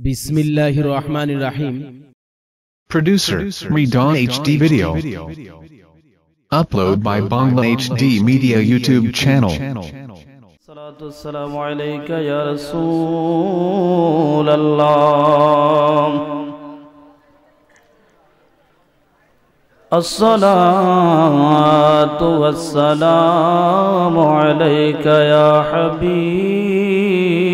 بسم الله الرحمن الرحيم Producer, Redon HD Video. Upload by Bangla HD Media YouTube channel. والسلام عليك يا رسول الله الصلاة والسلام عليك يا حبيب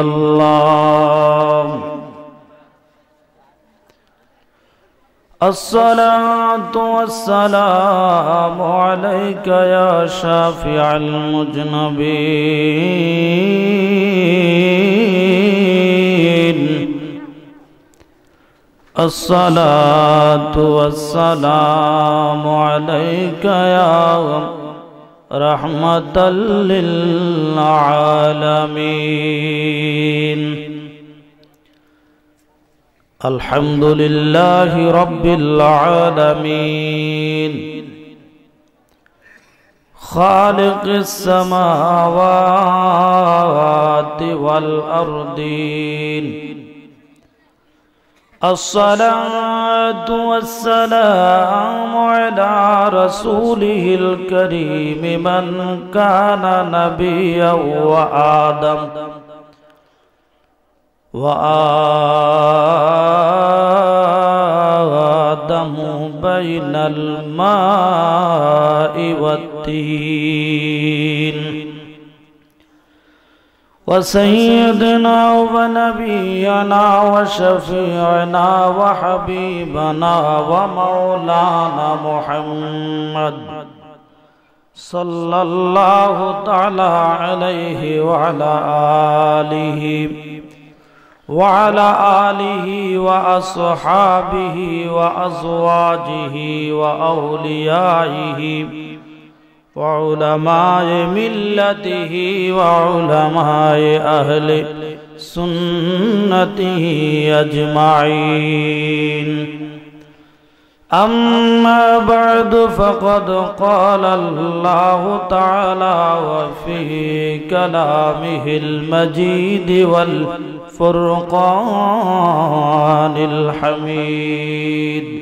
الله الصلاة والسلام عليك يا شافع المجنبين الصلاة والسلام عليك يا رحمة للعالمين الحمد لله رب العالمين خالق السماوات والأرضين الصلاة والسلام على رسوله الكريم من كان نبيا وآدم وآدم بين الماء والتين وسيدنا ونبينا وشفيعنا وحبيبنا ومولانا محمد صلى الله تعالى عليه وعلى آله وعلى آله وأصحابه وأزواجه وأوليائه وعلماء ملته وعلماء أهل سنته أجمعين أما بعد فقد قال الله تعالى وفي كلامه المجيد والفرقان الحميد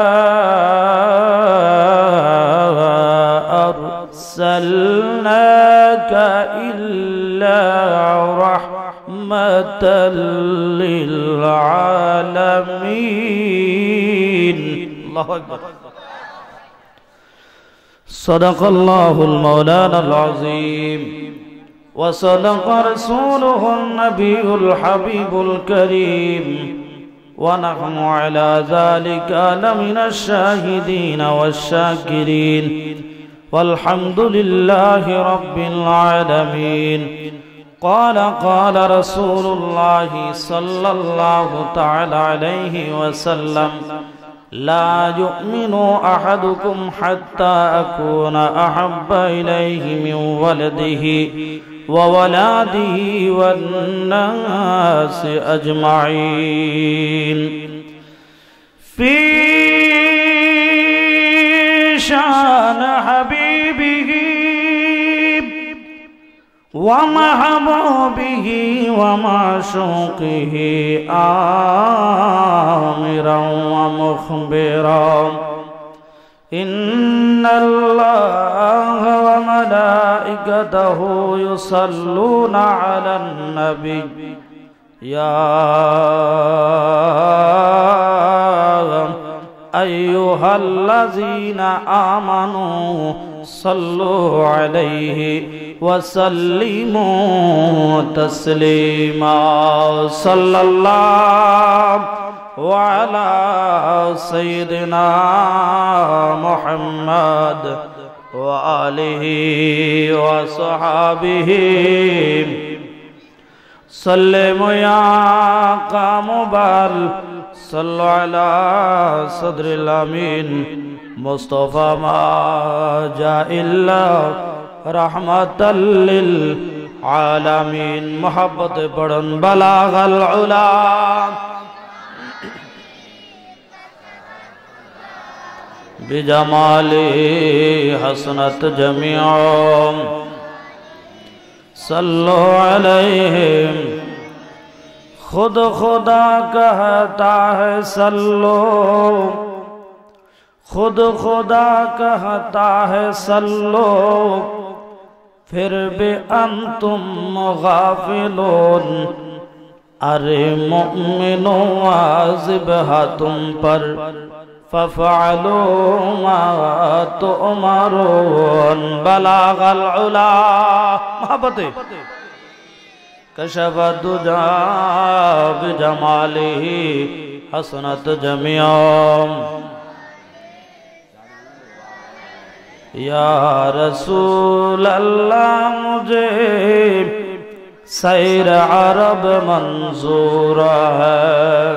أرسلناك إلا رحمة للعالمين الله أكبر صدق الله المولانا العظيم وصدق رسوله النبي الحبيب الكريم ونحن على ذلك لمن الشاهدين والشاكرين والحمد لله رب العالمين قال قال رسول الله صلى الله تعالى عليه وسلم لا يؤمن أحدكم حتى أكون أحب إليه من ولده وولاده والناس أجمعين في شان حبيبه ومحبوبه ومعشوقه آمرا ومخبرا إن الله وملائكته يصلون على النبي يا او حلین آمنوا منو سلو آئی وسلیم تسلیم صلی اللہ والا صحیح نحمد والی و صحابی سل کا مبل صلوا على صدر الامين مصطفى ما جاء الا رحمة للعالمين محبت پڑھن بلاغ العلا بجمال حسنت جميعا صلوا عليهم خود خدا کہتا ہے سلو خود خدا کہتا ہے سلو پھر بھی انتم تمغ ارے مؤمنوں بہ تم پر ففعلو ما تؤمرون بلاغ العلا محبتیں دجا جمالی حسنت جمعیم یا رسول اللہ مجھے سیر عرب منظور ہے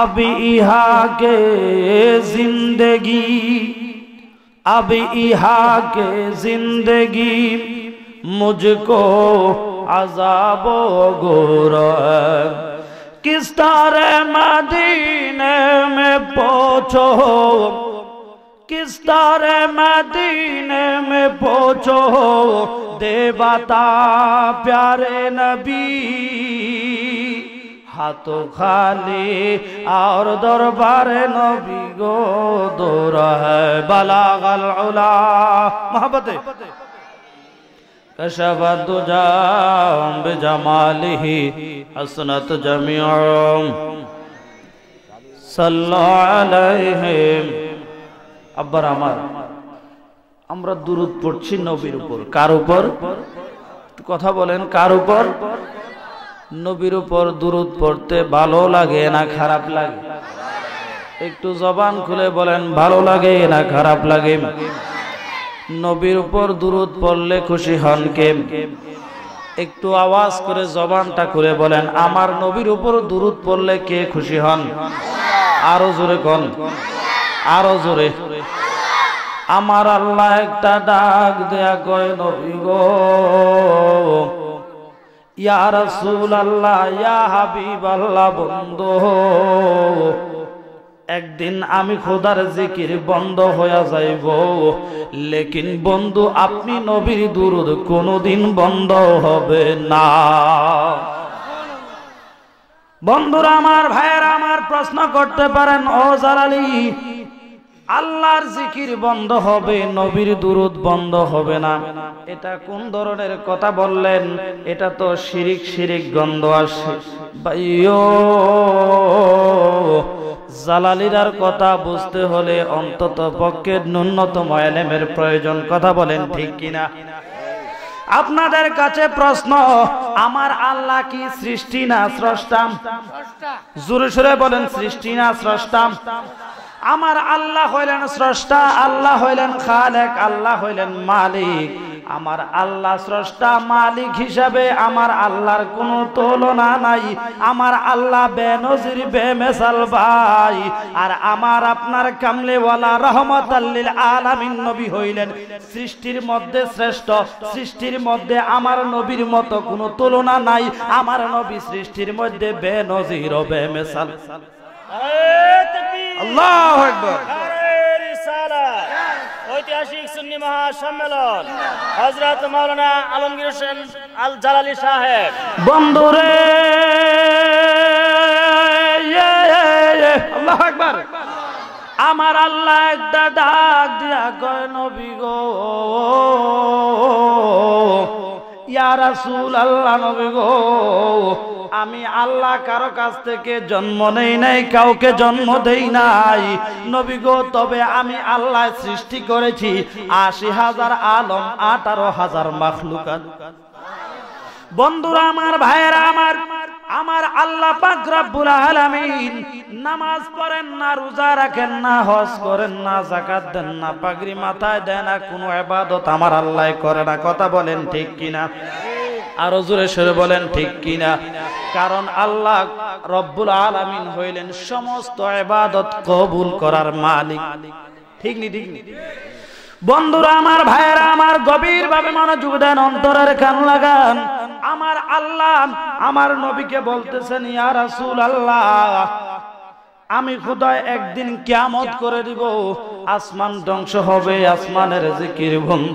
اب کے زندگی اب کے زندگی مجھ کو عذاب و پوچھو کس میں پوچھو دے بتا پیارے نبی ہاتھو خالی اور دربار نبی گو دورہ بلاغ العلا محبت كشف الدجى بجماله حسنت جميعهم صلوا عليهم আব্বার আমার আমরা দূরত পড়ছি নবীর উপর কার উপর কথা বলেন কার উপর নবীর উপর দূরত পড়তে ভালো লাগে না খারাপ লাগে একটু জবান খুলে বলেন ভালো লাগে না খারাপ লাগে নবীর উপর দূরত পড়লে খুশি হন কে একটু আওয়াজ করে জবানটা করে বলেন আমার নবীর উপর দূরত পড়লে কে খুশি হন আরো জোরে কন আরো জোরে আমার আল্লাহ একটা ডাক দেয়া কয় নবী গো ইয়া রাসূল আল্লাহ ইয়া হাবিব আল্লাহ বন্ধু একদিন আমি খোদার জিকির বন্ধ হইয়া যাইব লেকিন বন্ধু আপনি নবীর দুরুদ কোনোদিন বন্ধ হবে না বন্ধুরা আমার ভাইয়েরা আমার প্রশ্ন করতে পারেন ও জালালি আল্লাহর জিকির বন্ধ হবে নবীর দুরুদ বন্ধ হবে না এটা কোন ধরনের কথা বললেন এটা তো শিরিক শিরিক গন্ধ আসে জালালিরার কথা বুঝতে হলে অন্তত পক্ষে ন্যূনতম এলেমের প্রয়োজন কথা বলেন ঠিক কিনা আপনাদের কাছে প্রশ্ন আমার আল্লাহ কি সৃষ্টি না স্রষ্টাম জোরে সুরে বলেন সৃষ্টি না স্রষ্টাম আমার আল্লাহ হইলেন স্রষ্টা আল্লাহ হইলেন খালেক আল্লাহ হইলেন মালিক আমার আল্লাহ স্রষ্টা মালিক হিসাবে আমার আল্লাহর কোনো তুলনা নাই আমার আল্লাহ বেনজির বেমেসাল ভাই আর আমার আপনার কামলেওয়ালা রহমত আল্লিল আলামিন নবী হইলেন সৃষ্টির মধ্যে শ্রেষ্ঠ সৃষ্টির মধ্যে আমার নবীর মতো কোনো তুলনা নাই আমার নবী সৃষ্টির মধ্যে বেনজির বেমেসাল ঐতিহাসিক সুন্নি মহাসম্মেলন হজরত মৌলানা আলমগীর হোসেন আল জালালি সাহেব বন্ধুরে ইয়ে, ইয়ে, ইয়ে। আল্লাহ আমার আল্লাহ একটা ডাক দিয়া গয় নবী গো আমি আল্লাহ কারো কাছ থেকে জন্ম নেই নাই কাউকে জন্ম দেই নাই নবী গো তবে আমি আল্লাহ সৃষ্টি করেছি আশি হাজার আলম আঠারো হাজার মাখলুকাত বন্ধুরা আমার ভাইয়েরা আমার আমার আল্লাহ পাক রব্বুল আলামিন নামাজ পড়েন না রোজা রাখেন না হজ করেন না যাকাত দেন না পাগড়ি মাথায় দেন না কোনো ইবাদত আমার আল্লাহ করে না কথা বলেন ঠিক কিনা আরো জোরে সরে বলেন ঠিক কিনা কারণ আল্লাহ রব্বুল আলামিন হইলেন সমস্ত ইবাদত কবুল করার মালিক ঠিক নি ঠিক নি বন্ধুরা আমার ভাইয়েরা আমার গভীর ভাবে মনোযোগ দেন অন্তরের কান লাগান আমার আল্লাহ আমার নবীকে বলতেছেন ইয়া রাসূল আল্লাহ আমি খোদায় একদিন কিয়ামত করে দিব আসমান ধ্বংস হবে আসমানের জিকির বন্ধ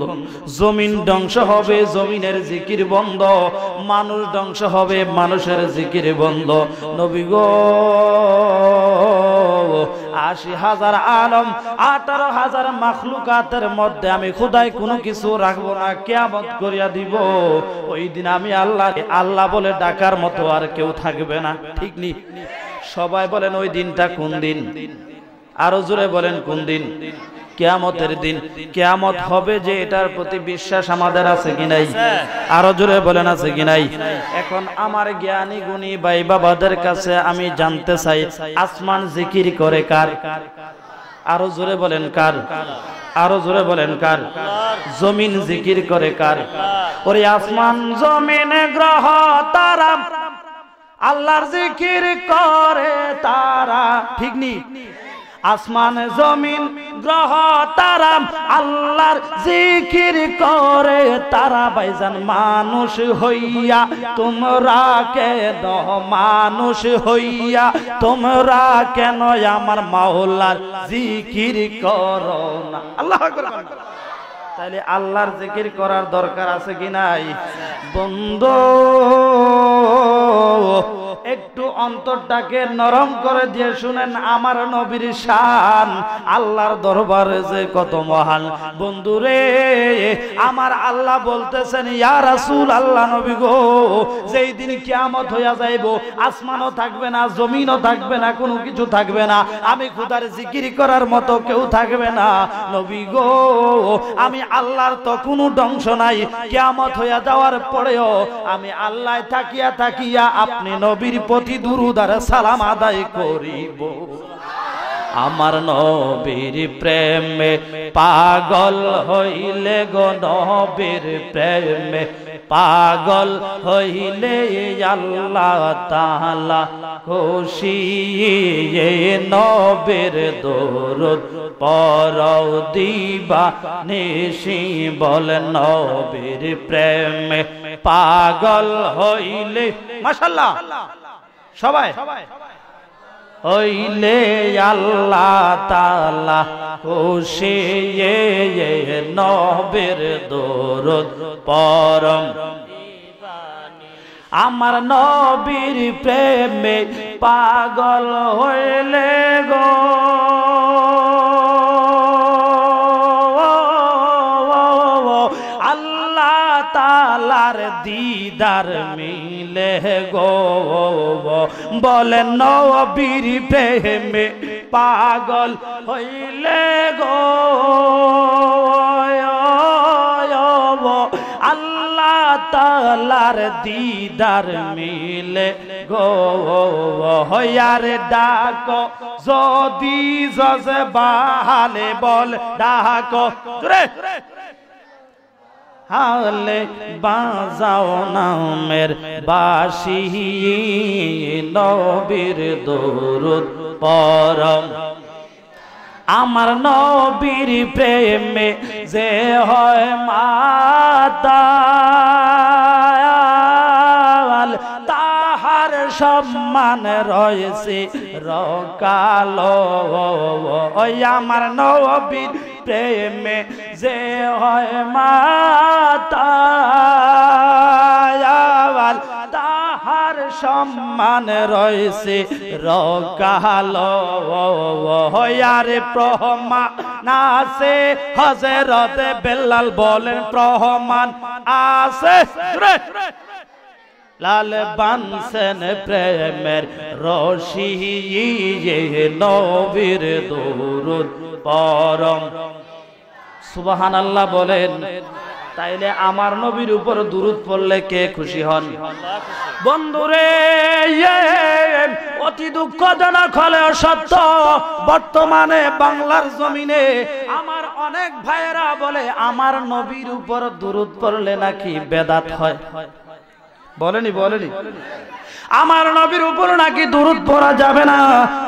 জমিন ধ্বংস হবে জমিনের জিকির বন্ধ মানুষ ধ্বংস হবে মানুষের জিকির বন্ধ নবী গো আশি হাজার আলম আঠারো হাজার মাখলুকাতের মধ্যে আমি খোদাই কোনো কিছু রাখবো না কেয়ামত করিয়া দিব ওই দিন আমি আল্লাহ আল্লাহ বলে ডাকার মতো আর কেউ থাকবে না ঠিক নি সবাই বলেন ওই দিনটা কোন দিন আরো জোরে বলেন কোন দিন কেয়ামতের দিন কেয়ামত হবে যে এটার প্রতি বিশ্বাস আমাদের আছে কি নাই আরো জোরে বলেন আছে কি নাই এখন আমার জ্ঞানী গুণী ভাই বাবাদের কাছে আমি জানতে চাই আসমান জিকির করে কার আরো জোরে বলেন কার আরো জোরে বলেন কার জমিন জিকির করে কার ওরে আসমান জমিন গ্রহ তারা আল্লাহর জিকির করে তারা ঠিক নি আসমান জমিন গ্রহ তারা আল্লাহর জিকির করে তারা বাইজান মানুষ হইয়া তোমরা কেন মানুষ হইয়া তোমরা কেন আমার মাওলার জিকির করো না আল্লাহ তাহলে আল্লাহর জিকির করার দরকার আছে কি নাই বন্ধু একটু অন্তরটাকে নরম করে দিয়ে শুনেন আমার নবীর শান আল্লাহর দরবারে যে কত মহান বন্ধুরে আমার আল্লাহ বলতেছেন ইয়া রাসূল আল্লাহ নবী গো যেই দিন কিয়ামত হইয়া যাইব আসমানও থাকবে না জমিনও থাকবে না কোনো কিছু থাকবে না আমি খোদার জিকির করার মতো কেউ থাকবে না নবী গো আমি আল্লাহর তো কোনো ডংশ নাই কেমত হইয়া যাওয়ার পরেও আমি আল্লাহ থাকিয়া থাকিয়া আপনি নবীর প্রতি দুরুদার সালাম আদায় করিব আমার নবীর প্রেমে পাগল হইলে গো নবীর প্রেমে পাগল হইলে আল্লাহ তাহলা খুশি নবের দৌরদ পর দিবা নিশি বল নবের প্রেমে পাগল হইলে মাসাল্লাহ সবাই হইলে আল্লাহ তালা খুশিয়ে নবের দরদ পরম আমার নবীর প্রেমে পাগল হইলে গো দিদার মিলে গো বলে নবীর প্রেমে পাগল হইলে গো আল্লাহ তালার দিদার মিলে গো হয়ার ডাক যদি জজ বাহালে বল ডাক রে হালে বাজাও নামের বাসি নবীর দরুদ পরম আমার নবীর প্রেমে যে হয় মাতা সম্মান রয়েছে রকালো ওই আমার নবীর প্রেমে যে হয় মাতা তাহার সম্মান রয়েছে রকাল হয়ারে প্রহমা নাসে হজরত বেলাল বলেন প্রহমান আসে লাল বানসেন প্রেমের রশি ইয়ে নবীর দৌরুদ পরম সুবাহান আল্লাহ বলেন তাইলে আমার নবীর উপর দুরুদ পড়লে কে খুশি হন বন্ধুরে ইয়ে, অতি দুঃখজনক হলে সত্য বর্তমানে বাংলার জমিনে আমার অনেক ভাইয়েরা বলে আমার নবীর উপর দুরুদ পড়লে নাকি বেদাত হয় বলেনি বলেনি আমার নবীর উপর নাকি দূরত পড়া যাবে না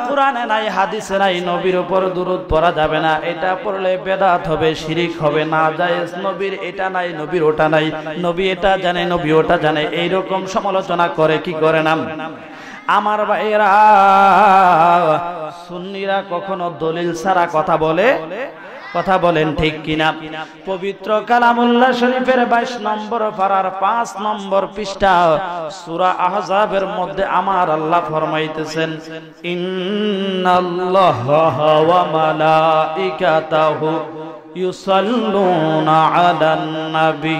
কোরআনে নাই হাদিসে নাই নবীর উপর দূরত পড়া যাবে না এটা পড়লে বেদাত হবে শিরিক হবে না জায়েজ নবীর এটা নাই নবীর ওটা নাই নবী এটা জানে নবী ওটা জানে এইরকম সমালোচনা করে কি করে নাম আমার ভাইয়েরা সুন্নিরা কখনো দলিল ছাড়া কথা বলে কথা বলেন ঠিক কিনা পবিত্র কালামুল্লাহ শরীফের বাইশ নম্বর ফারার পাঁচ নম্বর পৃষ্ঠা সুরা আহজাবের মধ্যে আমার আল্লাহ ফরমাইতেছেন ইন্নাল্লাহ ইউসাল্লুনা আলান নবী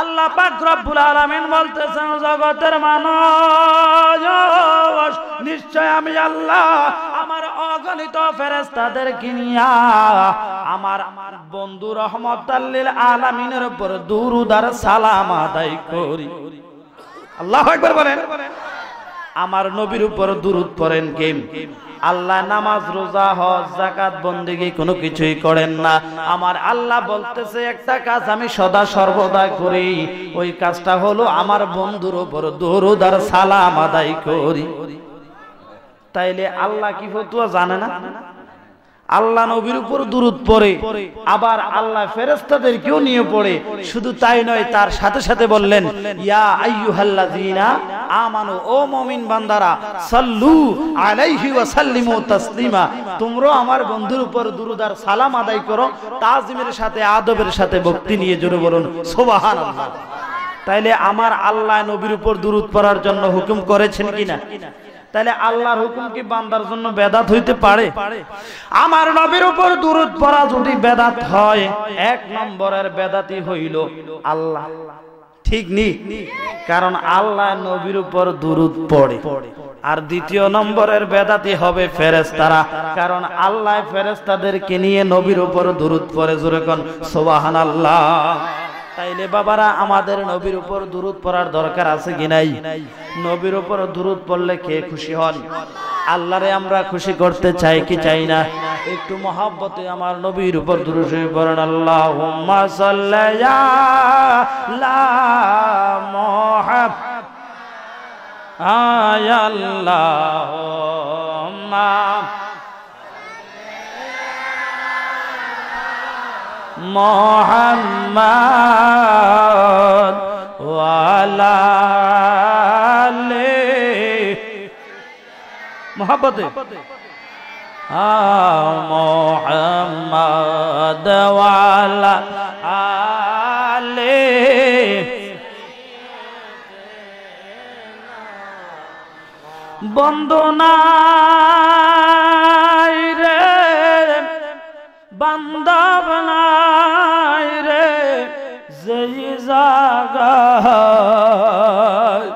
আল্লাহ পাকুল আলমিন বলতেছেন জগতের মানুষ নিশ্চয় আমি আল্লাহ আমার অগণিত ফেরেশতাদেরকে কিনিয়া আমার আমার বন্ধু রহমতাল্লিল আলমিনের উপর দুরুদার সালাম আদায় করি আল্লাহ একবার বলেন আমার নবীর উপর দুরুদ পড়েন কেম আল্লাহ নামাজ রোজা হজ জাকাত বন্দিগি কোনো কিছুই করেন না আমার আল্লাহ বলতেছে একটা কাজ আমি সদা সর্বদা করি ওই কাজটা হলো আমার বন্ধুর উপর দরুদ আর সালাম আদায় করি তাইলে আল্লাহ কি ফতুয়া জানে না আল্লাহ নবীর উপর দূরত পরে আবার আল্লাহ কেউ নিয়ে পড়ে শুধু তাই নয় তার সাথে সাথে বললেন ইয়া আইয়ুহাল্লাযীনা আমানু ও বান্দারা সাল্লু আলাইহি ওয়া সাল্লিমু তাসলিমা তোমরা আমার বন্ধুর উপর দরুদ আর সালাম আদায় করো তাজমের সাথে আদবের সাথে ভক্তি নিয়ে জোরে বলুন সুবহানাল্লাহ তাইলে আমার আল্লাহ নবীর উপর দূরত পড়ার জন্য হুকুম করেছেন কিনা তাহলে আল্লাহর হুকুম কি বান্দার জন্য বেদাত হইতে পারে আমার নবীর উপর দুরুদ পড়া যদি বেদাত হয় এক নম্বরের বেদাতি হইল আল্লাহ ঠিক নি কারণ আল্লাহ নবীর উপর দুরুদ পড়ে আর দ্বিতীয় নম্বরের বেদাতি হবে ফেরেস্তারা কারণ আল্লাহ ফেরেস্তাদেরকে নিয়ে নবীর উপর দুরুদ পড়ে জোরে কন সোবাহান আল্লাহ তাইলে বাবারা আমাদের নবীর উপর দূরত পড়ার দরকার আছে কি নাই নবীর উপর দূরত পড়লে কে খুশি হন আল্লাহরে আমরা খুশি করতে চাই কি চাই না একটু মহাব্বতে আমার নবীর উপর দুরুশে পড়েন আল্লাহ আয়াল্লাহ محمد وعلى آله آه، محمد وعلى علي بندنا লাগায়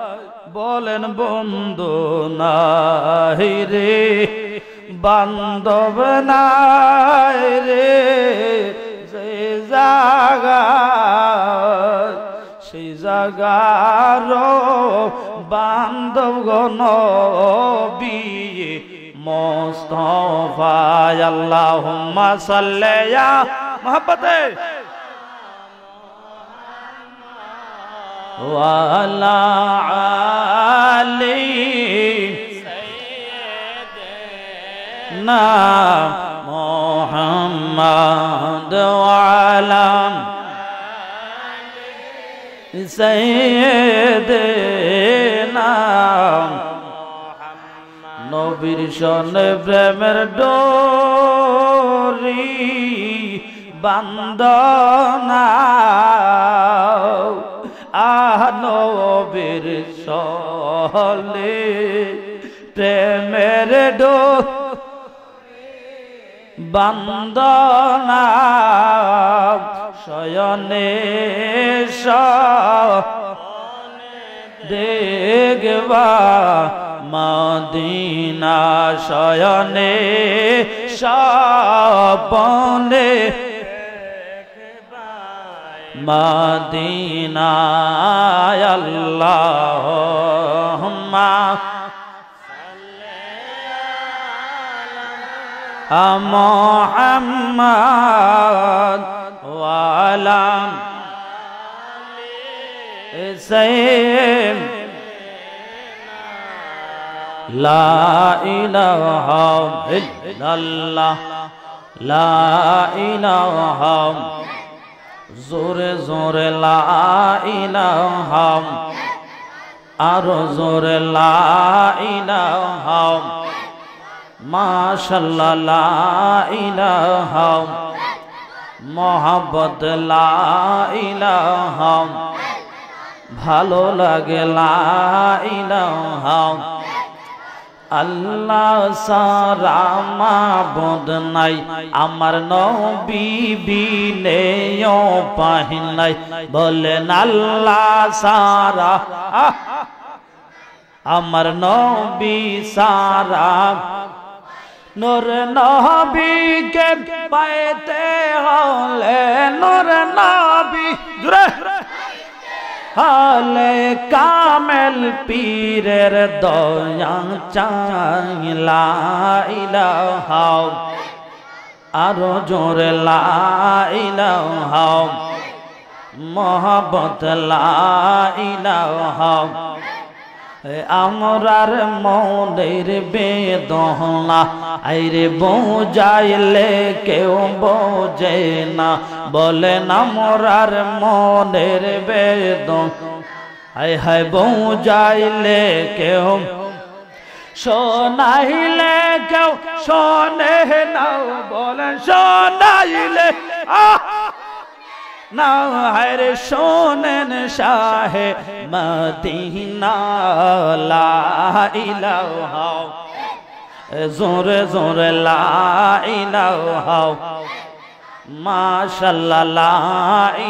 বলেন বন্ধু নাই রে বান্ধব নাই রে যে জাগা সেই জাগার বান্ধব গণ বিয়ে ভাই আল্লাহ সাল্লাহ মহাপতে ولا علي سيدنا محمد وعلى سيدنا নবীর সনে প্রেমের ডোরি বান্দনা নবীর সলে প্রেমের ডো বান্দনা শয়নে দেখবা মদিনা শয়নে সপনে مدینہ اللہم محمد وعلى سيم لا إله الا الله لا الله জোরে জোরে লাম আরো জোরে লাম মাশাল্লাহ লাইলাম লাম ভালো লাগে লাম আল্লাহ সারা মাবুদ নাই আমার নবী বিনেও পাহি নাই বলেন আল্লাহ সারা আমার নবী সারা নূর নবীকে পাইতে হলে নূর নবী জুরে হালে কামেল পীরের দয়া চাইলা হাও আরো জোর লাইলাও হাও মহাবত লাইলাও হাও আমরার মনের বেদনা আইরে বোঝাইলে কেউ বোঝে না বলেন আমরার মনের বেদন হায় হায় বোঝাইলে কেউ শোনাইলে কেউ শোনে না বলেন শোনাইলে আহ না হর শোনেন শাহে মদিনা লা ইলাহা জোরে জোরে লা ইলাহা মাশাল্লাহ লা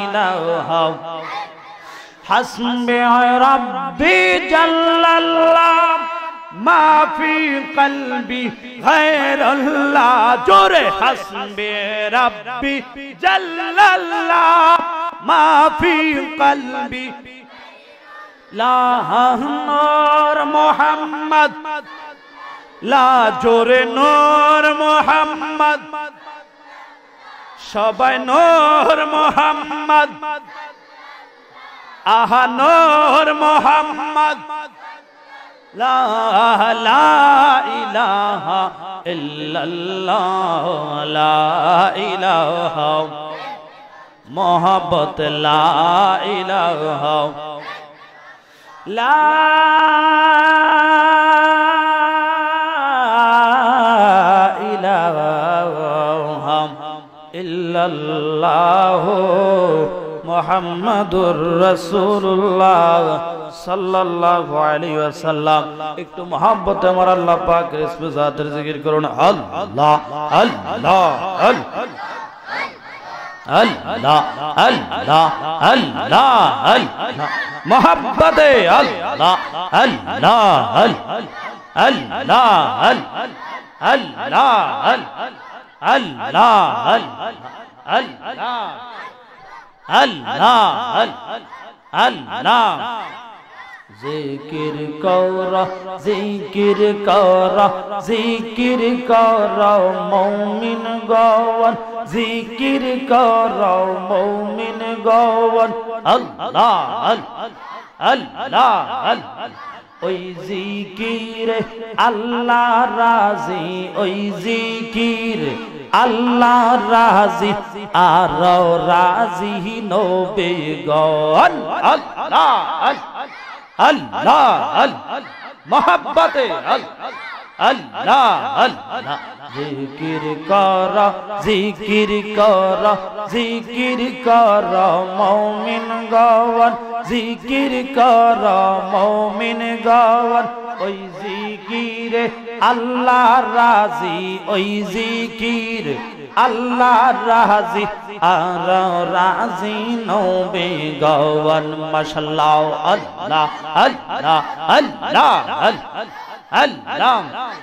ইলাহা হাসবে রব্বি জাল্লাল্লাহ মাফি কলবি غیر اللہ জোরে হাসবে রব্বি জল্লাল্লাহ মাফি কলবি লাহর মোহাম্মদ লা জোরে নূর মোহাম্মদ সবাই নূর মোহাম্মদ আহা নূর মোহাম্মদ لا لا إله إلا الله لا إله محبت لا إله لا إله إلا الله মোহাম্মদুর রসুল্লাহ সাল্লাল্লাহু আলাইহি ওয়াসাল্লাম একটু মহব্বতে আমার আল্লাহ পাক রেসপে জাতের জিকির করুন আল্লাহ আল্লাহ আল্লাহ আল্লাহ আল্লাহ আল্লাহ আল্লাহ মহব্বতে আল্লাহ আল্লাহ আল্লাহ আল্লাহ আল্লাহ আল্লাহ আল্লাহ अल्लाह अल्लाह জিকির কর জিকির কর জিকির কর মৌমিন গওয়ান জিকির কর মৌমিন গওয়ান আল্লাহ আল্লাহ আল্লাহ ওই জিকিরে আল্লাহ রাজি ওই জিকির আল্লাহ রাজি আর রাজি নবে গল আল্লাহ আল্লাহ আল্লাহ মহাব্বতে আল্লাহ আল্লাহ আল্লাহ জিকির কর জিকির কর জিকির কর মৌমিন গাওয়ার জিকির কর মৌমিন গাওয়ার ওই জিকিরে আল্লাহ রাজি ওই জিকির আল্লাহ রাজি আর রাজি নবে গওয়ান মশলাও আল্লাহ আল্লাহ আল্লাহ আল্লাহ আল্লাহ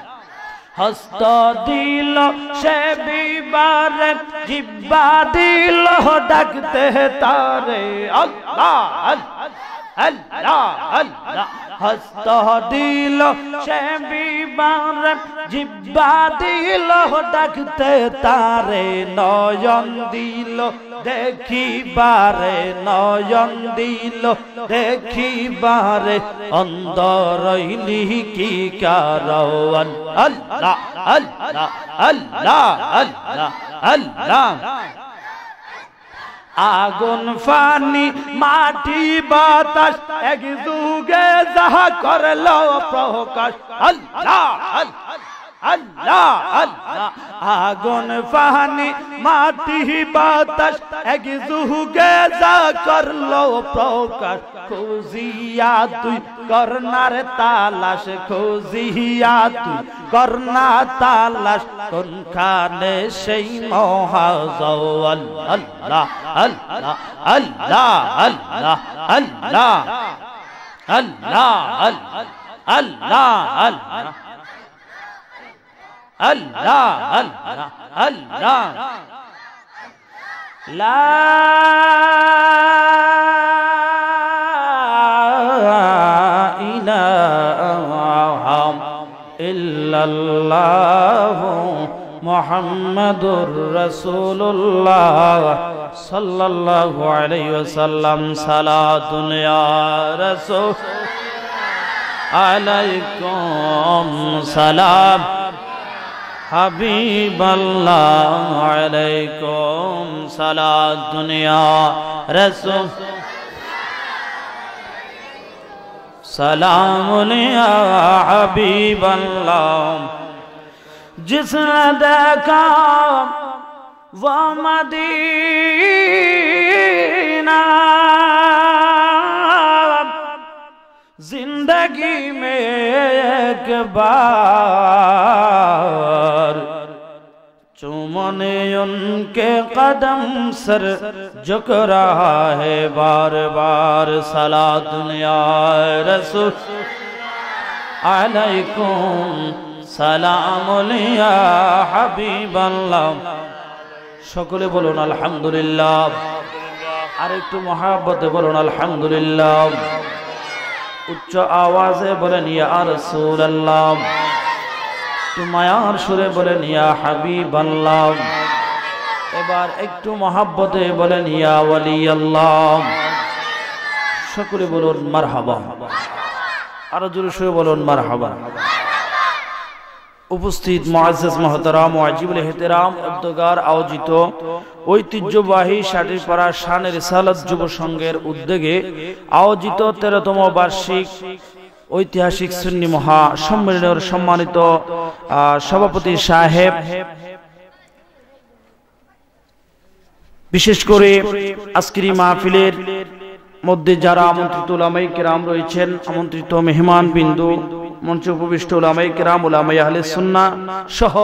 হস্ত দিল সে বিবার জিব্বা দিল ডাকতে তারে আল্লাহ আল্লাহ আল্লাহ হস্ত দিল সে বিবার জিব্বা দিল ডাকতে তারে নয়ন দিল দেখিবারে নয়ন দিল দেখিবারে অন্দর কি কারণ আল্লাহ আল্লাহ আল্লাহ আল্লাহ আল্লাহ আগুন ফানি মাটি বাতাস এক যুগে যাহা করল প্রকাশ আল্লাহ আল্লাহ আল্লাহ আল্লাহ আগুন ফাহানি মাটি বাতাস এক জুহুগে যা করলো প্রকাশ খুঁজিয়া তুই করনার তালাশ খুঁজিয়া তুই করনা তালাশ কোনখানে সেই মহাজল আল্লাহ আল্লাহ আল্লাহ আল্লাহ আল্লাহ আল্লাহ আল্লাহ আল্লাহ الله الله الله لا إله إلا الله محمد رسول الله صلى الله عليه وسلم صلاة يا رسول عليكم سلام حبیب اللہ علیکم صلاة دنیا رسول سلام یا حبیب اللہ جس نے دیکھا وہ مدینہ जिंदगी में एक बार चुमने उनके कदम सर झुक रहा है बार बार सला दुनिया रसूल अलैकुम সালাম হাবিবাল্লাহ সকলে বলুন আলহামদুলিল্লাহ আর একটু মহাব্বতে বলুন আলহামদুলিল্লাহ উচ্চ আওয়াজে বলেন ইয়া রাসূলুল্লাহ তুমায়ার সুরে বলেন ইয়া হাবিব এবার একটু মহাব্বতে বলেন ইয়া ওয়ালিয়াল্লাহ আল্লাহ সকলে বলুন মার হাবা আরো জোরে বলুন মার হাবা উপস্থিত মহাজ মহতরাম ওয়াজিবুল হেতেরাম উদ্যোগার আয়োজিত ঐতিহ্যবাহী সাটিরপাড়া শানের সালাদ যুব সংঘের উদ্যোগে আয়োজিত তেরোতম বার্ষিক ঐতিহাসিক সুন্নি মহা সম্মেলনের সম্মানিত সভাপতি সাহেব বিশেষ করে আজকেরি মাহফিলের মধ্যে যারা আমন্ত্রিত লামাইকেরাম রয়েছেন আমন্ত্রিত মেহমান বিন্দু মঞ্চে উপবিষ্ট ওলামাই কেরাম ওলামাই আহলে সুন্না সহ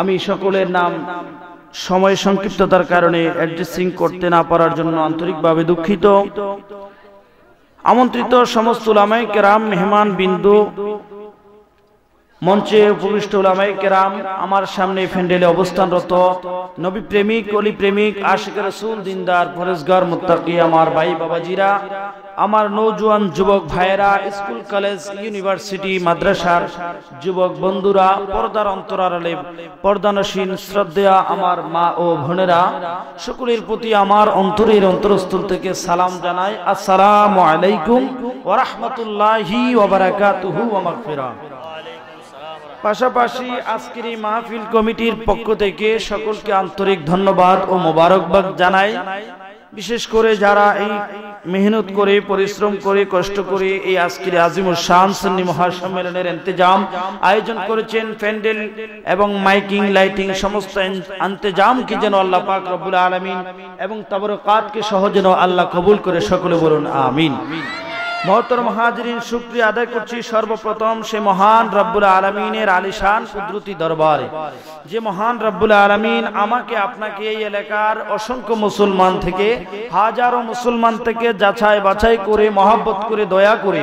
আমি সকলের নাম সময় সংক্ষিপ্ততার কারণে অ্যাড্রেসিং করতে না পারার জন্য আন্তরিকভাবে দুঃখিত আমন্ত্রিত সমস্ত ওলামাই কেরাম মেহমান বিন্দু মঞ্চে উপবিষ্ট কেরাম আমার সামনে ফেন্ডেলে অবস্থানরত নবী প্রেমিক অলি প্রেমিক আশিক রসুল দিনদার ফরেজগার মুতাকি আমার ভাই বাবাজিরা আমার নৌজোয়ান যুবক ভাইয়েরা স্কুল কলেজ ইউনিভার্সিটি মাদ্রাসার যুবক বন্ধুরা পর্দার অন্তরালে পর্দানসীন শ্রদ্ধা আমার মা ও ভনেরা সকলের প্রতি আমার অন্তরের অন্তরস্থল থেকে সালাম জানাই আসসালাম আলাইকুম ওরহমতুল্লাহি ওবরাকাতুহু পাশাপাশি আজকের এই মাহফিল কমিটির পক্ষ থেকে সকলকে আন্তরিক ধন্যবাদ ও মোবারকবাদ জানাই বিশেষ করে যারা এই মেহনত করে পরিশ্রম করে কষ্ট করে এই আজকের আজিমুর শাহ সন্নি মহাসম্মেলনের ইন্তজাম আয়োজন করেছেন প্যান্ডেল এবং মাইকিং লাইটিং সমস্ত আন্তেজাম কি যেন আল্লাহ পাক রব্বুল আলমিন এবং তাবরকাতকে কাতকে সহজেন আল্লাহ কবুল করে সকলে বলুন আমিন মহতর মহাজরিন শুক্রিয়া আদায় করছি সর্বপ্রথম সে মহান রব্বুল আলমিনের আলিশান কুদরতি দরবারে যে মহান রব্বুল আলমিন আমাকে আপনাকে এই এলাকার অসংখ্য মুসলমান থেকে হাজারো মুসলমান থেকে যাচাই বাছাই করে মহাব্বত করে দয়া করে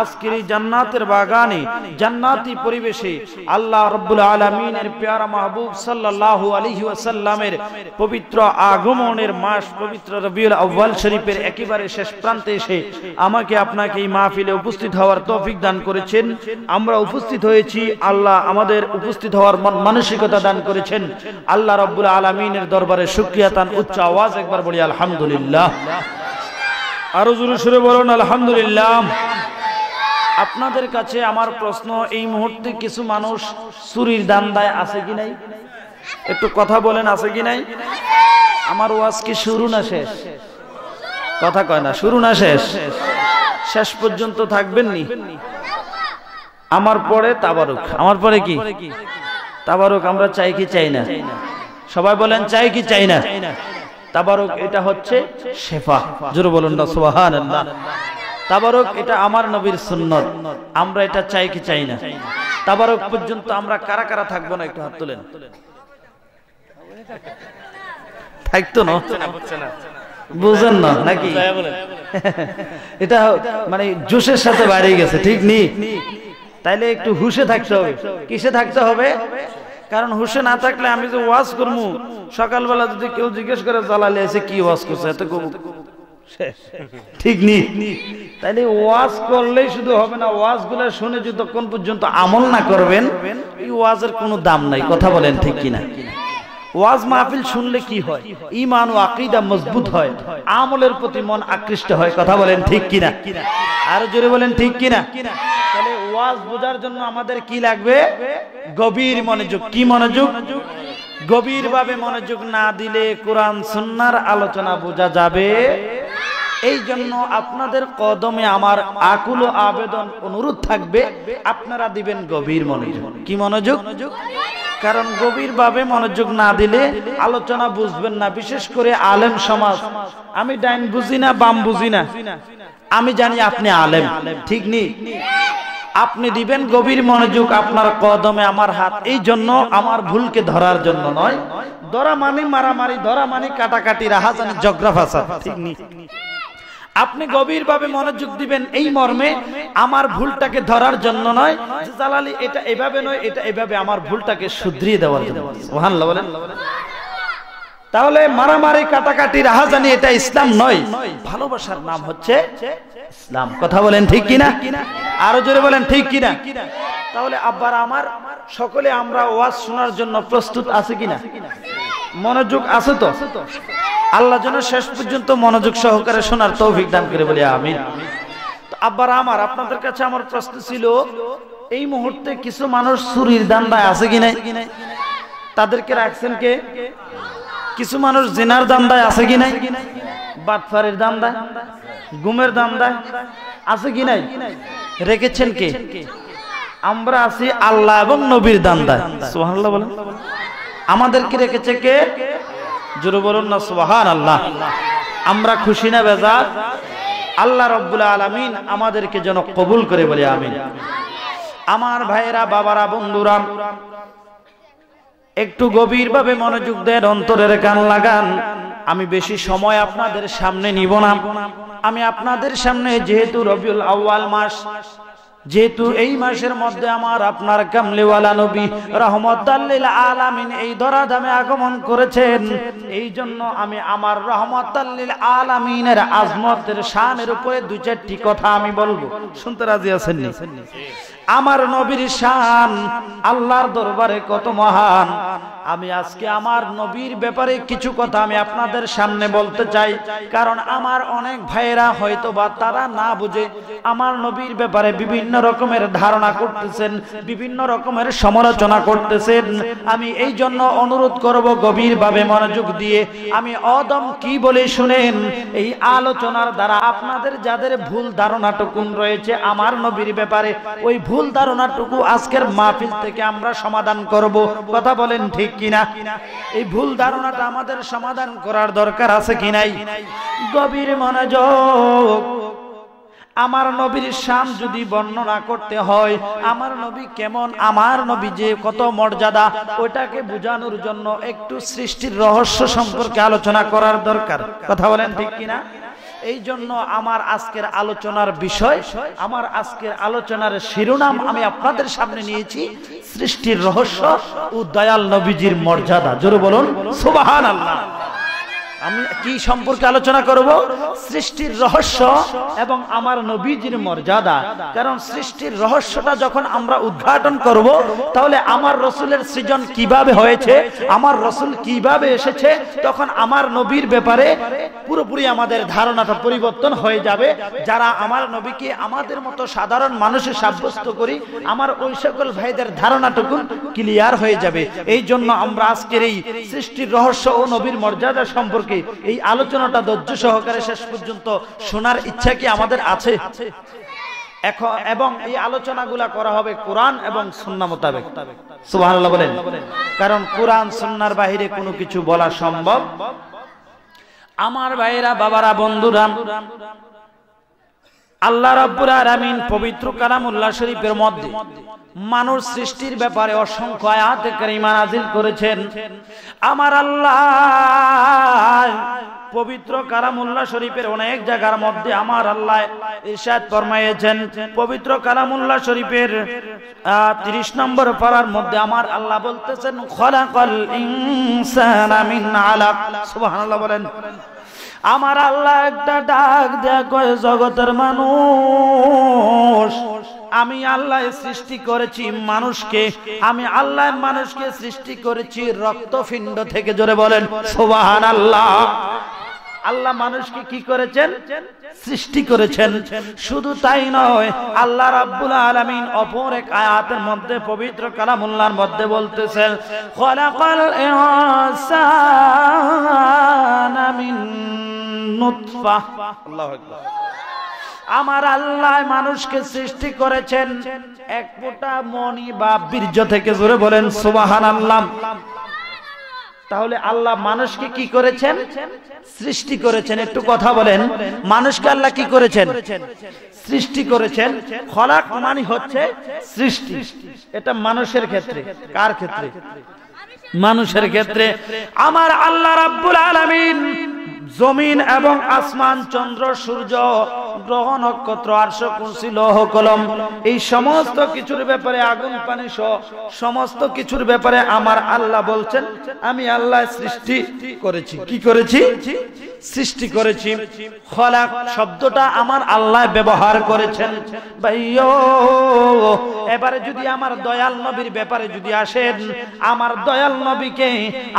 আজকের এই জান্নাতের বাগানে জান্নাতি পরিবেশে আল্লাহ রব্বুল আলমিনের পেয়ারা মাহবুব সাল্লাহ আলহি আসাল্লামের পবিত্র আগমনের মাস পবিত্র রবিউল আউ্বাল শরীফের একেবারে শেষ প্রান্তে এসে আমাকে আপনার আপনাকে এই মাহফিলে উপস্থিত হওয়ার তৌফিক দান করেছেন আমরা উপস্থিত হয়েছি আল্লাহ আমাদের উপস্থিত হওয়ার মানসিকতা দান করেছেন আল্লাহ রব্বুল আলমিনের দরবারে সুক্রিয়া তান উচ্চ আওয়াজ একবার বলি আলহামদুলিল্লাহ আরো জোরে সুরে বলুন আলহামদুলিল্লাহ আপনাদের কাছে আমার প্রশ্ন এই মুহূর্তে কিছু মানুষ চুরির দান দান্দায় আছে কি নাই একটু কথা বলেন আছে কি নাই আমার ওয়াজ কি শুরু না শেষ কথা কয় না শুরু না শেষ শেষ পর্যন্ত থাকবেন নি আমার পরে তাবারুক আমার পরে কি তাবারুক আমরা চাই কি চাই না সবাই বলেন চাই কি চাই না তাবারক এটা হচ্ছে শেফা জোরে বলুন না সুবাহান তাবারক এটা আমার নবীর সুন্নত আমরা এটা চাই কি চাই না তাবারক পর্যন্ত আমরা কারা কারা থাকবো না একটু হাত তুলেন থাকতো না বুঝেন না নাকি এটা মানে জোশের সাথে বাইরে গেছে ঠিক নি তাইলে একটু হুশে থাকতে হবে কিসে থাকতে হবে কারণ হুশে না থাকলে আমি যে ওয়াজ করবো সকালবেলা যদি কেউ জিজ্ঞেস করে জ্বালালে এসে কি ওয়াজ করছে এত ঠিক নি তাইলে ওয়াজ করলেই শুধু হবে না ওয়াজ গুলো শুনে যতক্ষণ পর্যন্ত আমল না করবেন এই ওয়াজের কোনো দাম নাই কথা বলেন ঠিক কিনা ওয়াজ মাহফিল শুনলে কি হয় ইমান ও আকিদা মজবুত হয় আমলের প্রতি মন আকৃষ্ট হয় কথা বলেন ঠিক কিনা আর জোরে বলেন ঠিক কিনা তাহলে ওয়াজ বোঝার জন্য আমাদের কি লাগবে গভীর মনোযোগ কি মনোযোগ গভীর ভাবে মনোযোগ না দিলে কোরআন সুন্নার আলোচনা বোঝা যাবে এই জন্য আপনাদের কদমে আমার আকুল আবেদন অনুরোধ থাকবে আপনারা দিবেন গভীর মনোযোগ কি মনোযোগ কারণ গভীরভাবে মনোযোগ না দিলে আলোচনা বুঝবেন না বিশেষ করে আলেম সমাজ আমি ডাইন বুঝি না বাম বুঝি না আমি জানি আপনি আলেম ঠিক নেই আপনি দিবেন গভীর মনোযোগ আপনার কদমে আমার হাত এই জন্য আমার ভুলকে ধরার জন্য নয় ধরা মানে মারামারি ধরা মানে কাটাকাটি রাহাজানি জগ্রাফাসা ঠিক নি আপনি গভীরভাবে মনোযোগ দিবেন এই মর্মে আমার ভুলটাকে ধরার জন্য নয় জালালি এটা এভাবে নয় এটা এভাবে আমার ভুলটাকে শুধরিয়ে দেওয়ার জন্য সুবহানাল্লাহ বলেন তাহলে মারামারি কাটাকাটি রাহাজানি এটা ইসলাম নয় ভালোবাসার নাম হচ্ছে ইসলাম কথা বলেন ঠিক কিনা আরো জোরে বলেন ঠিক কিনা তাহলে আব্বার আমার সকলে আমরা ওয়াজ শোনার জন্য প্রস্তুত আছে কিনা মনোযোগ আছে তো আল্লাহ যেন শেষ পর্যন্ত মনোযোগ সহকারে শোনার তৌফিক দান করে বলি আমি আব্বার আমার আপনাদের কাছে আমার প্রশ্ন ছিল এই মুহূর্তে কিছু মানুষ চুরির দান্দায় আছে কি নাই তাদেরকে রাখছেন কে কিছু মানুষ জেনার দান্দায় আছে কি নাই বাটফারের দান্দায় গুমের দান্দায় আছে কি নাই রেখেছেন কে আমরা আছি আল্লাহ এবং নবীর দান্দায় সোহান্লা বলেন আমাদেরকে রেখেছে কে না আল্লাহ আমরা খুশি না বেজাত আল্লাহ রব্বুল আলমিন আমাদেরকে যেন কবুল করে বলে আমিন আমার ভাইয়েরা বাবারা বন্ধুরা একটু গভীরভাবে মনোযোগ দেন অন্তরের গান লাগান আমি বেশি সময় আপনাদের সামনে নিব না আমি আপনাদের সামনে যেহেতু রবিউল আউয়াল মাস যেহেতু এই মাসের মধ্যে আমার আপনার কামলিওয়ালা নবী রহমতাল্লিল আলামিন এই দামে আগমন করেছেন এই জন্য আমি আমার রহমতাল্লিল আলামিনের আজমতের শানের উপরে দুই চারটি কথা আমি বলবো শুনতে রাজি আছেন আমার নবীর শান আল্লাহর দরবারে কত মহান আমি আজকে আমার নবীর ব্যাপারে কিছু কথা আমি আপনাদের সামনে বলতে চাই কারণ আমার অনেক ভাইয়েরা হয়তো বা তারা না বুঝে আমার নবীর ব্যাপারে বিভিন্ন রকমের ধারণা করতেছেন বিভিন্ন রকমের সমালোচনা করতেছেন আমি এই জন্য অনুরোধ করব গভীরভাবে মনোযোগ দিয়ে আমি অদম কি বলে শুনেন এই আলোচনার দ্বারা আপনাদের যাদের ভুল ধারণাটুকুন রয়েছে আমার নবীর ব্যাপারে ওই ভুল ভুল ধারণাটুকু আজকের মাহফিল থেকে আমরা সমাধান করব কথা বলেন ঠিক কিনা এই ভুল ধারণাটা আমাদের সমাধান করার দরকার আছে কিনাই গভীর মনোযোগ আমার নবীর শান যদি বর্ণনা করতে হয় আমার নবী কেমন আমার নবী যে কত মর্যাদা ওটাকে বোঝানোর জন্য একটু সৃষ্টির রহস্য সম্পর্কে আলোচনা করার দরকার কথা বলেন ঠিক কিনা এই জন্য আমার আজকের আলোচনার বিষয় আমার আজকের আলোচনার শিরোনাম আমি আপনাদের সামনে নিয়েছি সৃষ্টির রহস্য ও দয়াল নবীজির মর্যাদা জোরে বলুন সুবাহান আল্লাহ আমি কি সম্পর্কে আলোচনা করব সৃষ্টির রহস্য এবং আমার নবীজির মর্যাদা কারণ সৃষ্টির রহস্যটা যখন আমরা উদ্ঘাটন করব তাহলে আমার রসুলের সৃজন কিভাবে হয়েছে আমার রসুল কিভাবে এসেছে তখন আমার নবীর ব্যাপারে পুরোপুরি আমাদের ধারণাটা পরিবর্তন হয়ে যাবে যারা আমার নবীকে আমাদের মতো সাধারণ মানুষের সাব্যস্ত করি আমার ওই সকল ভাইদের ধারণাটুকু ক্লিয়ার হয়ে যাবে এই জন্য আমরা আজকের এই সৃষ্টির রহস্য ও নবীর মর্যাদা সম্পর্কে সম্পর্কে এই আলোচনাটা ধৈর্য সহকারে শেষ পর্যন্ত শোনার ইচ্ছা কি আমাদের আছে এখন এবং এই আলোচনাগুলা করা হবে কোরআন এবং সন্না মোতাবেক সুবহানাল্লাহ বলেন কারণ কোরআন সন্ন্যার বাহিরে কোনো কিছু বলা সম্ভব আমার ভাইরা বাবারা বন্ধুরা আল্লাহ রাব্বুর আলামিন পবিত্র কালামুল্লাহ শরীফের মধ্যে মানুষ সৃষ্টির ব্যাপারে অসংখ্য আয়াত কারিমা নাযিল করেছেন আমার আল্লাহ পবিত্র কালামুল্লাহ শরীফের অনেক জায়গার মধ্যে আমার আল্লাহ ইরশাদ ফরমায়েছেন পবিত্র কালামুল্লাহ শরীফের 30 নম্বর পারার মধ্যে আমার আল্লাহ বলতেছেন খলাকাল ইনসানা মিন আলাক সুবহানাল্লাহ বলেন আমার আল্লাহ একটা ডাক দেয়া কয় জগতের মানুষ আমি আল্লাহ সৃষ্টি করেছি মানুষকে আমি আল্লাহ মানুষকে সৃষ্টি করেছি রক্তপিণ্ড থেকে জোরে বলেন সোবাহান আল্লাহ আল্লাহ মানুষকে কি করেছেন সৃষ্টি করেছেন শুধু তাই নয় আল্লাহ রাব্বুল আলামিন অপর এক আয়াতের মধ্যে পবিত্র কালামুল্লাহর মধ্যে বলতেছেন খলাকাল ইনসানা মিন নুতফা আল্লাহু আকবার আমার আল্লাহ মানুষকে সৃষ্টি করেছেন এক ফোঁটা মনি বা বীর্য থেকে জোরে বলেন সুবহানাল্লাহ আল্লাহ তাহলে আল্লাহ মানুষকে কি করেছেন সৃষ্টি করেছেন একটু কথা বলেন মানুষকে আল্লাহ কি করেছেন সৃষ্টি করেছেন খরাক মানে হচ্ছে সৃষ্টি এটা মানুষের ক্ষেত্রে কার ক্ষেত্রে মানুষের ক্ষেত্রে আমার আল্লাহ রাব্বুল আলামিন জমিন এবং আসমান চন্দ্র সূর্য গ্রহ নক্ষত্র আর্শ কুর্সি লৌহ কলম এই সমস্ত কিছুর ব্যাপারে আগুন পানি সহ সমস্ত কিছুর ব্যাপারে আমার আল্লাহ বলছেন আমি আল্লাহ সৃষ্টি করেছি কি করেছি সৃষ্টি করেছি খলাক শব্দটা আমার আল্লাহ ব্যবহার করেছেন এবারে যদি আমার দয়াল নবীর ব্যাপারে যদি আসেন আমার দয়াল নবীকে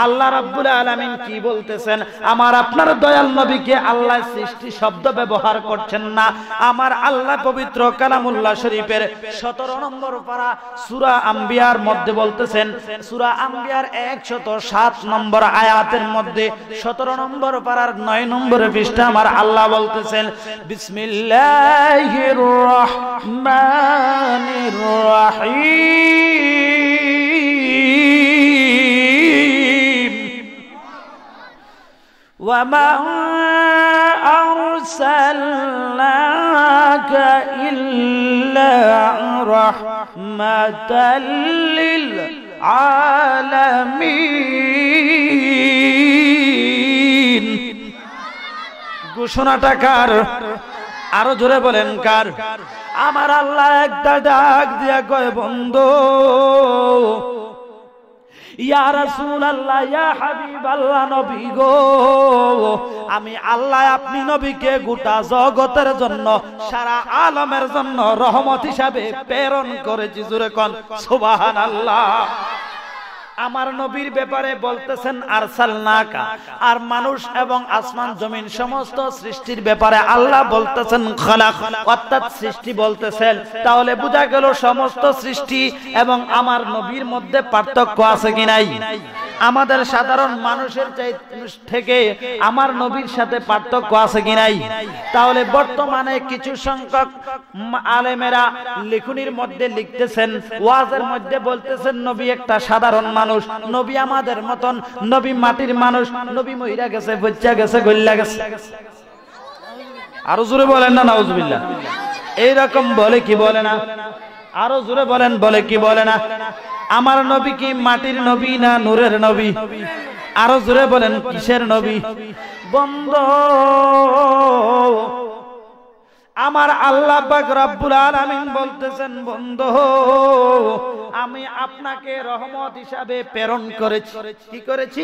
আল্লাহ রাব্বুল আলামিন কি বলতেছেন আমার আপনার দয়াল নবীকে আল্লাহ সৃষ্টি শব্দ ব্যবহার করছেন না আমার আল্লাহ পবিত্র কালামুল্লাহ শরীফের সতেরো নম্বর পারা সুরা আম্বিয়ার মধ্যে বলতেছেন সুরা আম্বিয়ার একশত সাত নম্বর আয়াতের মধ্যে সতেরো নম্বর পারার নয় নম্বরে পৃষ্ঠা আমার আল্লাহ বলতেছেন বিসমিল্লাহির রহমানির রহিম وما أرسلناك إلا رحمة للعالمين ঘোষণাটা কার আরো জোরে বলেন কার আমার আল্লাহ একটা ডাক দিয়া কয় বন্ধ ইয়া রাসূল আল্লাহ ইয়া হাবিব আল্লাহ নবী গো আমি আল্লাহ আপনি নবীকে গোটা জগতের জন্য সারা আলমের জন্য রহমত হিসাবে প্রেরণ করেছি জুরে কন সুবহানাল্লাহ আমার নবীর ব্যাপারে বলতেছেন আরসাল নাকা আর মানুষ এবং আসমান জমিন সমস্ত সৃষ্টির ব্যাপারে আল্লাহ বলতেছেন খলাক অর্থাৎ সৃষ্টি বলতেছেন তাহলে বোঝা গেল সমস্ত সৃষ্টি এবং আমার নবীর মধ্যে পার্থক্য আছে কি নাই আমাদের সাধারণ মানুষের চাই থেকে আমার নবীর সাথে পার্থক্য আছে কি নাই তাহলে বর্তমানে কিছু সংখ্যক আলেমেরা লিখুনির মধ্যে লিখতেছেন ওয়াজের মধ্যে বলতেছেন নবী একটা সাধারণ মানুষ মানুষ নবী আমাদের মতন নবী মাটির মানুষ নবী মহিরা গেছে বচ্চা গেছে গল্লা গেছে আরো জোরে বলেন না নাউজবিল্লা এইরকম বলে কি বলে না আরো জোরে বলেন বলে কি বলে না আমার নবী কি মাটির নবী না নূরের নবী আরো জোরে বলেন কিসের নবী বন্ধ আমার আল্লাহ রাব্বুল আলামিন বলতেছেন বন্ধু আমি আপনাকে রহমত হিসাবে প্রেরণ করেছি কি করেছি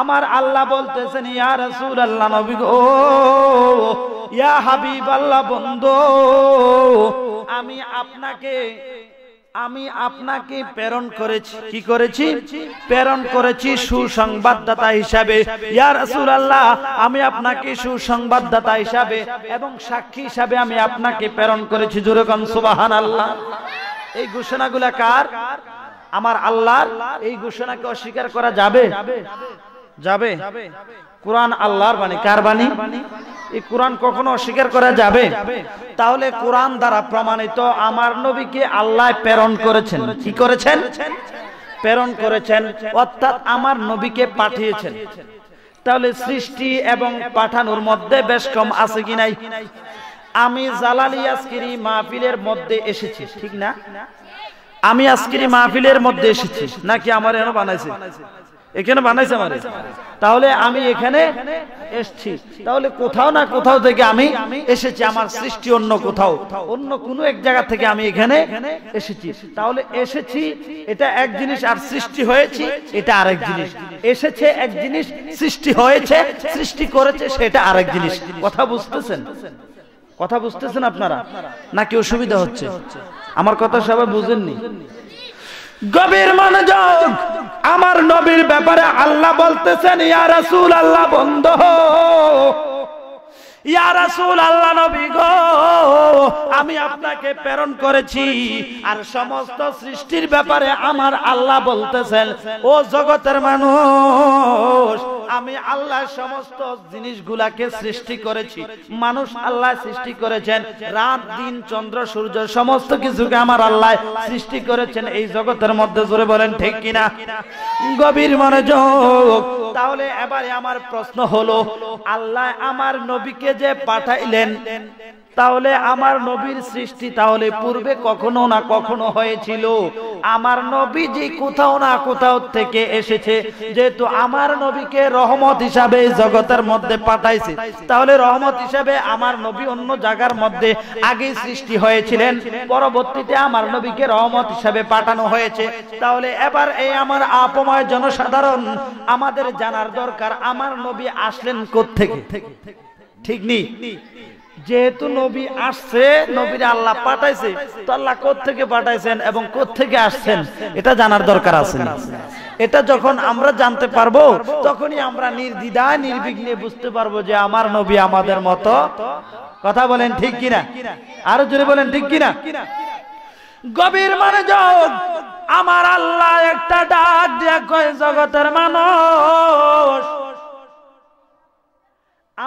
আমার আল্লাহ বলতেছেন ইয়ার সুর আল্লাহ নবী গো ইয়া হাবিব আল্লাহ বন্ধ আমি আপনাকে আমি আপনাকে প্রেরণ করেছি কি করেছি প্রেরণ করেছি সুসংবাদদাতা হিসাবে ইয়া রাসূলুল্লাহ আমি আপনাকে সুসংবাদদাতা হিসাবে এবং সাক্ষী হিসাবে আমি আপনাকে প্রেরণ করেছি জুরকম সুবহানাল্লাহ এই ঘোষণাগুলা কার আমার আল্লাহর এই ঘোষণাকে অস্বীকার করা যাবে যাবে কোরআন আল্লাহর বাণী কার বাণী এই কোরআন কখনো অস্বীকার করা যাবে তাহলে কোরআন দ্বারা প্রমাণিত আমার নবীকে আল্লাহ প্রেরণ করেছেন কি করেছেন প্রেরণ করেছেন অর্থাৎ আমার নবীকে পাঠিয়েছেন তাহলে সৃষ্টি এবং পাঠানোর মধ্যে বেশ কম আছে কি নাই আমি জালালি মাহফিলের মধ্যে এসেছি ঠিক না আমি আজকিরি মাহফিলের মধ্যে এসেছি নাকি আমার এনে বানাইছে এখানে বানাইছে আমার তাহলে আমি এখানে এসছি তাহলে কোথাও না কোথাও থেকে আমি এসেছি আমার সৃষ্টি অন্য কোথাও অন্য কোনো এক জায়গা থেকে আমি এখানে এসেছি তাহলে এসেছি এটা এক জিনিস আর সৃষ্টি হয়েছি এটা আরেক জিনিস এসেছে এক জিনিস সৃষ্টি হয়েছে সৃষ্টি করেছে সেটা আরেক জিনিস কথা বুঝতেছেন কথা বুঝতেছেন আপনারা নাকি অসুবিধা হচ্ছে আমার কথা সবাই বুঝেননি গভীর মনোযোগ আমার নবীর ব্যাপারে আল্লাহ বলতেছেন ইয়া রাসূল আল্লাহ বন্ধ আমি আপনাকে প্রেরণ করেছি আর সমস্ত সৃষ্টির ব্যাপারে আমার আল্লাহ বলতেছেন ও জগতের মানুষ আমি আল্লাহ সমস্ত জিনিসগুলাকে সৃষ্টি করেছি মানুষ আল্লাহ সৃষ্টি করেছেন রাত দিন চন্দ্র সূর্য সমস্ত কিছুকে আমার আল্লাহ সৃষ্টি করেছেন এই জগতের মধ্যে জোরে বলেন ঠিক কিনা গভীর মনে যোগ তাহলে এবারে আমার প্রশ্ন হলো আল্লাহ আমার নবীকে আমাকে যে পাঠাইলেন তাহলে আমার নবীর সৃষ্টি তাহলে পূর্বে কখনো না কখনো হয়েছিল আমার নবী যে কোথাও না কোথাও থেকে এসেছে যেহেতু আমার নবীকে রহমত হিসাবে জগতের মধ্যে পাঠাইছে তাহলে রহমত হিসাবে আমার নবী অন্য জায়গার মধ্যে আগে সৃষ্টি হয়েছিলেন পরবর্তীতে আমার নবীকে রহমত হিসাবে পাঠানো হয়েছে তাহলে এবার এই আমার আপময় জনসাধারণ আমাদের জানার দরকার আমার নবী আসলেন কোথেকে থেকে ঠিক নেই যেহেতু নবী আসছে নবীর আল্লাহ পাঠাইছে তো আল্লাহ থেকে পাঠাইছেন এবং থেকে আসছেন এটা জানার দরকার আছে এটা যখন আমরা জানতে পারবো তখনই আমরা নির্দিদা নির্বিঘ্নে বুঝতে পারবো যে আমার নবী আমাদের মতো কথা বলেন ঠিক কিনা আরো জোরে বলেন ঠিক কিনা গভীর মানে আমার আল্লাহ একটা ডাক দিয়া কয় জগতের মানুষ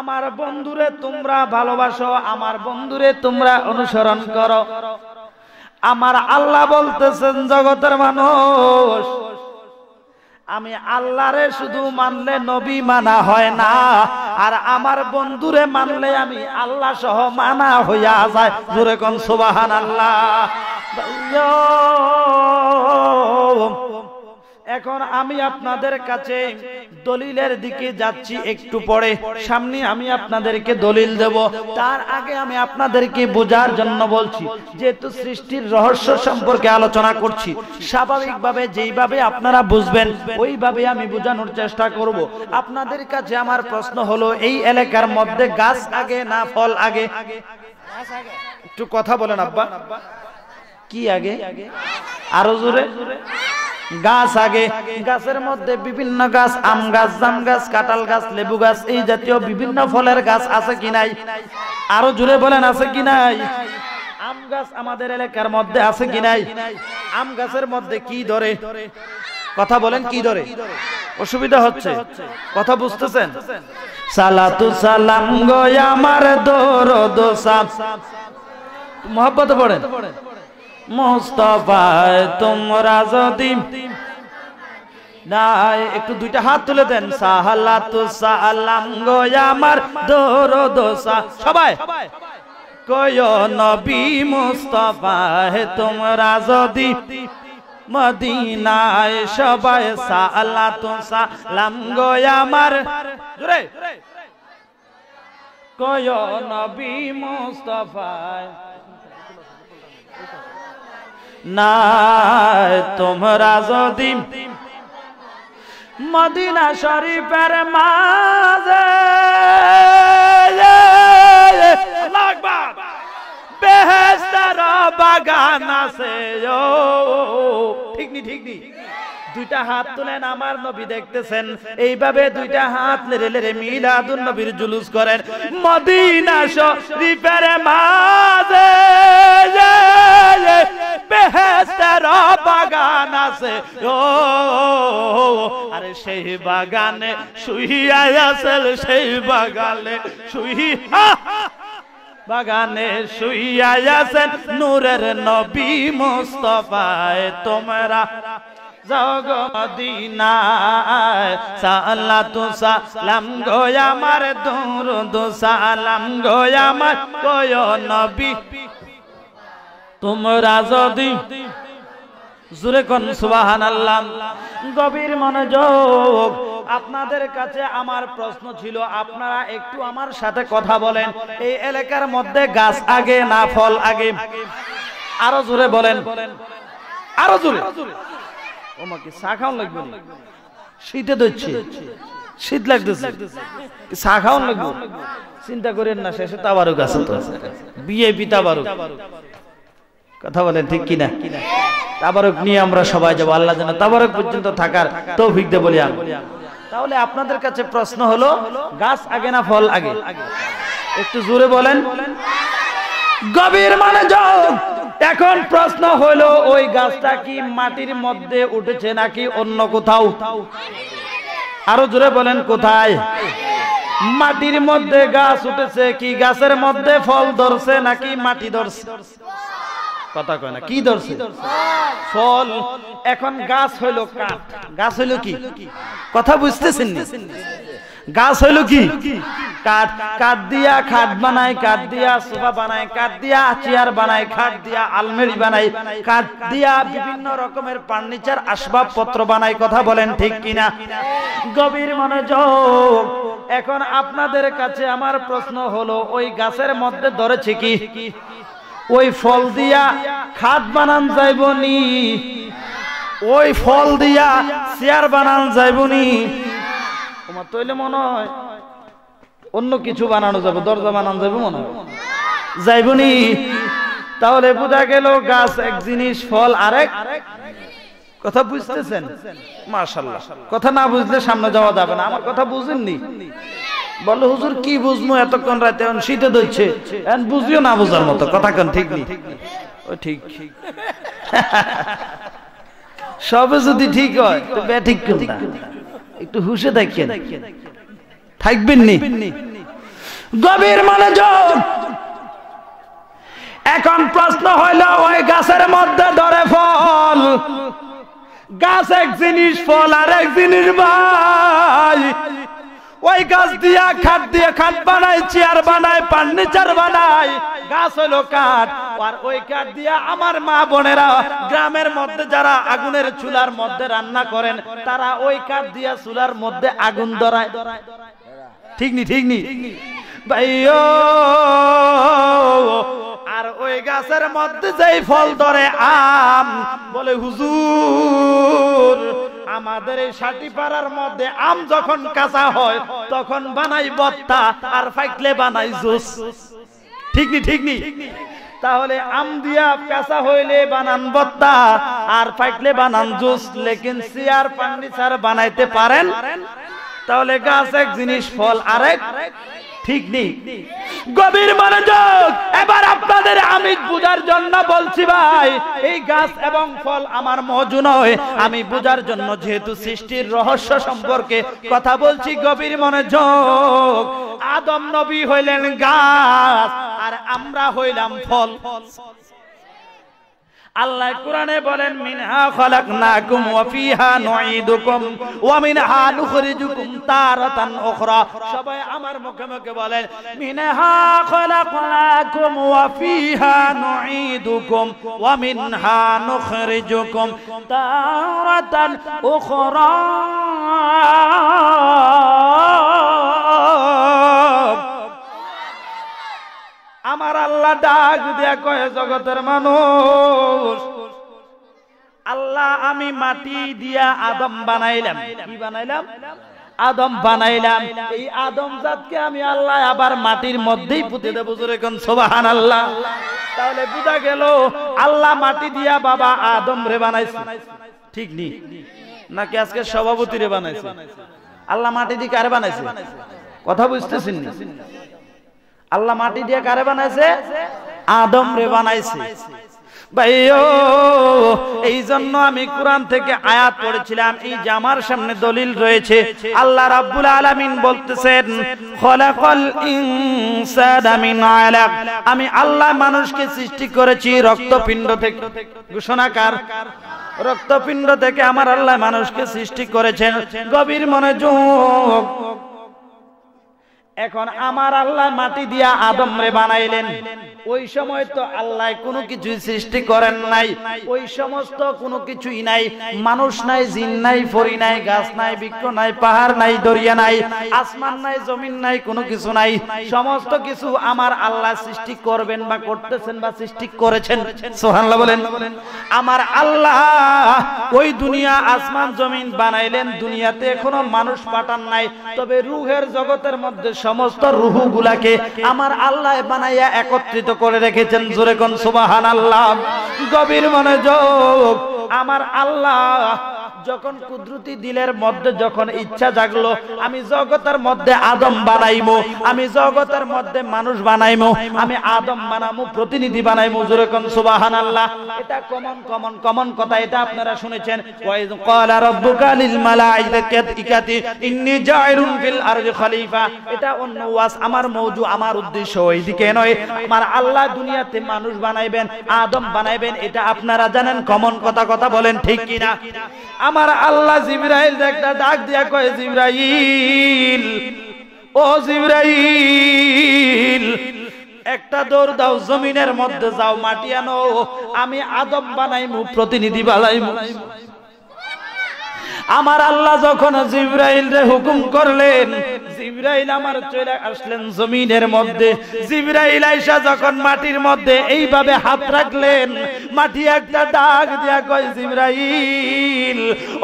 আমার বন্ধুরে তোমরা ভালোবাসো আমার বন্ধুরে তোমরা অনুসরণ করো আমার আল্লাহ বলতেছেন জগতের মানুষ আমি আল্লাহরে শুধু মানলে নবী মানা হয় না আর আমার বন্ধুরে মানলে আমি আল্লাহ সহ মানা হইয়া যায় জোরে কন সুবাহান আল্লাহ এখন আমি আপনাদের কাছে দলিলের দিকে যাচ্ছি একটু পরে সামনে আমি আপনাদেরকে দলিল দেব তার আগে আমি আপনাদেরকে বোঝার জন্য বলছি যেহেতু সৃষ্টির রহস্য সম্পর্কে আলোচনা করছি স্বাভাবিকভাবে যেইভাবে আপনারা বুঝবেন ওইভাবে আমি বোঝানোর চেষ্টা করব আপনাদের কাছে আমার প্রশ্ন হলো এই এলাকার মধ্যে গাছ আগে না ফল আগে একটু কথা বলেন আব্বা কি আগে আরো জোরে গাছ আগে গাছের মধ্যে বিভিন্ন গাছ আম গাছ জাম গাছ কাঁঠাল গাছ লেবু গাছ এই জাতীয় বিভিন্ন ফলের গাছ আছে কি নাই আরো জুড়ে বলেন আছে কি নাই আম গাছ আমাদের এলাকার মধ্যে আছে কি নাই আম গাছের মধ্যে কি ধরে কথা বলেন কি ধরে অসুবিধা হচ্ছে কথা বুঝতেছেন সালাতু সালাম গো আমার দরদ সাপ মহব্বত পড়েন মোস্তফায় তোমরা যদি নাই একটু দুইটা হাত তুলে দেন সাহালা তো সালাম গো আমার দোরো দোসা সবাই কয় নবী মুস্তফা হে তোমরা যদি মদিনায় সবাই সালা তো সালাম গো আমার জোরে কয় নবী মুস্তফা না তোমরা যদি মদিনা শরীফের মাঝে বেহেস্তার বাগান আছে ঠিক নি ঠিক নি দুইটা হাত তুলেন আমার নবী দেখতেছেন এইভাবে দুইটা হাত লেরে লেরে মিলাদুন নবীর জুলুস করেন মদিনা শরীফের মাঝে বেহেস্তের বাগান আছে ও আরে সেই বাগানে শুইয়া আসেল সেই বাগানে শুইয়া বাগানে শুইয়া আছেন নূরের নবী মুস্তফায় তোমরা জগ মদিনায় সালা তু সালাম গোয়া নবী তোমরা যদি জুরে কন সুবাহান আল্লাহ গভীর মনোযোগ আপনাদের কাছে আমার প্রশ্ন ছিল আপনারা একটু আমার সাথে কথা বলেন এই এলাকার মধ্যে গাছ আগে না ফল আগে আরো জুড়ে বলেন আরো জুড়ে চা লাগবে শীতে ধরছে শীত লাগতেছে চা খাওয়ান লাগবে চিন্তা করেন না শেষে তাবারুক আছে তো বিএপি তাবারুক কথা বলেন ঠিক কিনা তাবারুক নিয়ে আমরা সবাই যাবো আল্লাহ জানা তাবারুক পর্যন্ত থাকার তৌফিক দে বলি তাহলে আপনাদের কাছে প্রশ্ন হলো গাছ আগে না ফল আগে একটু জোরে বলেন গভীর মানে যাও এখন প্রশ্ন হইল ওই গাছটা কি মাটির মধ্যে উঠেছে নাকি অন্য কোথাও আরো জোরে বলেন কোথায় মাটির মধ্যে গাছ উঠেছে কি গাছের মধ্যে ফল ধরছে নাকি মাটি ধরছে কথা কয় না কি ধরছে ফল এখন গাছ হইলো কাঠ গাছ হইলো কি কথা বুঝতেছেন গাছ হইল কি কাঠ কাঠ দিয়া খাট বানায় কাঠ দিয়া সোফা বানায় কাঠ দিয়া চেয়ার বানায় খাট দিয়া আলমারি বানায় কাঠ দিয়া বিভিন্ন রকমের ফার্নিচার আসবাবপত্র বানায় কথা বলেন ঠিক কিনা গভীর মনোযোগ এখন আপনাদের কাছে আমার প্রশ্ন হলো ওই গাছের মধ্যে ধরেছে কি ওই ফল দিয়া খাট বানান যাইবনি ওই ফল দিয়া চেয়ার বানান যাইবনি তোমার তৈলে মনে হয় অন্য কিছু বানানো যাবে দরজা বানানো যাবে মনে হয় যাইবনি তাহলে বোঝা গেল গাছ এক জিনিস ফল আরেক কথা বুঝতেছেন মার্শাল্লাহ কথা না বুঝলে সামনে যাওয়া যাবে না আমার কথা বুঝেননি বলো হুজুর কি বুঝবো এতক্ষণ রাতে এখন শীতে ধরছে এখন বুঝিও না বুঝার মতো কথা কেন ঠিক নেই ও ঠিক সবে যদি ঠিক হয় তো ব্যাঠিক কোনটা একটু হুশে দেখেন থাকবেন নি গভীর মনোযোগ এখন প্রশ্ন হইল ওই গাছের মধ্যে ধরে ফল গাছ এক জিনিস ফল আর এক জিনিস ভাই ওই গাছ দিয়া খাট দিয়ে খাট বানায় চেয়ার বানায় ফার্নিচার বানায় গাছ হলো কাঠ আর ওই কাঠ দিয়া আমার মা বোনেরা গ্রামের মধ্যে যারা আগুনের চুলার মধ্যে রান্না করেন তারা ওই কাঠ দিয়া চুলার মধ্যে আগুন ধরায় ঠিক নি ঠিক নি ভাইও আর ওই গাছের মধ্যে যেই ফল ধরে আম বলে হুজুর আমাদের এই ষাটি পাড়ার মধ্যে আম যখন কাঁচা হয় তখন বানাই বত্তা আর ফাইকলে বানাই জুস ঠিক নি ঠিক নি তাহলে আম দিয়া কাঁচা হইলে বানান বত্তা আর পাইকলে বানান জুস লেকিন সিয়ার ফার্নিচার বানাইতে পারেন তাহলে গাছ এক জিনিস ফল আরেক ঠিক নেই গভীর মনোযোগ এবার আপনাদের আমি বুঝার জন্য বলছি ভাই এই গাছ এবং ফল আমার মজু নয় আমি বুঝার জন্য যেহেতু সৃষ্টির রহস্য সম্পর্কে কথা বলছি গভীর মনোযোগ আদম নবী হইলেন গাছ আর আমরা হইলাম ফল আল্লাহ কোরআনে বলেন মিনহা খালাকনাকুম ওয়া ফিহা নুঈদুকুম ওয়া মিনহা নুখরিজুকুম তারাতান উখরা সবাই আমার মুখে মুখে বলেন মিনহা খালাকনাকুম ওয়া ফিহা নুঈদুকুম ওয়া মিনহা নুখরিজুকুম তারাতান উখরা আল্লাহ ডাক দিয়া কয়ে জগতের মানুষ আল্লাহ আমি মাটি দিয়া আদম বানাইলাম কি বানাইলাম আদম বানাইলাম এই আদম জাতকে আমি আল্লাহ আবার মাটির মধ্যেই পুঁতে দেব এখন সোবাহান আল্লাহ তাহলে বুঝা গেল আল্লাহ মাটি দিয়া বাবা আদম রে বানাইছে ঠিক নি নাকি আজকে সভাপতি রে বানাইছে আল্লাহ মাটি দিয়ে কারে বানাইছে কথা বুঝতেছেন না আল্লাহ মাটি দিয়ে কারে বানাইছে আদম রে বানাইছে এই জন্য আমি কোরআন থেকে আয়াত পড়েছিলাম এই যে আমার সামনে দলিল রয়েছে আল্লাহ রাব্বুল আলামিন বলতেছেন খলাকল আলাক আমি আল্লাহ মানুষকে সৃষ্টি করেছি রক্তপিণ্ড থেকে ঘোষণাকার রক্তপিণ্ড থেকে আমার আল্লাহ মানুষকে সৃষ্টি করেছেন গভীর মনোযোগ এখন আমার আল্লাহ মাটি দিয়া আদম রে বানাইলেন ওই সময় তো আল্লাহ কোনো কিছু সৃষ্টি করেন নাই ওই সমস্ত কোনো কিছুই নাই মানুষ নাই জিন নাই ফরি নাই গাছ নাই বৃক্ষ নাই পাহাড় নাই দরিয়া নাই আসমান নাই জমিন নাই কোনো কিছু নাই সমস্ত কিছু আমার আল্লাহ সৃষ্টি করবেন বা করতেছেন বা সৃষ্টি করেছেন সোহান্লা বলেন আমার আল্লাহ ওই দুনিয়া আসমান জমিন বানাইলেন দুনিয়াতে এখনো মানুষ পাঠান নাই তবে রুহের জগতের মধ্যে সমস্ত রুহু গুলাকে আমার আল্লাহ বানাইয়া একত্রিত করে রেখেছেন জোরে কোন সুবাহান আল্লাহ গভীর মনে যোগ আমার আল্লাহ যখন কুদরতি দিলের মধ্যে যখন ইচ্ছা জাগলো আমি জগতের মধ্যে আদম বানাইমো আমি জগতের মধ্যে মানুষ বানাইমো আমি আদম বানামো প্রতিনিধি বানাইমো জুরকন সুবাহান আল্লাহ এটা কমন কমন কমন কথা এটা আপনারা শুনেছেন ওয়াইজ ক্বালা রাব্বুকা লিল মালাঈকাতি ইন্নী জাইরুন ফিল আরদি খলিফা এটা অন্য ওয়াজ আমার মৌজু আমার উদ্দেশ্য ওইদিকে নয় আমার আল্লাহ দুনিয়াতে মানুষ বানাইবেন আদম বানাইবেন এটা আপনারা জানেন কমন কথা কথা বলেন ঠিক কিনা আমার আল্লাহ জিব্রাইল একটা ডাক দিয়া কয়ে জিব্রাইল ও জিব্রাইল একটা দৌড় দাও জমিনের মধ্যে যাও মাটি আনো আমি আদম বানাইমু প্রতিনিধি বানাইমু আমার আল্লাহ যখন জিব্রাইল রে হুকুম করলেন জিব্রাইল আমার চলে আসলেন জমিনের মধ্যে জিব্রাইল আইসা যখন মাটির মধ্যে এইভাবে হাত রাখলেন মাটি একটা ডাক দিয়া কয় জিব্রাইল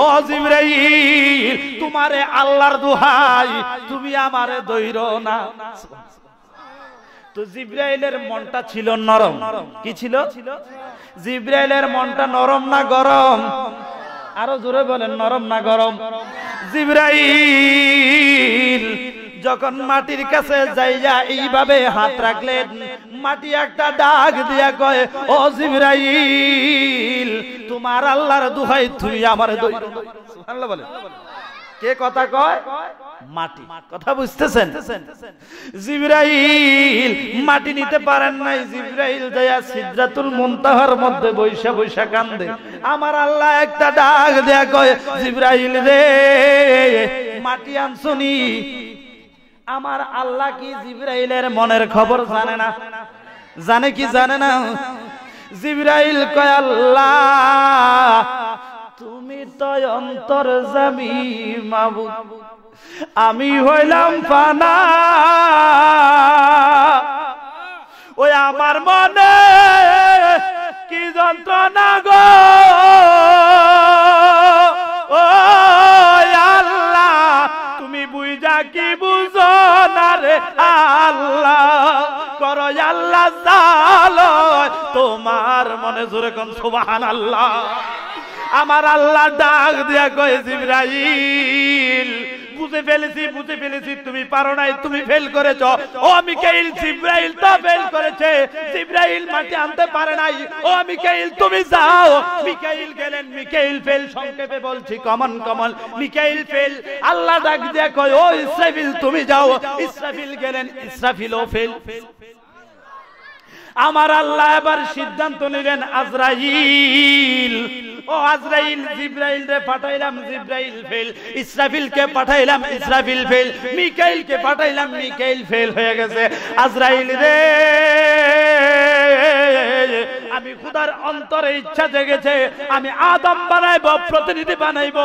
ও জিব্রাইল তোমারে আল্লাহর দোহাই তুমি আমারে দইরো না তো জিব্রাইলের মনটা ছিল নরম কি ছিল জিব্রাইলের মনটা নরম না গরম আরো জোরে বলেন নরম না গরম জিব্রাইল যখন মাটির কাছে যাইয়া এইভাবে হাত রাখলেন মাটি একটা ডাক দিয়া কয় ও জিব্রাইল তোমার আল্লাহর দুহাই তুই আমার দই বলে কে কথা কয় মাটি কথা বুঝতেছেন জিব্রাইল মাটি নিতে পারেন নাই জিব্রাইল দয়া সিদ্রাতুল মুনতাহার মধ্যে বৈশা বৈশা কান্দে আমার আল্লাহ একটা ডাক দেয়া কয় জিব্রাইল রে মাটি আনছনি আমার আল্লাহ কি জিব্রাইলের মনের খবর জানে না জানে কি জানে না জিব্রাইল কয় আল্লাহ তুমি তয় অন্তর যাবি মাবু আমি হইলাম পানা ওই আমার মনে কি যন্ত্রণা গো ও আল্লাহ তুমি বুঝা কি বুঝো না রে আল্লাহ করো আল্লাহ জাল তোমার মনে জোরে কোন সুবাহান আল্লাহ আমার আল্লাহ ডাক দিয়া কয়ে জিব্রাইল বুঝে ফেলেছি বুঝে ফেলেছি তুমি পারো নাই তুমি ফেল করেছ ও মিকাইল জিব্রাইল তো ফেল করেছে জিব্রাইল মাটি আনতে পারে নাই ও মিকাইল তুমি যাও মিকাইল গেলেন মিকাইল ফেল সংক্ষেপে বলছি কমন কমন মিকাইল ফেল আল্লাহ ডাক দিয়া কয় ও ইসরাফিল তুমি যাও ইসরাফিল গেলেন ইসরাফিলও ফেল ফেল আমার আল্লাহ এবার সিদ্ধান্ত নিলেন আজরাইল ও আজরাইল জিব্রাইল রে পাঠাইলাম জিব্রাইল ফেল ইসরাফিল কে পাঠাইলাম ইসরাফিল ফেল মিকাইল কে পাঠাইলাম মিকাইল ফেল হয়ে গেছে আজরাইল রে আমি খুদার অন্তরে ইচ্ছা জেগেছে আমি আদম বানাইব প্রতিনিধি বানাইব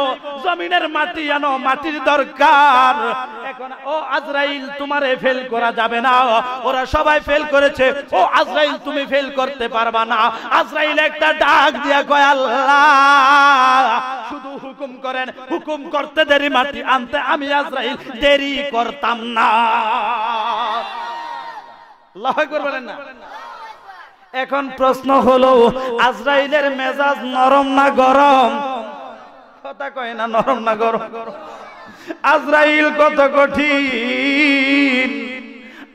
জমিনের মাটি আনো মাটির দরকার এখন ও আজরাইল তোমারে ফেল করা যাবে না ওরা সবাই ফেল করেছে ও আজ আজরাইল তুমি ফেল করতে পারবা না আজরাইল একটা ডাক দিয়া কয় আল্লাহ শুধু হুকুম করেন হুকুম করতে দেরি মাটি আনতে আমি আজরাইল দেরি করতাম না আল্লাহ বলেন না এখন প্রশ্ন হলো আজরাইলের মেজাজ নরম না গরম কথা কয় না নরম না গরম আজরাইল কত কঠিন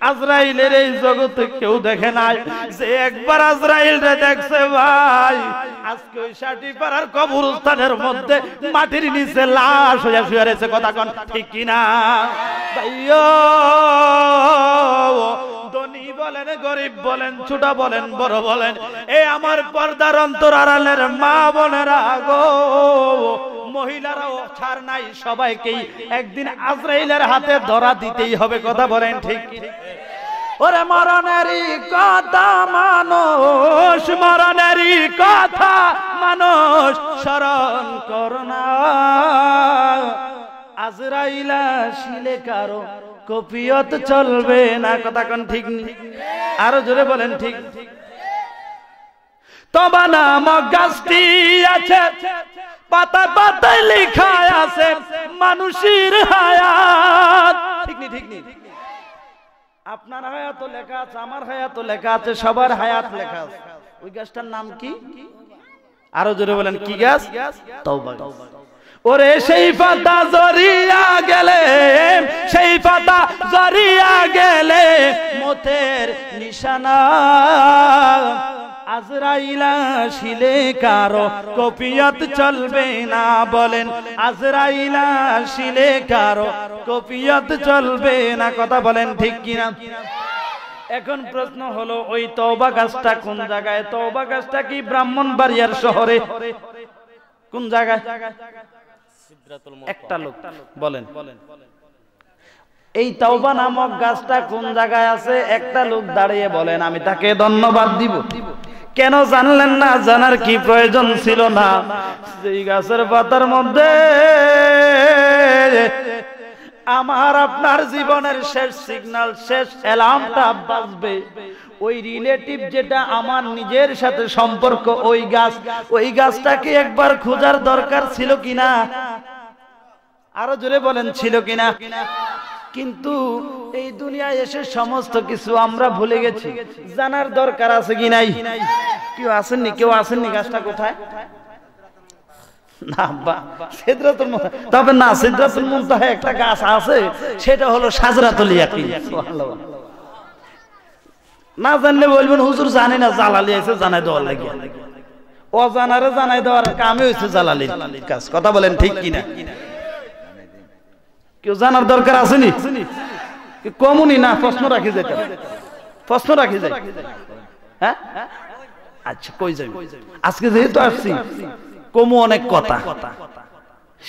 আজরাইলের এই জগতে কেউ দেখে নাই যে একবার রে দেখছে ভাই আজকে ওই শাটি পাড়ার কবরস্থানের মধ্যে মাটির নিচে লাশ হইয়া শুয়ে রয়েছে কথা কন ঠিক কিনা ভাইয় ধনী বলেন গরিব বলেন ছোট বলেন বড় বলেন এ আমার পর্দার অন্তর আড়ালের মা বোনেরা গো মহিলারাও ছাড় নাই সবাইকেই একদিন আজরাইলের হাতে ধরা দিতেই হবে কথা বলেন ঠিক ওরে মরণেরই কথা মানুষ মরণেরই কথা মানুষ স্মরণ করোনা আজরাইলা শিলে কারো কপিয়ত চলবে না কথা কোন ঠিক নেই আরো জোরে বলেন ঠিক তবা নাম গাছটি আছে পাতা পাতায় লেখা আছে মানুষের হায়াত ঠিক নেই ঠিক নেই আপনার হায়াত লেখা আছে আমার হায়াত লেখা আছে সবার হায়াত লেখা আছে ওই গাছটার নাম কি আরো জোরে বলেন কি গাছ তওবা গাছ ওরে সেই পাতা জরিয়া গেলে সেই পাতা জরিয়া গেলে মতের নিশানা আজরাইলা শিলে কারো কপিয়ত চলবে না বলেন আজরাইলা শিলে কারো কপিয়ত চলবে না কথা বলেন ঠিক কিনা এখন প্রশ্ন হলো ওই তওবা গাছটা কোন জায়গায় তওবা গাছটা কি ব্রাহ্মণ বাড়িয়ার শহরে কোন জায়গায় একটা লোক বলেন এই তাওবা নামক গাছটা কোন জায়গায় আছে একটা লোক দাঁড়িয়ে বলেন আমি তাকে ধন্যবাদ দিব কেন জানলেন না জানার কি প্রয়োজন ছিল না সেই গাছের পাতার মধ্যে আমার আপনার জীবনের শেষ সিগনাল শেষ অ্যালার্মটা বাজবে ওই রিলেটিভ যেটা আমার নিজের সাথে সম্পর্ক ওই গাছ ওই গাছটাকে একবার খোঁজার দরকার ছিল কিনা আরো জোরে বলেন ছিল কিনা কিন্তু এই দুনিয়ায় এসে সমস্ত কিছু আমরা ভুলে গেছি জানার দরকার আছে কি নাই কেউ আসেননি কেউ আসেননি গাছটা কোথায় তবে না সিদ্ধাতুল মুমতাহ একটা গাছ আছে সেটা হলো সাজরাতুল ইয়াকিন না জানলে বলবেন হুজুর জানে না জালালি আছে জানাই দেওয়া লাগে অজানারে জানাই দেওয়ার কামে হয়েছে জালালি কাজ কথা বলেন ঠিক কিনা কেউ জানার দরকার নি কমুনি না প্রশ্ন রাখি যায় প্রশ্ন রাখি যাই হ্যাঁ আচ্ছা কই যাই আজকে যেহেতু আসছি কমু অনেক কথা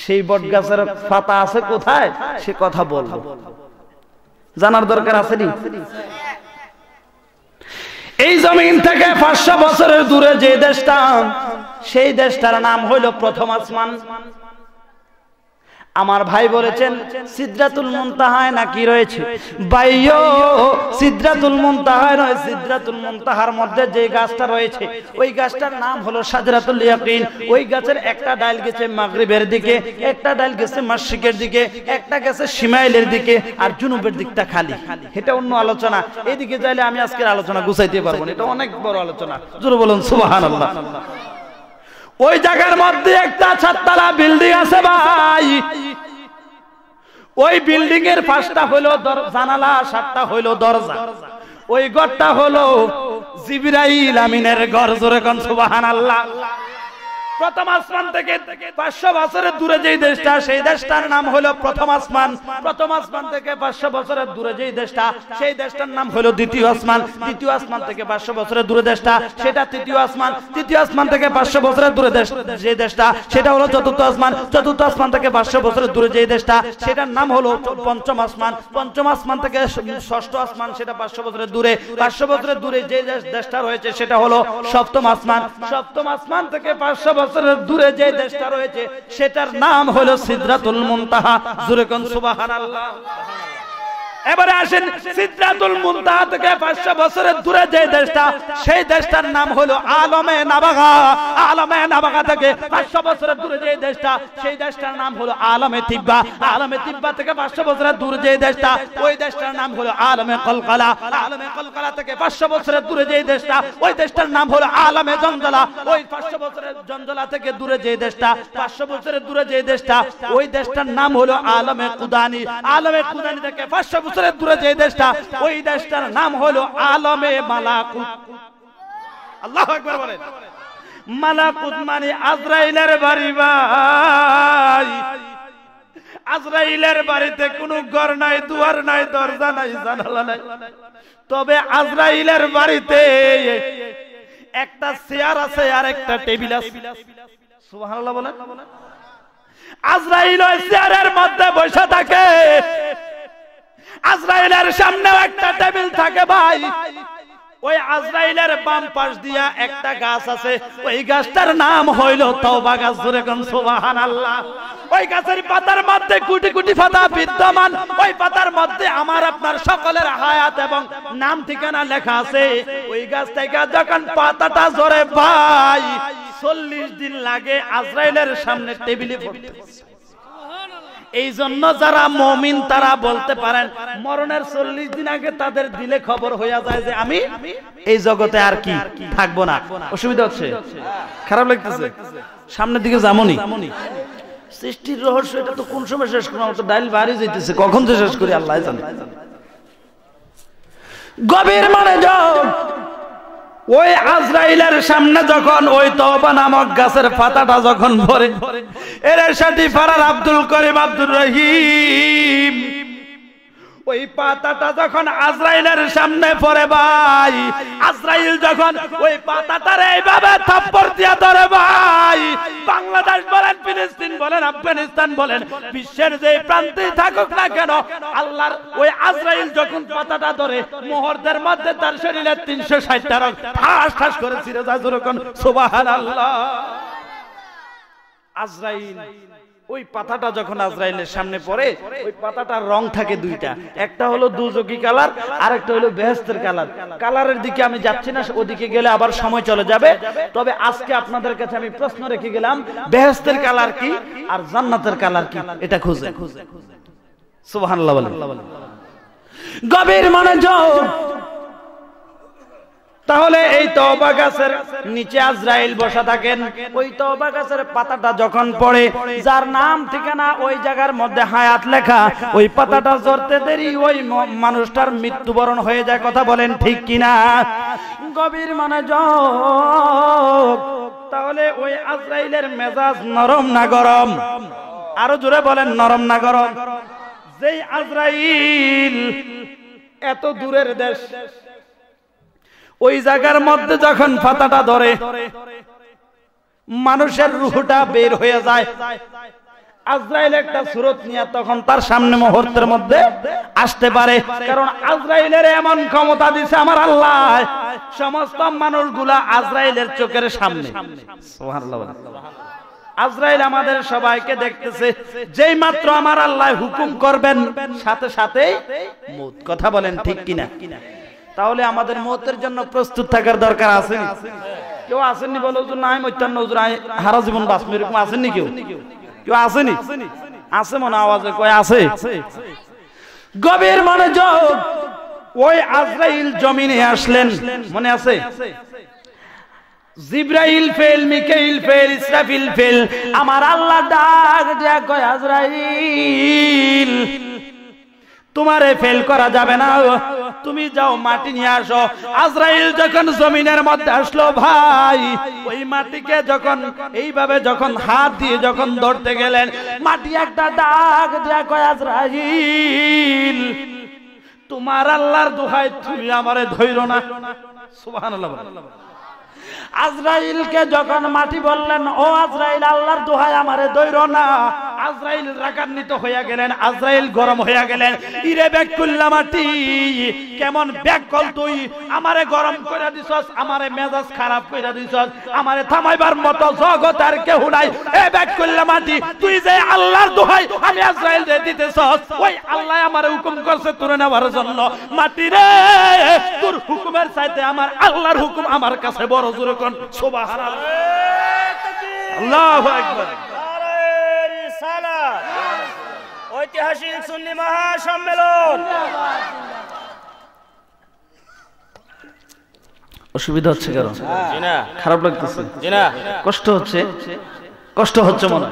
সেই বট গাছের পাতা আছে কোথায় সে কথা বলবো জানার দরকার নি এই জমিন থেকে পাঁচশো বছরের দূরে যে দেশটা সেই দেশটার নাম হইল প্রথম আসমান আমার ভাই বলেছেন সিদ্ধাতুল মুনতাহায় নাকি রয়েছে বাইয় সিদ্ধাতুল মুনতাহায় নয় সিদ্ধাতুল মুনতাহার মধ্যে যে গাছটা রয়েছে ওই গাছটার নাম হলো সাজরাতুল ইয়াকিন ওই গাছের একটা ডাল গেছে মাগরিবের দিকে একটা ডাল গেছে মাসিকের দিকে একটা গেছে সিমাইলের দিকে আর জুনুবের দিকটা খালি এটা অন্য আলোচনা এদিকে যাইলে আমি আজকের আলোচনা গুছাইতে পারবো না এটা অনেক বড় আলোচনা জোর বলুন সুবহানাল্লাহ ওই জায়গার মধ্যে একটা ছাতলা বিল্ডিং আছে ভাই ওই বিল্ডিং এর পাঁচটা হইলো জানালা সাতটা হইলো দরজা ওই ঘরটা হলো জিবরাইল আমিনের ঘর জোরে কন সুবহানাল্লাহ প্রথম আসমান থেকে পাঁচশো বছরের দূরে যেই দেশটা সেই দেশটার নাম হলো প্রথম আসমান প্রথম আসমান থেকে পাঁচশো বছরের দূরে যেই দেশটা সেই দেশটার নাম হলো দ্বিতীয় আসমান দ্বিতীয় আসমান থেকে পাঁচশো বছরের দূরে দেশটা সেটা তৃতীয় আসমান তৃতীয় আসমান থেকে পাঁচশো বছরের দূরে দেশ যে দেশটা সেটা হলো চতুর্থ আসমান চতুর্থ আসমান থেকে পাঁচশো বছরের দূরে যেই দেশটা সেটার নাম হলো পঞ্চম আসমান পঞ্চম আসমান থেকে ষষ্ঠ আসমান সেটা পাঁচশো বছরের দূরে পাঁচশো বছরের দূরে যে দেশটা রয়েছে সেটা হলো সপ্তম আসমান সপ্তম আসমান থেকে পাঁচশো বছর বছরের দূরে যে দেশটা রয়েছে সেটার নাম হলো সিদ্ধাতুল মুহা জুরেকন সুবাহ এবারে আসেন সিদ্ধাতুল মুন্তাহা থেকে 500 বছরের দূরে যে দেশটা সেই দেশটার নাম হলো আলমে নাবাগা আলমে নাবাগা থেকে 500 বছরের দূরে যে দেশটা সেই দেশটার নাম হলো আলমে তিব্বা আলমে তিব্বা থেকে 500 বছরের দূরে যে দেশটা ওই দেশটার নাম হলো আলমে কলকালা আলমে কলকালা থেকে 500 বছরের দূরে যে দেশটা ওই দেশটার নাম হলো আলমে জঞ্জলা ওই 500 বছরের জঞ্জলা থেকে দূরে যে দেশটা 500 বছরের দূরে যে দেশটা ওই দেশটার নাম হলো আলমে কুদানি আলমে কুদানি থেকে 500 বছরের দূরে যে দেশটা ওই দেশটার নাম হলো আলমে মালাকুত আল্লাহ একবার বলেন মালাকুত মানে আজরাইলের বাড়ি ভাই আজরাইলের বাড়িতে কোনো ঘর নাই দুয়ার নাই দরজা নাই জানালা নাই তবে আজরাইলের বাড়িতে একটা চেয়ার আছে আর একটা টেবিল আছে সুবহানাল্লাহ বলেন আজরাইল ওই চেয়ারের মধ্যে বসে থাকে আজরাইলের সামনেও একটা টেবিল থাকে ভাই ওই আজরাইলের বাম পাশ দিয়া একটা গাছ আছে ওই গাছটার নাম হইল তওবা গাছ ধরে কোন সুবহানাল্লাহ ওই গাছের পাতার মধ্যে কোটি কোটি পাতা বিদ্যমান ওই পাতার মধ্যে আমার আপনার সকলের হায়াত এবং নাম ঠিকানা লেখা আছে ওই গাছ থেকে যখন পাতাটা ঝরে ভাই চল্লিশ দিন লাগে আজরাইলের সামনে টেবিলে পড়তে এই জন্য যারা মমিন তারা বলতে পারেন মরণের চল্লিশ দিন আগে তাদের দিলে খবর হইয়া যায় যে আমি এই জগতে আর কি থাকবো না অসুবিধা হচ্ছে খারাপ লাগতেছে সামনের দিকে যামনি সৃষ্টির রহস্য এটা তো কোন সময় শেষ করবো তো ডাইল বাড়ি যেতেছে কখন তো শেষ করি আল্লাহ জানে গভীর মানে যাও ওই আজরাইলের সামনে যখন ওই তহবা নামক গাছের পাতাটা যখন ভরে এর সাথে ফারার আব্দুল করিম আব্দুর রহিম ওই পাতাটা যখন আজরাইলের সামনে পড়ে ভাই আজরাইল যখন ওই পাতাটার এইভাবে থাপ্পর দিয়ে ধরে ভাই বাংলাদেশ বলেন ফিলিস্তিন বলেন আফগানিস্তান বলেন বিশ্বের যে প্রান্তে থাকুক না কেন আল্লাহর ওই আজরাইল যখন পাতাটা ধরে মোহরদের মধ্যে তার শরীরে তিনশো ষাটটা রং ঠাস ঠাস করে চিরে যায় যখন সুবাহান আল্লাহ আজরাইল ওই পাতাটা যখন আজরাইলের সামনে পড়ে ওই পাতাটার রং থাকে দুইটা একটা হলো দুজকি কালার আর একটা হলো বেহেস্তের কালার কালারের দিকে আমি যাচ্ছি না ওদিকে গেলে আবার সময় চলে যাবে তবে আজকে আপনাদের কাছে আমি প্রশ্ন রেখে গেলাম বেহেস্তের কালার কি আর জান্নাতের কালার কি এটা খুঁজে সুবহানাল্লাহ গভীর যাও তাহলে এই তওবা গাছের নিচে আজরাইল বসা থাকেন ওই তওবা গাছের পাতাটা যখন পড়ে যার নাম ঠিকানা ওই জায়গার মধ্যে হায়াত লেখা ওই পাতাটা চড়তে দেরি ওই মানুষটার মৃত্যুবরণ হয়ে যায় কথা বলেন ঠিক কিনা গভীর মানে যোগ তাহলে ওই আজরাইলের মেজাজ নরম না গরম আরো জোরে বলেন নরম না গরম যেই আজরাইল এত দূরের দেশ ওই জায়গার মধ্যে যখন ফাতাটা ধরে মানুষের রুহটা বের হয়ে যায় আজরাইল একটা সুরত নিয়ে তখন তার সামনে মুহূর্তের মধ্যে আসতে পারে কারণ আজরাইলের এমন ক্ষমতা দিছে আমার আল্লাহ সমস্ত মানুষগুলা আজরাইলের চোখের সামনে আজরাইল আমাদের সবাইকে দেখতেছে যেই মাত্র আমার আল্লাহ হুকুম করবেন সাথে সাথে কথা বলেন ঠিক কিনা কিনা তাহলে আমাদের মতের জন্য প্রস্তুত থাকার দরকার আছে কেউ আসেননি বলো তো নাই মৈত্যান্ন হুজুর হারা জীবন বাঁচবে এরকম আসেননি কেউ কেউ আসেনি আছে মনে আওয়াজে কয় আছে গভীর মানে যোগ ওই আজরাইল জমিনে আসলেন মনে আছে জিব্রাইল ফেল মিকাইল ফেল ইসরাফিল ফেল আমার আল্লাহ ডাক ডাক কয় আজরাইল তোমারে ফেল করা যাবে না তুমি যাও মাটি নিয়ে আসো আজরাইল যখন জমিনের মধ্যে আসলো ভাই ওই মাটিকে যখন এইভাবে যখন হাত দিয়ে যখন ধরতে গেলেন মাটি একটা ডাক দিয়া কয় আজরাইল তোমার আল্লাহর দোহায় তুমি আমারে ধৈর না সুবহানাল্লাহ আজরাইলকে যখন মাটি বললেন ও আজরাইল আল্লাহর দোহায় আমারে দৈর না আজরাইল রাগান্বিত হইয়া গেলেন আজরাইল গরম হইয়া গেলেন ইরে কুল্লা মাটি কেমন কল তুই আমারে গরম কইরা দিছস আমারে মেজাজ খারাপ কইরা দিছস আমারে থামাইবার মতো জগত আর কেহ নাই এ কুল্লা মাটি তুই যে আল্লাহর দোহাই আমি আজরাইল রে দিতেছস ওই আল্লাহ আমারে হুকুম করছে তোর নেবার জন্য মাটি রে তোর হুকুমের চাইতে আমার আল্লাহর হুকুম আমার কাছে বড় কন ঐতিহাসিক সুন্নি মহাসম্মেলন অসুবিধা হচ্ছে কেন হ্যাঁ। খারাপ লাগতেছে কষ্ট হচ্ছে কষ্ট হচ্ছে মনে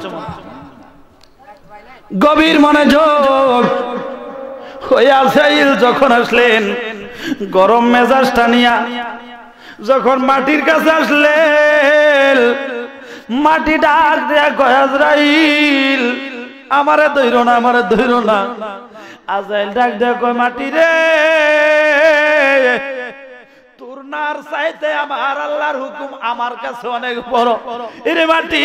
গভীর মনে যোগ হইয়া যখন আসলেন গরম মেজাজটা নিয়া যখন মাটির কাছে আসলে মাটি ডাক দেয়া গয়াজরাইল আমারে দৈর না আমারে দৈর না আজাইল ডাক দেয়া কয় মাটি রে আপনার চাইতে আমার আল্লাহর হুকুম আমার কাছে অনেক বড় এর মাটি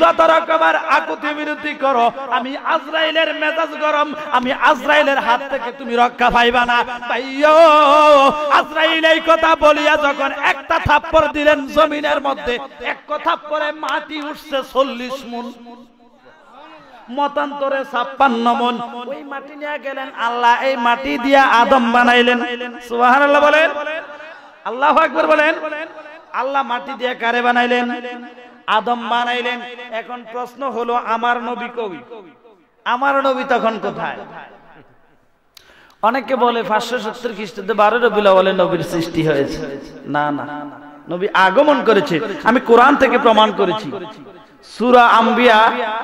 যত রকমের আকুতি বিরতি করো আমি আজরাইলের মেজাজ গরম আমি আজরাইলের হাত থেকে তুমি রক্ষা পাইবা না পাইও আজরাইল এই কথা বলিয়া যখন একটা থাপ্পড় দিলেন জমিনের মধ্যে এক থাপ্পড়ে মাটি উঠছে চল্লিশ মুন মতান্তরে ছাপ্পান্ন মন ওই মাটি নিয়ে গেলেন আল্লাহ এই মাটি দিয়া আদম বানাইলেন সুবহানাল্লাহ বলেন আল্লাহ একবার বলেন আল্লাহ মাটি দিয়ে কারে বানাইলেন আদম বানাইলেন এখন প্রশ্ন হলো আমার নবী কবি আমার নবী তখন কোথায় অনেকে বলে পাঁচশো সত্তর খ্রিস্টাব্দে বারো রবিলা বলে নবীর সৃষ্টি হয়েছে না না নবী আগমন করেছে আমি কোরআন থেকে প্রমাণ করেছি সুরা আম্বিয়া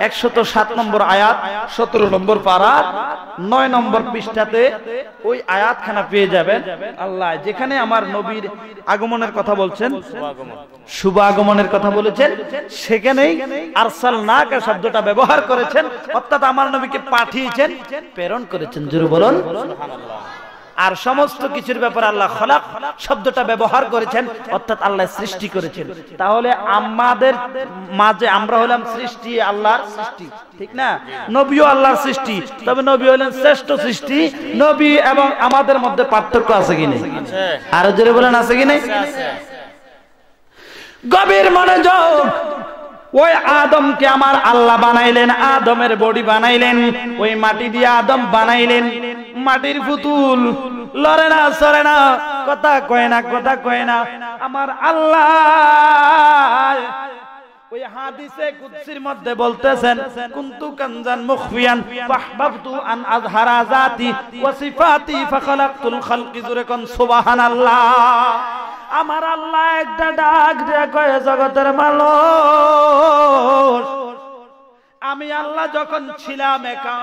একশত সাত নম্বর আয়াত সতেরো নম্বর পাড়া নয় নম্বর পৃষ্ঠাতে ওই খানা পেয়ে যাবেন আল্লাহ যেখানে আমার নবীর আগমনের কথা বলছেন শুভ আগমনের কথা বলেছেন সেখানেই আরসাল না শব্দটা ব্যবহার করেছেন অর্থাৎ আমার নবীকে পাঠিয়েছেন প্রেরণ করেছেন জুরু বলুন সুবহানাল্লাহ আর সমস্ত কিছুর ব্যাপারে আল্লাহ খলাক শব্দটা ব্যবহার করেছেন অর্থাৎ আল্লাহ সৃষ্টি করেছেন তাহলে আমাদের মাঝে আমরা হলাম সৃষ্টি আল্লাহর সৃষ্টি ঠিক না নবীও আল্লাহর সৃষ্টি তবে নবী হলেন শ্রেষ্ঠ সৃষ্টি নবী এবং আমাদের মধ্যে পার্থক্য আছে কি নেই আর জোরে বলেন আছে কি নেই গভীর মনোযোগ ওই আদমকে আমার আল্লাহ বানাইলেন আদমের বডি বানাইলেন ওই মাটি দিয়ে আদম বানাইলেন মাটির পুতুল লড়ে না সরে না কথা কয় না কথা কয় না আমার আল্লাহ ওই হাদিসে কুদসির মধ্যে বলতেছেন কুনতু কানজান মুখফিয়ান ফাহবাবতু আন আযহারা যাতি ওয়া সিফাতি খালকি সুবহানাল্লাহ আমার আল্লাহ একটা ডাক দিয়ে জগতের মাল আমি আল্লাহ যখন ছিলাম একা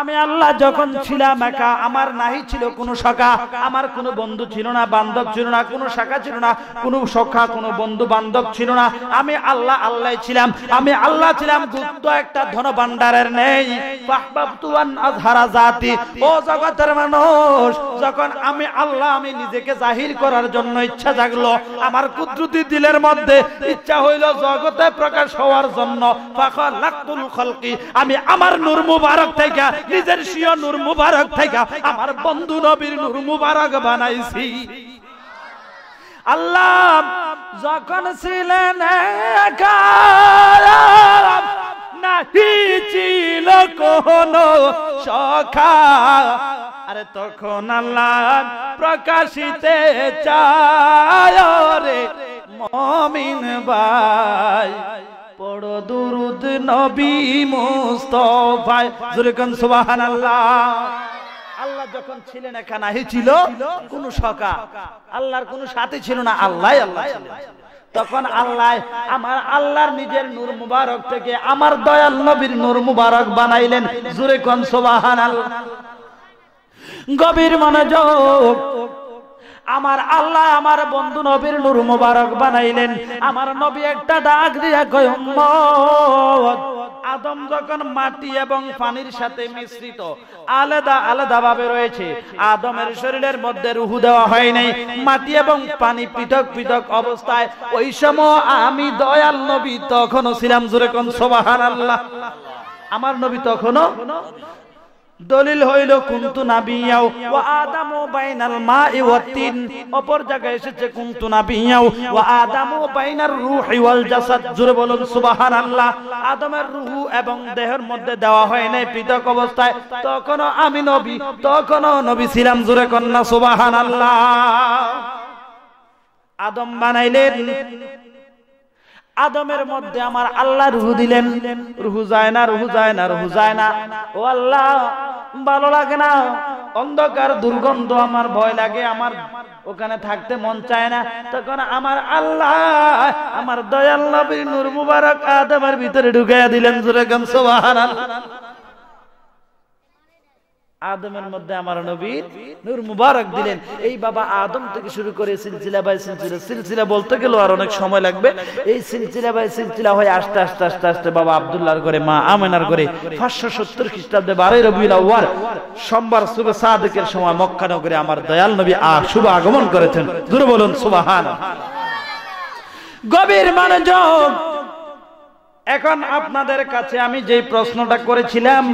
আমি আল্লাহ যখন ছিলাম একা আমার নাহি ছিল কোনো শাখা আমার কোনো বন্ধু ছিল না বান্ধব ছিল না কোনো শাখা ছিল না কোনো শাখা কোনো বন্ধু বান্ধব ছিল না আমি আল্লাহ আল্লাহ ছিলাম আমি আল্লাহ ছিলাম গুপ্ত একটা ধন ভান্ডারের নেই জাতি ও জগতের মানুষ যখন আমি আল্লাহ আমি নিজেকে জাহির করার জন্য ইচ্ছা জাগলো আমার কুদ্রুতি দিলের মধ্যে ইচ্ছা হইল জগতে প্রকাশ হওয়ার জন্য আমি আমার নূর মুবারক থেকে নিজের শিও নূর মুবারক থেকে আমার বন্ধু নবীর নূর মুবারক বানাইছি আল্লাহ যখন ছিলেন একা নাহি ছিল কোন সখা আরে তখন আল্লাহ প্রকাশিতে চায় রে মমিন বাই পড়ো দুরুদ নবী মুস্তফায় সুবহানাল্লাহ আল্লাহ যখন ছিলেন ছিল কোন সকা আল্লাহর কোন সাথে ছিল না আল্লাহ আল্লাহ তখন আল্লাহ আমার আল্লাহর নিজের নূর মুবারক থেকে আমার দয়াল নবীর নূর মুবারক বানাইলেন জুরে কন সোবাহান গভীর মনোযোগ আমার আল্লাহ আমার বন্ধু নবীর নুর মুবারক বানাইলেন আমার নবী একটা ডাক দিয়া কয় আদম যখন মাটি এবং পানির সাথে মিশ্রিত আলাদা আলাদা ভাবে রয়েছে আদমের শরীরের মধ্যে রুহু দেওয়া হয় নাই মাটি এবং পানি পৃথক পৃথক অবস্থায় ওই সময় আমি দয়াল নবী তখনও ছিলাম জোরে কোন সোবাহান আল্লাহ আমার নবী তখনও দলিল হইল কুন্তু নাবিয়াও আদাম ও বাইনাল মা ওয়া তিন অপর জায়গায় এসেছে কুন্তু নাবিয়াও আদাম ও বাইনার রূহি ওয়াল জাসাদ জুরে বলুন সুবহানাল্লাহ আদমের রূহ এবং দেহের মধ্যে দেওয়া হয় নাই পৃথক অবস্থায় তখন আমি নবী তখন নবী ছিলাম জুরে কন্যা সুবহানাল্লাহ আদম বানাইলেন আদমের মধ্যে আমার আল্লাহ রুহু দিলেন রুহু যায় না রুহু যায় না রুহু যায় না ও আল্লাহ ভালো লাগে না অন্ধকার দুর্গন্ধ আমার ভয় লাগে আমার ওখানে থাকতে মন চায় না তখন আমার আল্লাহ আমার দয়াল নবীর নূর মুবারক আদমের ভিতরে ঢুকাইয়া দিলেন জোরে গান সুবহানাল্লাহ আদমের মধ্যে আমার নবীর নূর মুবারক দিলেন এই বাবা আদম থেকে শুরু করে সিলসিলা বাই সিলসিলা সিলসিলা বলতে গেলেও আর অনেক সময় লাগবে এই সিলসিলা বাই সিলসিলা হয়ে আস্তে আস্তে আস্তে আস্তে বাবা আব্দুল্লাহর ঘরে মা আমেনার ঘরে পাঁচশো সত্তর খ্রিস্টাব্দে বারোই রবিউল আউয়াল সোমবার শুভ সাদেকের সময় মক্কা নগরে আমার দয়াল নবী আর শুভ আগমন করেছেন দূরে বলুন সুবাহান গভীর মানজন এখন আপনাদের কাছে আমি যে প্রশ্নটা করেছিলাম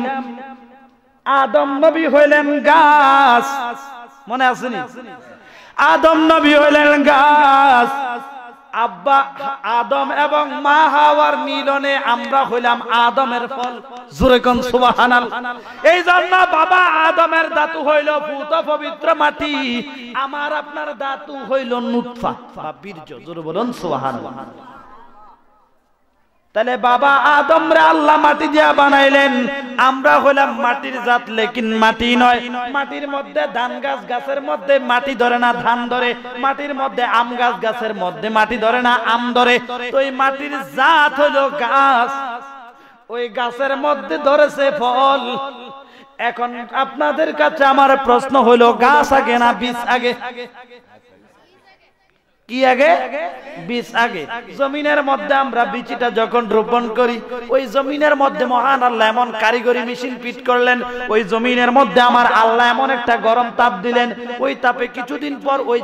আদম নবী হইলেন গাছ মনে আসেনি আদম নবী হইলেন গাছ আব্বা আদম এবং মা হাওয়ার মিলনে আমরা হইলাম আদমের ফল জুরেকন সুবাহানাল এই জন্য বাবা আদমের দাতু হইল ভূত পবিত্র মাটি আমার আপনার দাতু হইল নুৎফা বা বীর্য জোরে বলুন সুবাহানাল তাহলে বাবা আদমরা আল্লাহ মাটি দিয়া বানাইলেন আমরা হলাম মাটির জাত লেকিন মাটি নয় মাটির মধ্যে ধান গাছ গাছের মধ্যে মাটি ধরে না ধান ধরে মাটির মধ্যে আম গাছ গাছের মধ্যে মাটি ধরে না আম ধরে তো এই মাটির জাত হলো গাছ ওই গাছের মধ্যে ধরেছে ফল এখন আপনাদের কাছে আমার প্রশ্ন হলো গাছ আগে না বীজ আগে কি আগে বীজ আগে জমিনের মধ্যে আমরা বীজটা যখন রোপণ করি ওই জমিনের মধ্যে মহান আল্লাহ এমন কারিগরি মেশিন ফিট করলেন ওই জমিনের মধ্যে আমার আল্লাহ এমন একটা গরম তাপ দিলেন ওই তাপে কিছুদিন পর ওই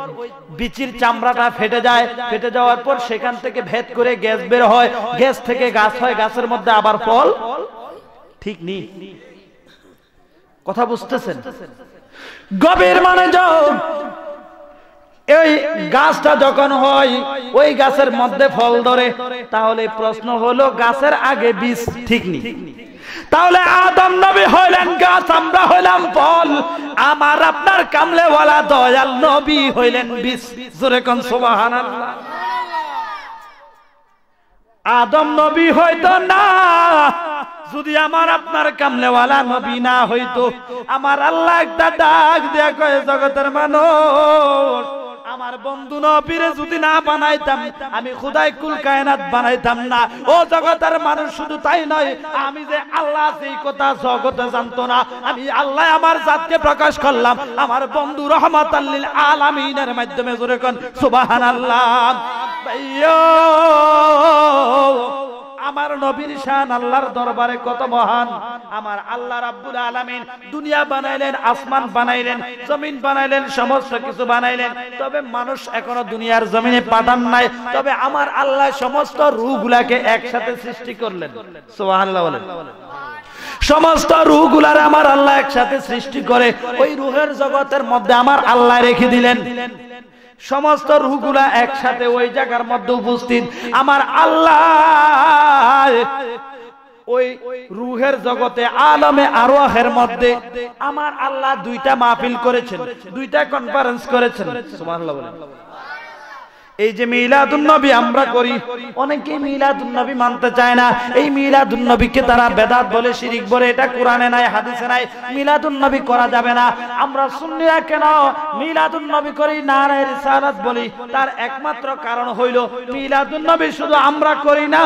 বিচির চামড়াটা ফেটে যায় ফেটে যাওয়ার পর সেখান থেকে ভেদ করে গ্যাস বের হয় গ্যাস থেকে গাছ হয় গাছের মধ্যে আবার ফল ঠিক নেই কথা বুঝতেছেন গভীর মানে যাও এই গাছটা যখন হয় ওই গাছের মধ্যে ফল ধরে তাহলে প্রশ্ন হলো গাছের আগে বীজ ঠিক নেই তাহলে আদম নবী হইলেন গাছ আমরা হইলাম ফল আমার আপনার কামলেওয়ালা দয়াল নবী হইলেন বীজ জোরে কোন সুবহানাল্লাহ আদম নবী হইতো না যদি আমার আপনার কামলেওয়ালা নবী না হইতো আমার আল্লাহ একটা ডাক দেয়া কয় জগতের মানুষ আমার বন্ধু নবীরে যদি না বানাইতাম আমি খুদাই কুল কায়নাত বানাইতাম না ও জগতের মানুষ শুধু তাই নয় আমি যে আল্লাহ সেই কথা জগতে জানতো না আমি আল্লাহ আমার জাতকে প্রকাশ করলাম আমার বন্ধু রহমত আল্লিল আলামিনের মাধ্যমে জোরে কন সুবাহান আল্লাহ আমার নবীর শান আল্লাহর দরবারে কত মহান আমার আল্লাহ রাব্বুল আলামিন দুনিয়া বানাইলেন আসমান বানাইলেন জমিন বানাইলেন সমস্ত কিছু বানাইলেন তবে মানুষ এখনো দুনিয়ার জমিনে পাঠান নাই তবে আমার আল্লাহ সমস্ত রূহগুলাকে একসাথে সৃষ্টি করলেন সুবহানাল্লাহ বলেন সমস্ত রুহ গুলার আমার আল্লাহ একসাথে সৃষ্টি করে ওই রুহের জগতের মধ্যে আমার আল্লাহ রেখে দিলেন সমস্ত রুগুলা একসাথে ওই জায়গার মধ্যে উপস্থিত আমার আল্লাহ ওই রুহের জগতে আলমে আরোহের মধ্যে আমার আল্লাহ দুইটা মাহফিল করেছেন দুইটা কনফারেন্স করেছেন সুমান এই যে মিলাদুন্নবী আমরা করি অনেকে মিলাদুন্নবী মানতে চায় না এই মিলাদুন্নবীকে তারা বেদাত বলে শিরিক বলে এটা কোরআনে নাই হাদিসে নাই মিলাদুন্নবী করা যাবে না আমরা সুন্নিরা কেন মিলাদুন্নবী করি নারায় রিসালাত বলি তার একমাত্র কারণ হইল মিলাদুন্নবী শুধু আমরা করি না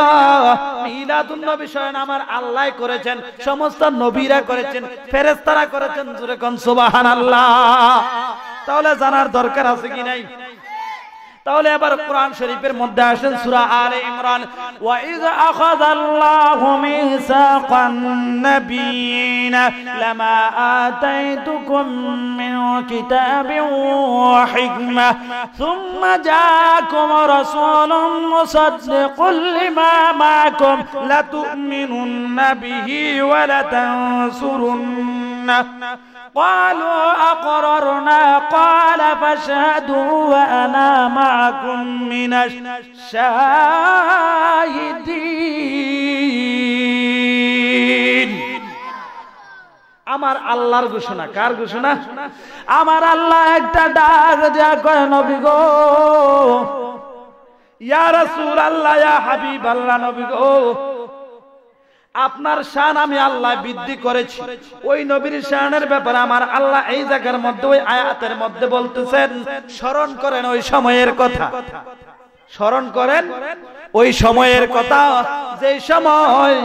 মিলাদুন্নবী স্বয়ং আমার আল্লাহ করেছেন সমস্ত নবীরা করেছেন ফেরেশতারা করেছেন জুরে কোন সুবহানাল্লাহ তাহলে জানার দরকার আছে কি নাই তাহলে এবার কোরআন শরীফের মধ্যে আসেন সূরা আলে ইমরান ওয়া ইযা আখাযাল্লাহু মিসাকান নাবিন লামা আতাইতুকুম মিন কিতাবিন ওয়া হিকমা সুম্মা জাআকুম রাসূলুম মুসাদ্দিকুল লিমা মাআকুম লাতু'মিনুন্না বিহি ওয়া লাতানসুরুন্না قالوا أقررنا قال فاشهدوا وأنا معكم من الشاهدين আমার আল্লাহর ঘোষণা কার ঘোষণা আমার আল্লাহ একটা ডাক যা কয় নবী গো ইয়া রাসূল আল্লাহ ইয়া হাবিব আল্লাহ নবী গো আপনার শান আমি আল্লাহ বৃদ্ধি করেছি ওই নবীর শানের ব্যাপারে আমার আল্লাহ এই জায়গার মধ্যে ওই আয়াতের মধ্যে বলতেছেন স্মরণ করেন ওই সময়ের কথা স্মরণ করেন ওই সময়ের কথা যে সময়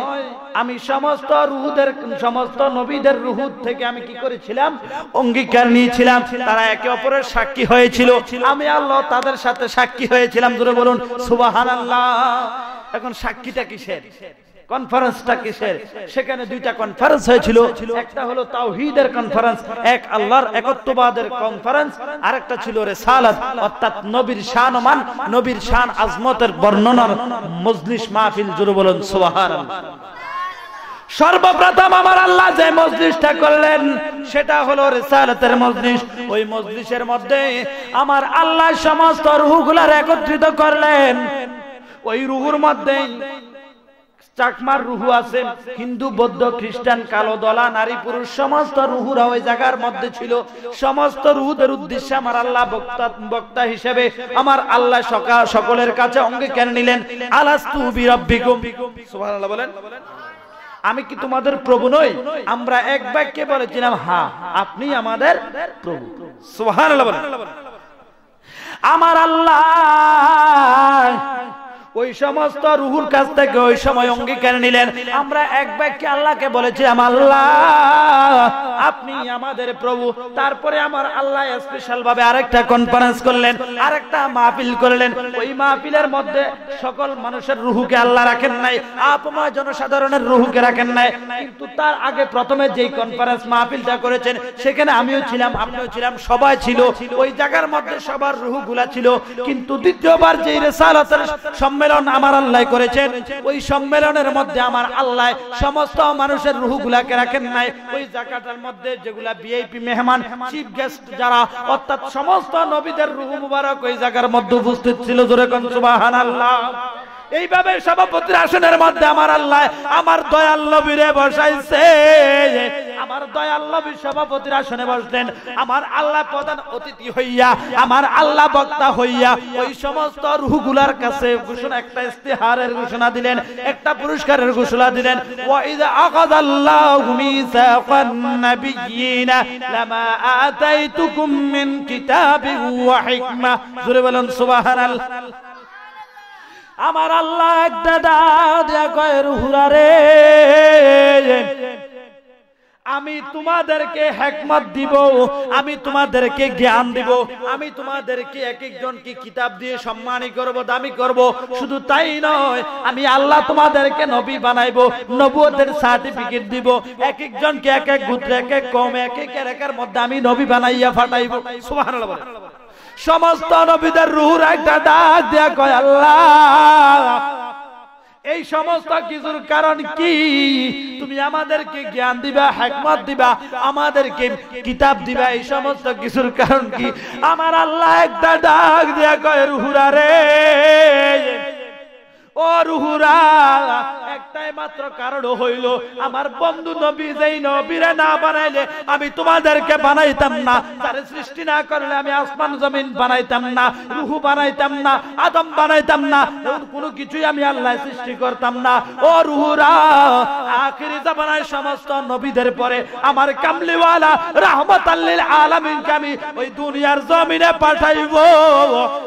আমি সমস্ত রুহুদের সমস্ত নবীদের রুহুদ থেকে আমি কি করেছিলাম অঙ্গীকার নিয়েছিলাম তারা একে অপরের সাক্ষী হয়েছিল আমি আল্লাহ তাদের সাথে সাক্ষী হয়েছিলাম ধরে বলুন সুবাহ আল্লাহ এখন সাক্ষীটা কিসের কনফারেন্সটা কিসের সেখানে দুইটা কনফারেন্স হয়েছিল একটা হলো তাওহীদের কনফারেন্স এক আল্লাহর একত্ববাদের কনফারেন্স আরেকটা ছিল রিসালাত অর্থাৎ নবীর শান মান নবীর শান আজমতের বর্ণনার মজলিস মাহফিল জুড়ে বলেন সুবহানাল্লাহ সর্বপ্রথম আমার আল্লাহ যে মজলিসটা করলেন সেটা হলো রেসালতের মজলিস ওই মজলিসের মধ্যে আমার আল্লাহ সমস্ত রুহুগুলার একত্রিত করলেন ওই রুহুর মধ্যে চাকমার রুহু আছে হিন্দু বৌদ্ধ খ্রিস্টান কালো দলা নারী পুরুষ সমস্ত রুহুরা ওই জায়গার মধ্যে ছিল সমস্ত রুহুদের উদ্দেশ্যে আমার আল্লাহ বক্তা বক্তা হিসেবে আমার আল্লাহ সকা সকলের কাছে অঙ্গে কেন নিলেন আলাস্তু বিরব্বিকুম সুবহানাল্লাহ বলেন আমি কি তোমাদের প্রভু নই আমরা এক বাক্যে বলেছিলাম হা আপনি আমাদের প্রভু সুবহানাল্লাহ বলেন আমার আল্লাহ ওই সমস্ত রুহুর কাছ থেকে ওই সময় অঙ্গীকার নিলেন আমরা এক ব্যাগকে আল্লাহকে বলেছিলাম আল্লাহ আপনি আমাদের প্রভু তারপরে আমার আল্লাহ স্পেশাল ভাবে আরেকটা কনফারেন্স করলেন আরেকটা মাহফিল করলেন ওই মাহফিলের মধ্যে সকল মানুষের রুহুকে আল্লাহ রাখেন নাই আপনার জনসাধারণের রুহুকে রাখেন নাই কিন্তু তার আগে প্রথমে যেই কনফারেন্স মাহফিলটা করেছেন সেখানে আমিও ছিলাম আপনিও ছিলাম সবাই ছিল ওই জায়গার মধ্যে সবার রুহু গুলা ছিল কিন্তু দ্বিতীয়বার যেই রেসালতের সম্মেলন সম্মেলন আমার আল্লাহ করেছেন ওই সম্মেলনের মধ্যে আমার আল্লাহ সমস্ত মানুষের গুলাকে রাখেন নাই ওই জায়গাটার মধ্যে যেগুলা বিআইপি মেহমান চিফ গেস্ট যারা অর্থাৎ সমস্ত নবীদের রুহ মুবারক ওই জায়গার মধ্যে উপস্থিত ছিল জোরে কন সুবহানাল্লাহ এইভাবে সভাপতির আসনের মধ্যে আমার আল্লাহ আমার দয়াল নবীরে বসাইছে আমার দয়াল নবী সভাপতির আসনে বসলেন আমার আল্লাহ প্রধান অতিথি হইয়া আমার আল্লাহ বক্তা হইয়া ওই সমস্ত রুহগুলার কাছে ঘোষণা একটা ইস্তেহারের ঘোষণা দিলেন একটা পুরস্কারের ঘোষণা দিলেন ওয়াইদা আকাদাল্লাহু মিসাফান নাবিয়িনা লামা আতাইতুকুম মিন কিতাবি ওয়া হিকমা জোরে বলেন সুবহানাল্লাহ আমার আল্লাহ একটা ডাকের হুরারে আমি তোমাদেরকে হেকমত দিব আমি তোমাদেরকে জ্ঞান দিব আমি তোমাদেরকে এক কি কিতাব দিয়ে সম্মানী করব দামি করব শুধু তাই নয় আমি আল্লাহ তোমাদেরকে নবী বানাইব নবুয়তের সার্টিফিকেট দিব এক একজনকে এক এক গুত্র এক এক কম এক এক এলাকার মধ্যে আমি নবী বানাইয়া ফাটাইব সুবহানাল্লাহ সমস্ত নবীদের রুহুর একটা দাগ দেয়া কয় আল্লাহ এই সমস্ত কিছুর কারণ কি তুমি আমাদেরকে জ্ঞান দিবা হেকমত দিবা আমাদেরকে কিতাব দিবা এই সমস্ত কিছুর কারণ কি আমার আল্লাহ একটা ডাক দেয়া কয় রুহুরা রে আমি তোমাদেরকে বানাইতাম না তার সৃষ্টি না করলে আমি আসমান জমিন বানাইতাম না রুহু বানাইতাম না আদম বানাইতাম না কোনো কিছুই আমি আল্লাহ সৃষ্টি করতাম না ও রুহুরা আখিরি জামানায় সমস্ত নবীদের পরে আমার কামলিওয়ালা রহমত আল্লিল আলামিনকে আমি ওই দুনিয়ার জমিনে পাঠাইব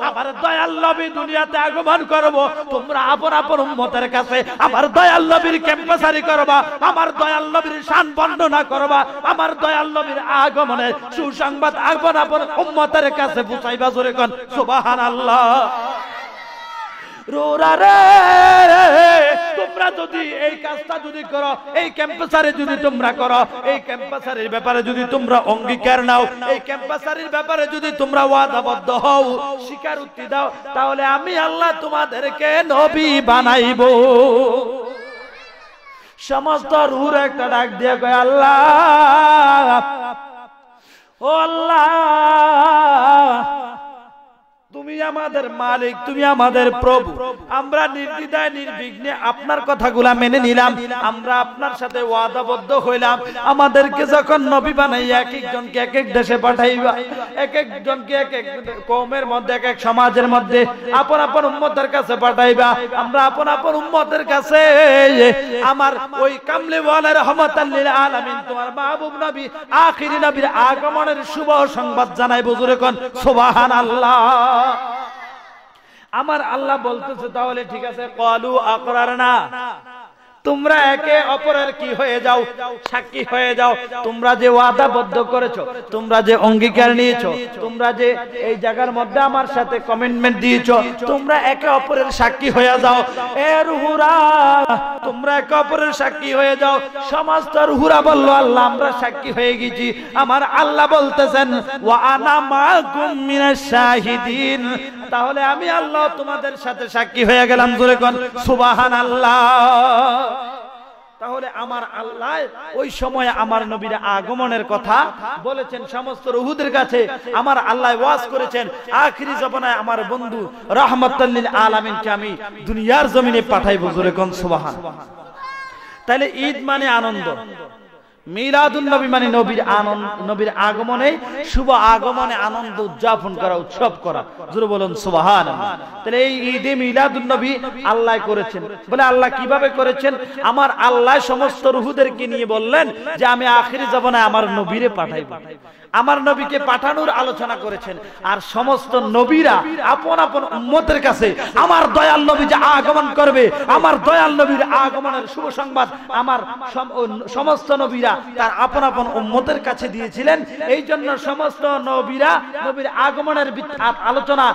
আমার দয়াল নবী দুনিয়াতে আগমন করব তোমরা আপন আপন উম্মতের কাছে আমার দয়াল নবীর ক্যাম্পাসারি করবা আমার দয়াল নবীর শান বর্ণনা করবা আমার দয়াল নবীর আগমনে সুসংবাদ আপন আপন উম্মতের কাছে বুঝাইবা জোরে কোন সুবহানাল্লাহ তোমরা যদি এই যদি এই যদি তোমরা এই ব্যাপারে যদি তোমরা নাও এই ব্যাপারে যদি তোমরা হও স্বীকার উত্তি দাও তাহলে আমি আল্লাহ তোমাদেরকে নবী বানাইব সমস্ত রুর একটা ডাক দিয়ে কয় আল্লাহ ও আল্লাহ তুমি আমাদের মালিক তুমি আমাদের প্রভু আমরা নির্দিদায় নির্বিঘ্নে আপনার কথাগুলা মেনে নিলাম আমরা আপনার সাথে ওয়াদাবদ্ধ হইলাম আমাদেরকে যখন নবী বানাইয়া এক একজনকে এক এক দেশে পাঠাইবা এক একজনকে এক এক কৌমের মধ্যে এক এক সমাজের মধ্যে আপন আপন উম্মতের কাছে পাঠাইবা আমরা আপন আপন উম্মতের কাছে আমার ওই ওয়ালা কামলিওয়ালা রহমাতাল্লিল আলামিন তোমার মাহবুব নবী আখিরি নবীর আগমনের শুভ সংবাদ জানাই বুজুরে কোন সুবহানাল্লাহ আমার আল্লাহ বলতেছে তাহলে ঠিক আছে কলু আকরার না তোমরা একে অপরের কি হয়ে যাও সাক্ষী হয়ে যাও তোমরা যে ওয়াদাবদ্ধ করেছো তোমরা যে অঙ্গীকার নিয়েছো তোমরা যে এই জায়গার মধ্যে আমার সাথে কমিটমেন্ট দিয়েছো তোমরা একে অপরের সাক্ষী হয়ে যাও এ রুহুরা তোমরা একে অপরের সাক্ষী হয়ে যাও সমাজ তো রুহুরা বললো আল্লাহ আমরা সাক্ষী হয়ে গেছি আমার আল্লাহ বলতেছেন ওয়া আনা মাকুম মিনাশ শাহিদিন তাহলে আমি আল্লাহ তোমাদের সাথে সাক্ষী হয়ে গেলাম জোরে কোন সুবাহান আল্লাহ তাহলে আমার আল্লাহ ওই সময় আমার নবীর আগমনের কথা বলেছেন সমস্ত রহুদের কাছে আমার আল্লাহ ওয়াজ করেছেন আখিরি জবনায় আমার বন্ধু রহমতুল্লিল আলমিনকে আমি দুনিয়ার জমিনে পাঠাই বুজুরে কনসুবাহ তাহলে ঈদ মানে আনন্দ মানে নবীর আনন্দ নবীর আগমনে শুভ আগমনে আনন্দ উদযাপন করা উৎসব করা এই ঈদে আল্লাহ করেছেন বলে আল্লাহ কিভাবে করেছেন আমার আল্লাহ সমস্ত রুহুদেরকে নিয়ে বললেন যে আমি আখির জবনে আমার নবীরে পাঠাই আমার নবীকে পাঠানোর আলোচনা করেছেন আর সমস্ত নবীরা আপন আপন উম্মতের কাছে আমার দয়াল নবী যে আগমন করবে আমার দয়াল নবীর আগমনের শুভ সংবাদ আমার সমস্ত নবীরা তার আপন আপন উম্মতের কাছে দিয়েছিলেন এই জন্য সমস্ত নবীরা নবীর আগমনের আলোচনা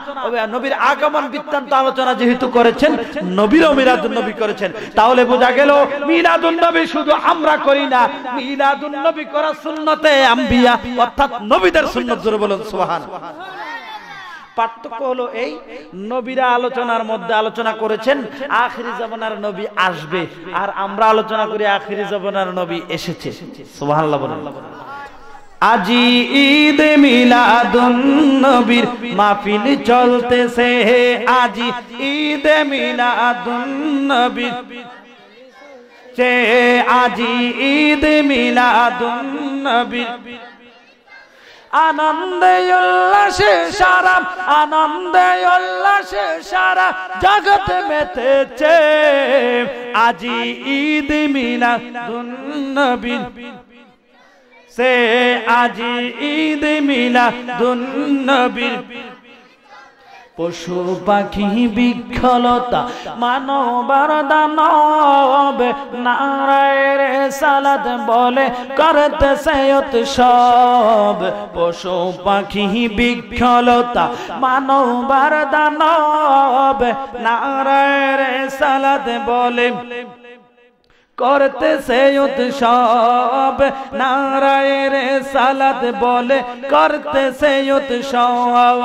নবীর আগমন বৃত্তান্ত আলোচনা যেহেতু করেছেন নবীরও মিলাদুল নবী করেছেন তাহলে বোঝা গেল মিলাদুন নবী শুধু আমরা করি না মিলাদুন নবী করা সুন্নতে আম্বিয়া অর্থাৎ অর্থাৎ নবীদের সুন্নত জোরে বলেন সোহান পার্থক্য হলো এই নবীরা আলোচনার মধ্যে আলোচনা করেছেন আখিরি জবনার নবী আসবে আর আমরা আলোচনা করি আখিরি জবনার নবী এসেছে সোহান আজি ঈদ মিলাদুন নবীর মাহফিল চলতেছে আজি ঈদ মিলাদুন নবীর চে আজি ঈদ মিলাদুন নবীর আনন্দে উল্লাসে সারা আনন্দে উল্লাসে সারা জগৎ মেতেছে আজি ঈদ মিনা দুনবী সে আজি ঈদ মিনা দুনবী পশু পাখি বিক্ষলতা মানবার দানব রে সালাদ বলে করতে সেয়ত সব পশু পাখি বিক্ষলতা মানবার দানব রে সালাদ বলে করতে সে উৎসব নারায়ের সালাদ বলে করতে সে উৎসব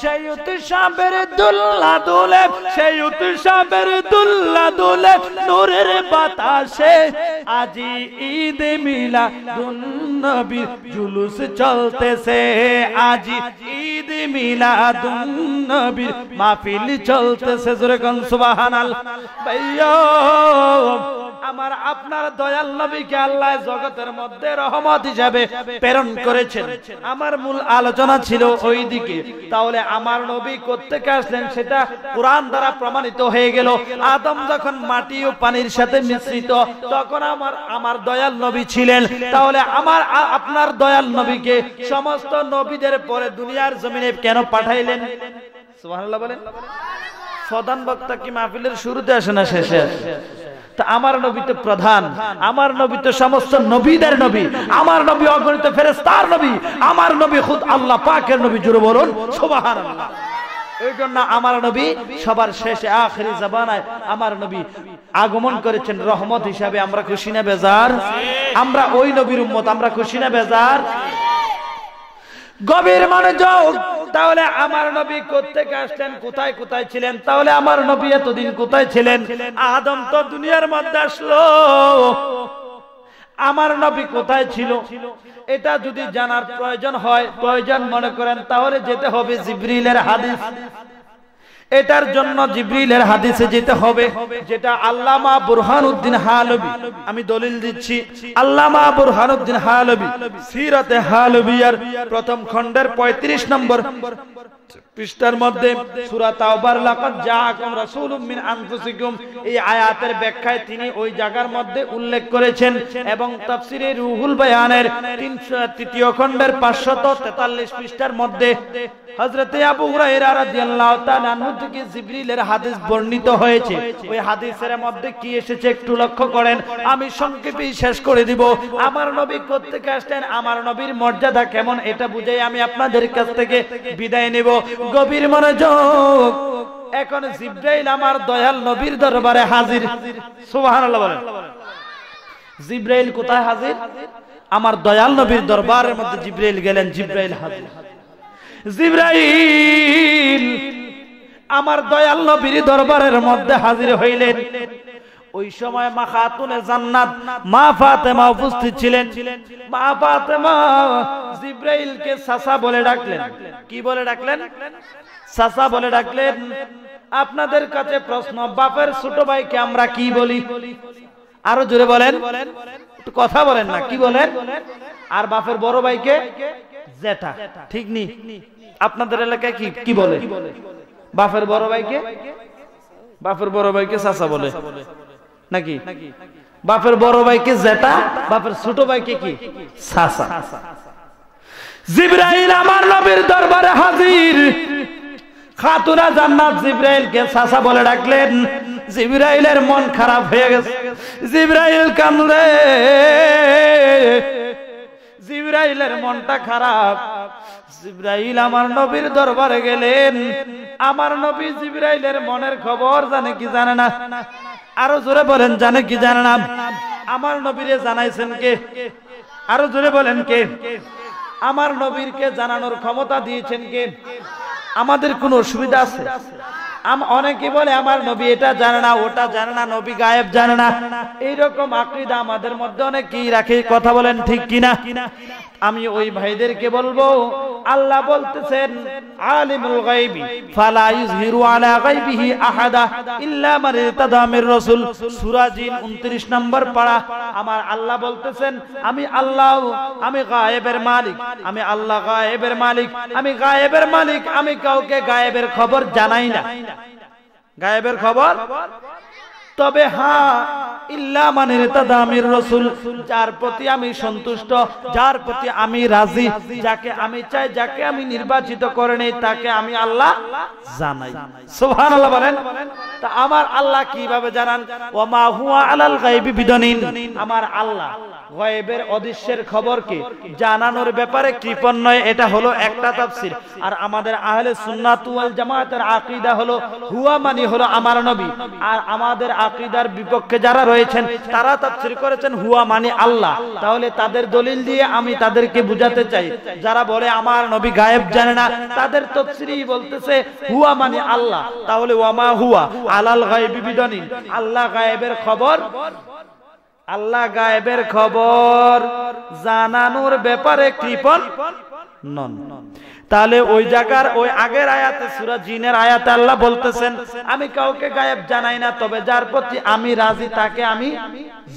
সে উৎসবের দুল্লা দুলে সে উৎসবের দুল্লা দুলে নূরের বাতাসে আজি ঈদ মিলা নবীর জুলুস চলতে সে আজি ঈদ মিলা নবীর মাহফিল চলতে জোরে কন সুবহানাল ভাইয়া আমার আপনার দয়াল নবীকে আল্লাহ জগতের মধ্যে রহমত হিসাবে প্রেরণ করেছেন আমার মূল আলোচনা ছিল ওই দিকে তাহলে আমার নবী কোথেকে আসলেন সেটা কোরআন দ্বারা প্রমাণিত হয়ে গেল আদম যখন মাটি ও পানির সাথে মিশ্রিত তখন আমার আমার দয়াল নবী ছিলেন তাহলে আমার আপনার দয়াল নবীকে সমস্ত নবীদের পরে দুনিয়ার জমিনে কেন পাঠাইলেন সুবহানাল্লাহ বলেন সদান বক্তা কি মাহফিলের শুরুতে আসে না শেষে আসে আমার নবী তো প্রধান আমার নবী তো সমস্ত নবীদের নবী আমার নবী অগণিত তার নবী আমার নবী খুদ আল্লাহ পাকের নবী জুড়ে বলুন এই জন্য আমার নবী সবার শেষে আখেরি জাবানায় আমার নবী আগমন করেছেন রহমত হিসাবে আমরা খুশি না বেজার আমরা ওই নবীর উম্মত আমরা খুশি না বেজার গভীর মনে যোগ তাহলে আমার নবী কোথেকে আসলেন কোথায় কোথায় ছিলেন তাহলে আমার নবী এতদিন কোথায় ছিলেন আদম তো দুনিয়ার মধ্যে আসলো আমার নবী কোথায় ছিল এটা যদি জানার প্রয়োজন হয় প্রয়োজন মনে করেন তাহলে যেতে হবে জিব্রিলের হাদিস এটার জন্য জিব্রিলের হাদিসে যেতে হবে যেটা আল্লামা বুরহানউদ্দিন হালবি আমি দলিল দিচ্ছি আল্লামা বুরহানউদ্দিন হালবি সিরাতে হালবিয়ার প্রথম খণ্ডের ৩৫ নম্বর পৃষ্ঠার মধ্যে সুরা তাওবার লাকাদ জাআকুম রাসূলুম মিন আনফুসিকুম এই আয়াতের ব্যাখ্যায় তিনি ওই জায়গার মধ্যে উল্লেখ করেছেন এবং তাফসিরে রুহুল বায়ানের 303 খণ্ডের 543 পৃষ্ঠার মধ্যে হযরতে আবু হুরায়রা রাদিয়াল্লাহু তাআলা আনহু থেকে জিবরিলের হাদিস বর্ণিত হয়েছে ওই হাদিসের মধ্যে কি এসেছে একটু লক্ষ্য করেন আমি সংক্ষেপে শেষ করে দিব আমার নবী কোত্থেকে আসলেন আমার নবীর মর্যাদা কেমন এটা বুঝাই আমি আপনাদের কাছ থেকে বিদায় নেব গভীর মনোযোগ এখন জিব্রাইল আমার দয়াল নবীর দরবারে হাজির সুবহানাল্লাহ বলেন জিব্রাইল কোথায় হাজির আমার দয়াল নবীর দরবারের মধ্যে জিব্রাইল গেলেন জিব্রাইল হাজির জিব্রাইল আমার দয়াল নবীর দরবারের মধ্যে হাজির হইলেন ওই সময় মা খাতুনে জান্নাত মা ফাতেমা উপস্থিত ছিলেন মা ফাতেমা জিব্রাইলকে সাসা বলে ডাকলেন কি বলে ডাকলেন সাসা বলে ডাকলেন আপনাদের কাছে প্রশ্ন বাপের ছোট ভাইকে আমরা কি বলি আরো জোরে বলেন কথা বলেন না কি বলেন আর বাপের বড় ভাইকে জেঠা ঠিক নি আপনাদের এলাকায় কি কি বলে বাপের বড় ভাইকে বাপের বড় ভাইকে সাসা বলে নাকি বাপের বড় ভাইকে জেটা বাপের ছোট ভাইকে কি সাসা জিব্রাইল আমার নবীর দরবারে হাজির খাতুনা জান্নাত জিব্রাইলকে সাসা বলে ডাকলেন জিব্রাইলের মন খারাপ হয়ে গেছে জিব্রাইল জিব্রাইলের মনটা খারাপ জিব্রাইল আমার নবীর দরবারে গেলেন আমার নবী জিব্রাইলের মনের খবর জানে কি জানে না আরো জোরে বলেন জানে কি জানে না আমার নবীরে জানাইছেন কে আরো জোরে বলেন কে আমার নবীরকে জানানোর ক্ষমতা দিয়েছেন কে আমাদের কোনো অসুবিধা আছে অনেকে বলে আমার নবী এটা জানে না ওটা জানে না নবী গায়েব জানে না এইরকম আকৃদা আমাদের মধ্যে কি রাখে কথা বলেন ঠিক কিনা আমি ওই ভাইদেরকে বলবো আল্লাহ বলতেছেন আলিমুল গায়বি ফালা ইযহিরু আলা গায়বিহি আহাদা ইল্লা মান ইরতাদা রাসূল সূরা জিন 29 নম্বর পারা আমার আল্লাহ বলতেছেন আমি আল্লাহ আমি গায়েবের মালিক আমি আল্লাহ গায়েবের মালিক আমি গায়েবের মালিক আমি কাউকে গায়েবের খবর জানাই না গায়েবের খবর তবে হ্যাঁ ইল্লা মানের তাদা আমির রসুল যার প্রতি আমি সন্তুষ্ট যার প্রতি আমি রাজি যাকে আমি চাই যাকে আমি নির্বাচিত করে নেই তাকে আমি আল্লাহ জানাই সুহান আল্লাহ বলেন তা আমার আল্লাহ কিভাবে জানান ও মা হুয়া আলাল গাইবি বিদনিন আমার আল্লাহ গয়েবের অদৃশ্যের খবর কি জানানোর ব্যাপারে কৃপণ নয় এটা হলো একটা তাফসির আর আমাদের আহলে সুন্নাত ওয়াল জামাতের আকীদা হলো হুয়া মানে হলো আমার নবী আর আমাদের আকিদার বিপক্ষে যারা রয়েছেন তারা তাফসির করেছেন হুয়া মানে আল্লাহ তাহলে তাদের দলিল দিয়ে আমি তাদেরকে বুঝাতে চাই যারা বলে আমার নবী গায়েব জানে না তাদের তফসিরই বলতেছে হুয়া মানে আল্লাহ তাহলে ওয়ামা হুয়া আলাল গায়েবি বিদনিন আল্লাহ গায়েবের খবর আল্লাহ গায়েবের খবর জানানোর ব্যাপারে কৃপণ নন তাহলে ওই জায়গার ওই আগের আয়াতে সুরা জিনের আয়াতে আল্লাহ বলতেছেন আমি কাউকে গায়েব জানাই না তবে যার প্রতি আমি রাজি তাকে আমি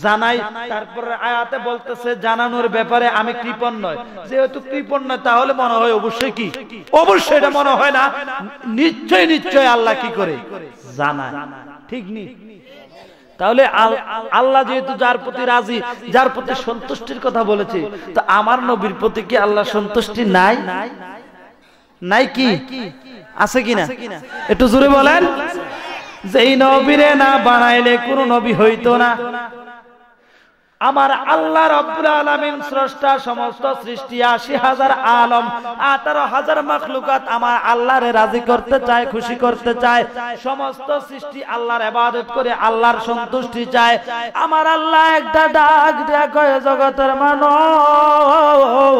জানাই তারপর আয়াতে বলতেছে জানানোর ব্যাপারে আমি কৃপণ নয় যেহেতু কৃপণ নয় তাহলে মনে হয় অবশ্যই কি অবশ্যই এটা মনে হয় না নিশ্চয় নিশ্চয় আল্লাহ কি করে জানায় ঠিক নি তাহলে আল্লাহ যেহেতু যার প্রতি রাজি যার প্রতি সন্তুষ্টির কথা বলেছে তো আমার নবীর প্রতি কি আল্লাহ সন্তুষ্টি নাই নাই কি আছে কিনা একটু জোরে বলেন যেই নবীরে না বানাইলে কোন নবী হইতো না আমার আল্লাহ রব্বুল আলামিন স্রষ্টা সমস্ত সৃষ্টি আশি হাজার আলম আঠারো হাজার মখলুকাত আমার আল্লাহরে রাজি করতে চায় খুশি করতে চায় সমস্ত সৃষ্টি আল্লাহর ইবাদত করে আল্লাহর সন্তুষ্টি চায় আমার আল্লাহ একটা ডাক কয় জগতের মানুষ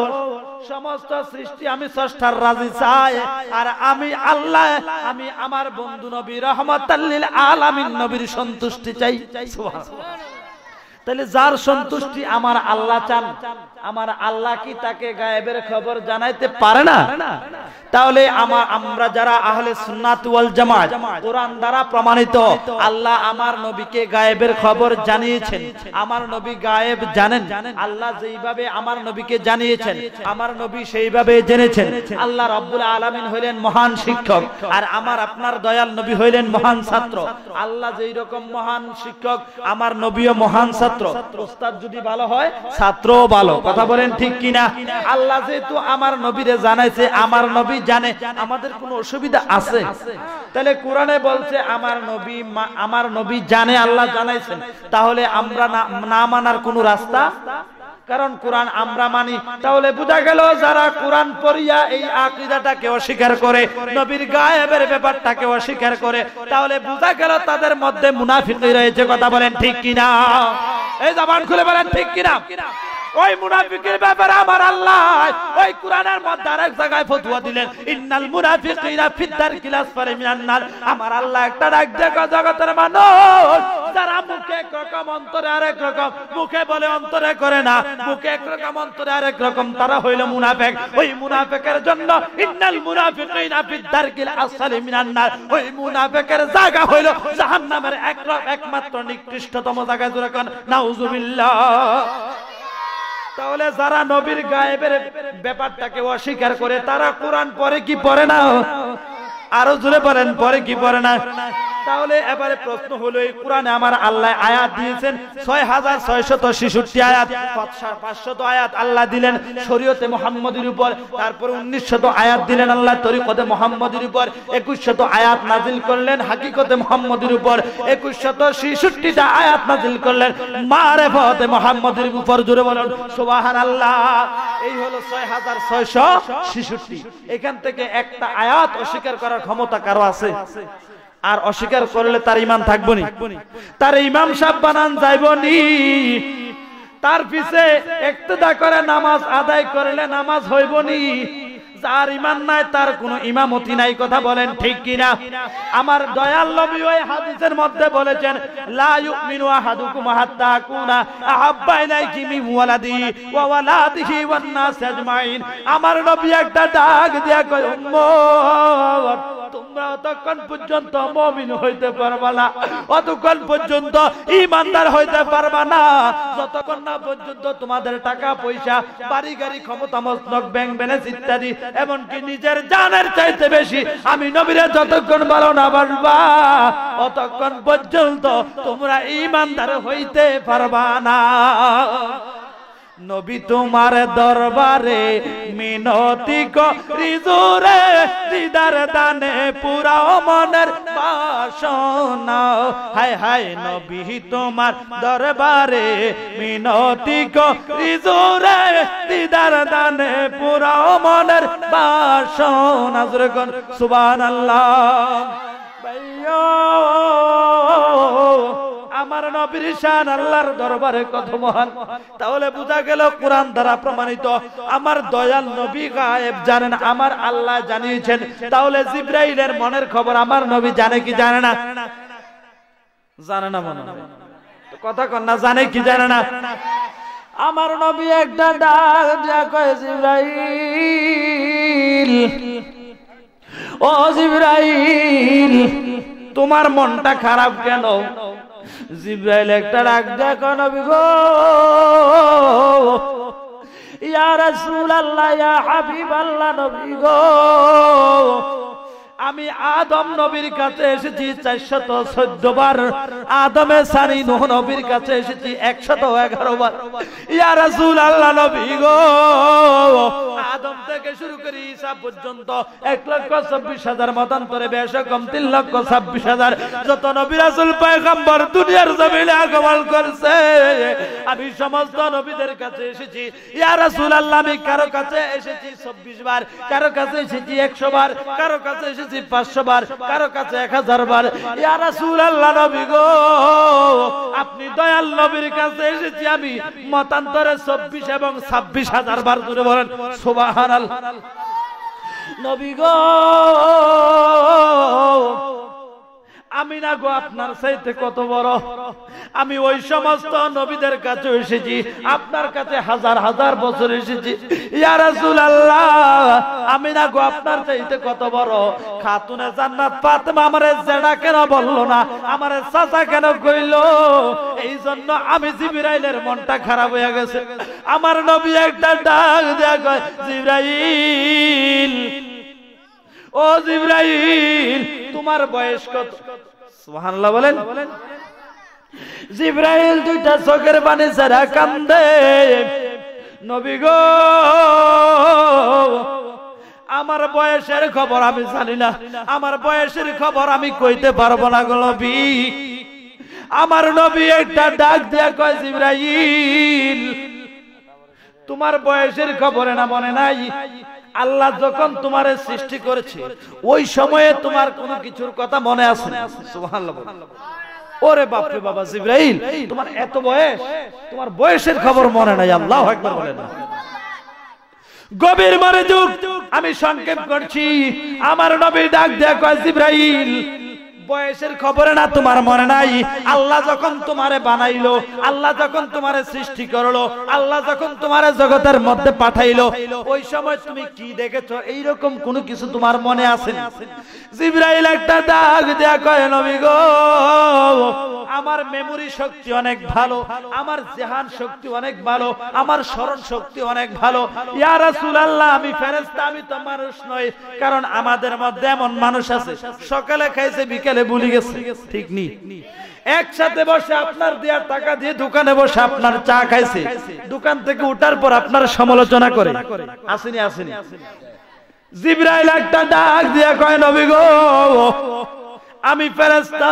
সমস্ত সৃষ্টি আমি স্রষ্টার রাজি চাই আর আমি আল্লাহ আমি আমার বন্ধু নবী রহমতাল্লিল আলামিন নবীর সন্তুষ্টি চাই সুবহানাল্লাহ তাহলে যার সন্তুষ্টি আমার আল্লাহ চান আমার আল্লাহ কি তাকে গায়েবের খবর জানাইতে পারে না তাহলে আমার আমরা যারা আহলে সুন্নাত ওয়াল জামাত কোরআন দ্বারা প্রমাণিত আল্লাহ আমার নবীকে গায়েবের খবর জানিয়েছেন আমার নবী গায়েব জানেন আল্লাহ যেইভাবে আমার নবীকে জানিয়েছেন আমার নবী সেইভাবে জেনেছেন আল্লাহ রাব্বুল আলামিন হইলেন মহান শিক্ষক আর আমার আপনার দয়াল নবী হইলেন মহান ছাত্র আল্লাহ যেই রকম মহান শিক্ষক আমার নবীও মহান ছাত্র ওস্তাদ যদি ভালো হয় ছাত্রও ভালো কথা বলেন ঠিক কিনা আল্লাহ যেহেতু আমার নবীরে জানাইছে আমার নবী জানে আমাদের কোনো অসুবিধা আছে তাহলে কোরআনে বলছে আমার নবী আমার নবী জানে আল্লাহ জানাইছেন তাহলে আমরা না মানার কোনো রাস্তা কারণ কোরআন আমরা মানি তাহলে বোঝা গেল যারা কোরআন পড়িয়া এই আকিদাটাকে অস্বীকার করে নবীর গায়েবের ব্যাপারটাকে অস্বীকার করে তাহলে বোঝা গেল তাদের মধ্যে মুনাফিক রয়েছে কথা বলেন ঠিক কিনা এই জবান খুলে বলেন ঠিক কিনা ওই মুনাফিকের ব্যাপারে আমার আল্লাহ ওই কোরআনের মধ্যে আরেক জায়গায় ফতোয়া দিলেন ইন্নাল মুনাফিকিনা ফিদ্দার কিলাস পারে মিনান আমার আল্লাহ একটা ডাক দেখো জগতের মানুষ যারা মুখে একরকম অন্তরে আরেক রকম মুখে বলে অন্তরে করে না মুখে একরকম অন্তরে আরেক রকম তারা হইল মুনাফেক ওই মুনাফেকের জন্য ইন্নাল মুনাফিকিনা ফিদ্দার কিলাস পারে মিনান নার ওই মুনাফিকের জায়গা হইল জাহান্নামের এক একমাত্র নিকৃষ্টতম জায়গায় জুড়ে কান নাউজুবিল্লাহ তাহলে যারা নবীর গায়েবের ব্যাপারটাকে অস্বীকার করে তারা কোরআন পরে কি পড়ে না আরো জুড়ে পড়েন পরে কি পড়ে না তাহলে এবারে প্রশ্ন হলো এই কোরআনে আমার আল্লাহ আয়াত দিয়েছেন ছয় হাজার ছয়শত ছিষট্টি আয়াত পাঁচশত আয়াত আল্লাহ দিলেন শরীয়তে মোহাম্মদের উপর তারপরে শত আয়াত দিলেন আল্লাহ তরিকতে মোহাম্মদের উপর একুশ শত আয়াত নাজিল করলেন হাকিকতে মোহাম্মদের উপর একুশ শত ছিষট্টিটা আয়াত নাজিল করলেন মারে ফতে মোহাম্মদের উপর জুড়ে বলেন সোবাহার আল্লাহ এই হলো ছয় হাজার ছয়শ ছিষট্টি এখান থেকে একটা আয়াত অস্বীকার করার ক্ষমতা কারো আছে আর অস্বীকার করলে তার ইমান থাকবো নি তার ইমাম সাহ বানান যাইব নি তার পিছে একতেদা করে নামাজ আদায় করলে নামাজ হইব নি যার ইমান নাই তার কোন ইমামতি নাই কথা বলেন ঠিক কিনা আমার দয়াল নবী ওই হাদিসের মধ্যে বলেছেন লা ইউমিনু আহাদুকুম হাত্তা আকুনা আহাব্বা ইলাইহি মিন ওয়ালাদি ওয়া ওয়ালাদিহি ওয়ান নাস আজমাইন আমার নবী একটা ডাক দিয়া কয় উম্মত তোমরা অতক্ষণ পর্যন্ত মমিন হইতে পারবা না অতক্ষণ পর্যন্ত ইমানদার হইতে পারবা না যতক্ষণ না পর্যন্ত তোমাদের টাকা পয়সা বাড়ি গাড়ি ক্ষমতা মস্তক ব্যাংক ব্যালেন্স ইত্যাদি এমনকি নিজের জানের চাইতে বেশি আমি নবীরা যতক্ষণ বলো না বলবা অতক্ষণ পর্যন্ত তোমরা ইমানদার হইতে পারবা না নবী তোমার দরবারে মিনতি করি জোরে দিদার দানে পুরা মনের বাসনা হায় হায় নবী তোমার দরবারে মিনতি করি জোরে দিদার দানে পুরা মনের বাসনা জোরে কোন সুবহানাল্লাহ ভাইয়া আমার নবীর শান আল্লাহর দরবারে কত মহান তাহলে বোঝা গেল কোরআন দ্বারা প্রমাণিত আমার দয়াল নবী গায়েব জানেন আমার আল্লাহ জানিয়েছেন তাহলে জিব্রাইলের মনের খবর আমার নবী জানে কি জানে না জানে না মনে কথা কন্যা জানে কি জানে না আমার নবী একটা ডাক দিয়া কয় জিব্রাইল ও জিব্রাইল তোমার মনটা খারাপ কেন জিব্রাইল একটা রাগ দেখো নবী গো ইয়া রাসূলুল্লাহ ইয়া হাবিবাল্লাহ নবী গো আমি আদম নবীর কাছে এসেছি চারশত চোদ্দ বার আদমে সারি নহ নবীর কাছে এসেছি একশত এগারো বার ইয়ারসুল আল্লাহ নবী গো আদম থেকে শুরু ঈসা পর্যন্ত এক লক্ষ চব্বিশ হাজার মতান্তরে তিন লক্ষ ছাব্বিশ হাজার যত নবী দুনিয়ার জমিনে আগমন করছে আমি সমস্ত নবীদের কাছে এসেছি আল্লাহ আমি কারো কাছে এসেছি চব্বিশ বার কারো কাছে এসেছি একশো বার কারো কাছে এসেছি শুনেছি পাঁচশো বার কারো কাছে এক হাজার বার ইয়ারা সুর আল্লাহ নবী গো আপনি দয়াল নবীর কাছে এসেছি আমি মতান্তরে চব্বিশ এবং ছাব্বিশ হাজার বার করে বলেন সোবাহান নবী গো আমি না গো আপনার চাইতে কত বড় আমি ওই সমস্ত নবীদের কাছে এসেছি আপনার কাছে হাজার হাজার বছর এসেছি আমি না গো আপনার চাইতে কত বড় খাতুনে জান্নাত ফাতেমা আমারে জেডা কেন বললো না আমারে চাচা কেন কইল এই জন্য আমি জিবরাইলের মনটা খারাপ হয়ে গেছে আমার নবী একটা ডাক দেয়া কয় জিবরাইল ও জিব্রাইল তোমার বয়স কত সুবহানাল্লাহ বলেন জিব্রাইল দুইটা চোখের পানি ছাড়া কান্দে নবী গো আমার বয়সের খবর আমি জানি না আমার বয়সের খবর আমি কইতে পারবো না গো নবী আমার নবী একটা ডাক দিয়া কয় জিব্রাইল তোমার বয়সের খবরে না মনে নাই আল্লাহ যখন তোমার সৃষ্টি করেছে ওই সময়ে তোমার কোন কিছুর কথা মনে আছে ওরে বাপরে বাবা জিব্রাইল তোমার এত বয়স তোমার বয়সের খবর মনে নাই আল্লাহ একবার বলে না গভীর মরে যুগ আমি সংক্ষেপ করছি আমার নবীর ডাক দেয়া কয় জিব্রাইল বয়সের খবরে না তোমার মনে নাই আল্লাহ যখন তোমারে বানাইলো আল্লাহ যখন তোমারে সৃষ্টি করলো আল্লাহ যখন তোমারে জগতের মধ্যে পাঠাইলো ওই সময় তুমি কি দেখেছো কিছু তোমার মনে আছে জিব্রাইল একটা দেয়া কয় নবী গো আমার শক্তি অনেক ভালো আমার জেহান শক্তি অনেক ভালো আমার স্মরণ শক্তি অনেক ভালো ইয়া আমি ফেরেশতা আমি তো মানুষ নই কারণ আমাদের মধ্যে এমন মানুষ আছে সকালে খাইছে বিকেল গেলে ভুলে গেছে ঠিক নি একসাথে বসে আপনার দেয়া টাকা দিয়ে দোকানে বসে আপনার চা খাইছে দোকান থেকে উঠার পর আপনার সমালোচনা করে আসেনি আসেনি জিব্রাইল একটা ডাক দিয়া কয় নবী গো আমি ফেরেস্তা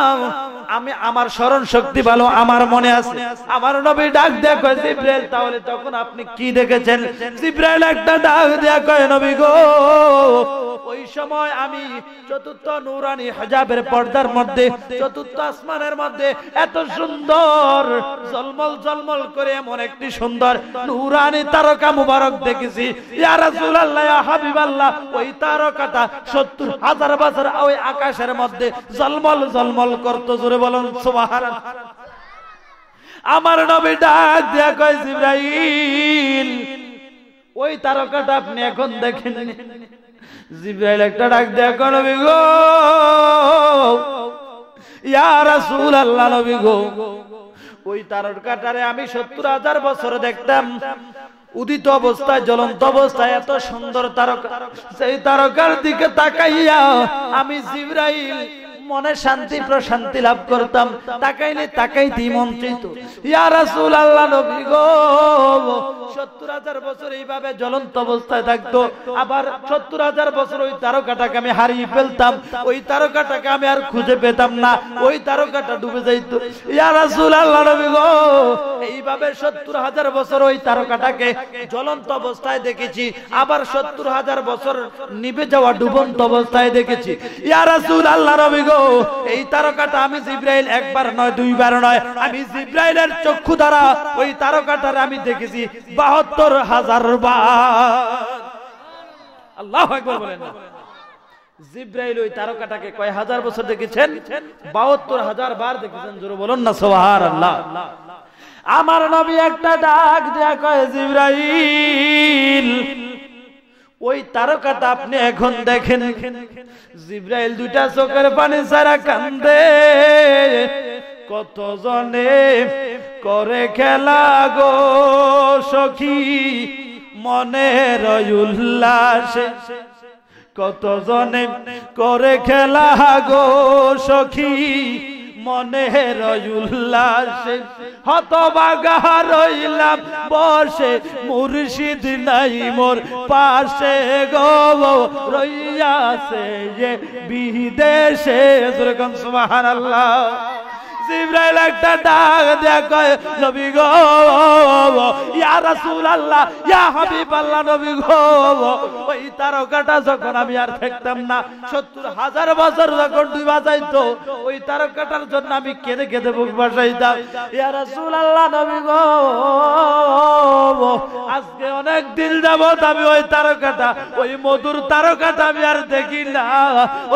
আমি আমার স্মরণ শক্তি ভালো আমার মনে আছে আমার নবী ডাক দেয়া কয় জিব্রাইল তাহলে তখন আপনি কি দেখেছেন জিব্রাইল একটা ডাক দেয়া কয় নবী গো ওই সময় আমি চতুর্থ নুরানি হাজাবের পর্দার মধ্যে চতুর্থ আসমানের মধ্যে এত সুন্দর জলমল জলমল করে এমন একটি সুন্দর নুরানি তারকা মুবারক দেখেছি ইয়া রাসূলুল্লাহ ইয়া হাবিবাল্লাহ ওই তারকাটা 70 হাজার বছর ওই আকাশের মধ্যে জলমল জলমল করত জোরে বলুন আমার নবী ডাক দেয়া কয় জিব্রাইল ওই তারকাটা আপনি এখন দেখেন জিব্রাইল একটা ডাক দেয়া কয় নবী গো ইয়া আল্লাহ নবী গো ওই তারকাটারে আমি সত্তর হাজার বছর দেখতাম উদিত অবস্থায় জ্বলন্ত অবস্থায় এত সুন্দর তারকা সেই তারকার দিকে তাকাইয়া আমি জিব্রাইল মনে শান্তি প্রশান্তি লাভ করতাম তাকাইলে তাকাইতেই মন চাইতো আল্লাহ নবী গো বছর এইভাবে জ্বলন্ত অবস্থায় থাকতো আবার বছর ওই তারকাটাকে আমি হারিয়ে ফেলতাম ওই তারকাটাকে আমি আর খুঁজে পেতাম না ওই তারকাটা ডুবে যাইতো ইয়া রাসূল আল্লাহ নবী গো এইভাবে বছর ওই তারকাটাকে জ্বলন্ত অবস্থায় দেখেছি আবার সত্তর হাজার বছর নিবে যাওয়া ডুবন্ত অবস্থায় দেখেছি ইয়া রাসূল আল্লাহ নবী গো এই তারকাটা আমি জিব্রাইল একবার নয় দুইবার নয় আমি জিব্রাইলের চক্ষু দ্বারা ওই তারকাটার আমি দেখেছি বাহাত্তর হাজার আল্লাহ একবার বলেন জিব্রাইল ওই তারকাটাকে কয় হাজার বছর দেখেছেন বাহাত্তর হাজার বার দেখেছেন জোরে বলুন না সোহার আল্লাহ আমার নবী একটা ডাক দেয়া কয় জিব্রাইল ওই তারকাটা আপনি এখন দেখেন জিব্রাইল দুইটা চোখের পানি সারা কান্দে কত জনে করে খেলা গো সখী মনে রয়ুল্লাস কত জনে করে খেলা গো সখী মনের উল্লাসে হতবাগা রইলাম বসে মুর্শিদ নাই মোর পাশে গো রইয়াছে বিদেশে সুরকম সুবহানাল্লাহ জিব্রাইল একটা ডাক দেখে নবী গো ইয়া রাসূলুল্লাহ ইয়া নবী গো ওই তারকাটা যখন আমি আর দেখতাম না 70 হাজার বছর যখন দুই বাজাইতো ওই তারকাটার জন্য আমি কেঁদে কেঁদে বুক ইয়া নবী গো আজকে অনেক দিন যাবত আমি ওই তারকাটা ওই মধুর তারকাটা আমি আর দেখি না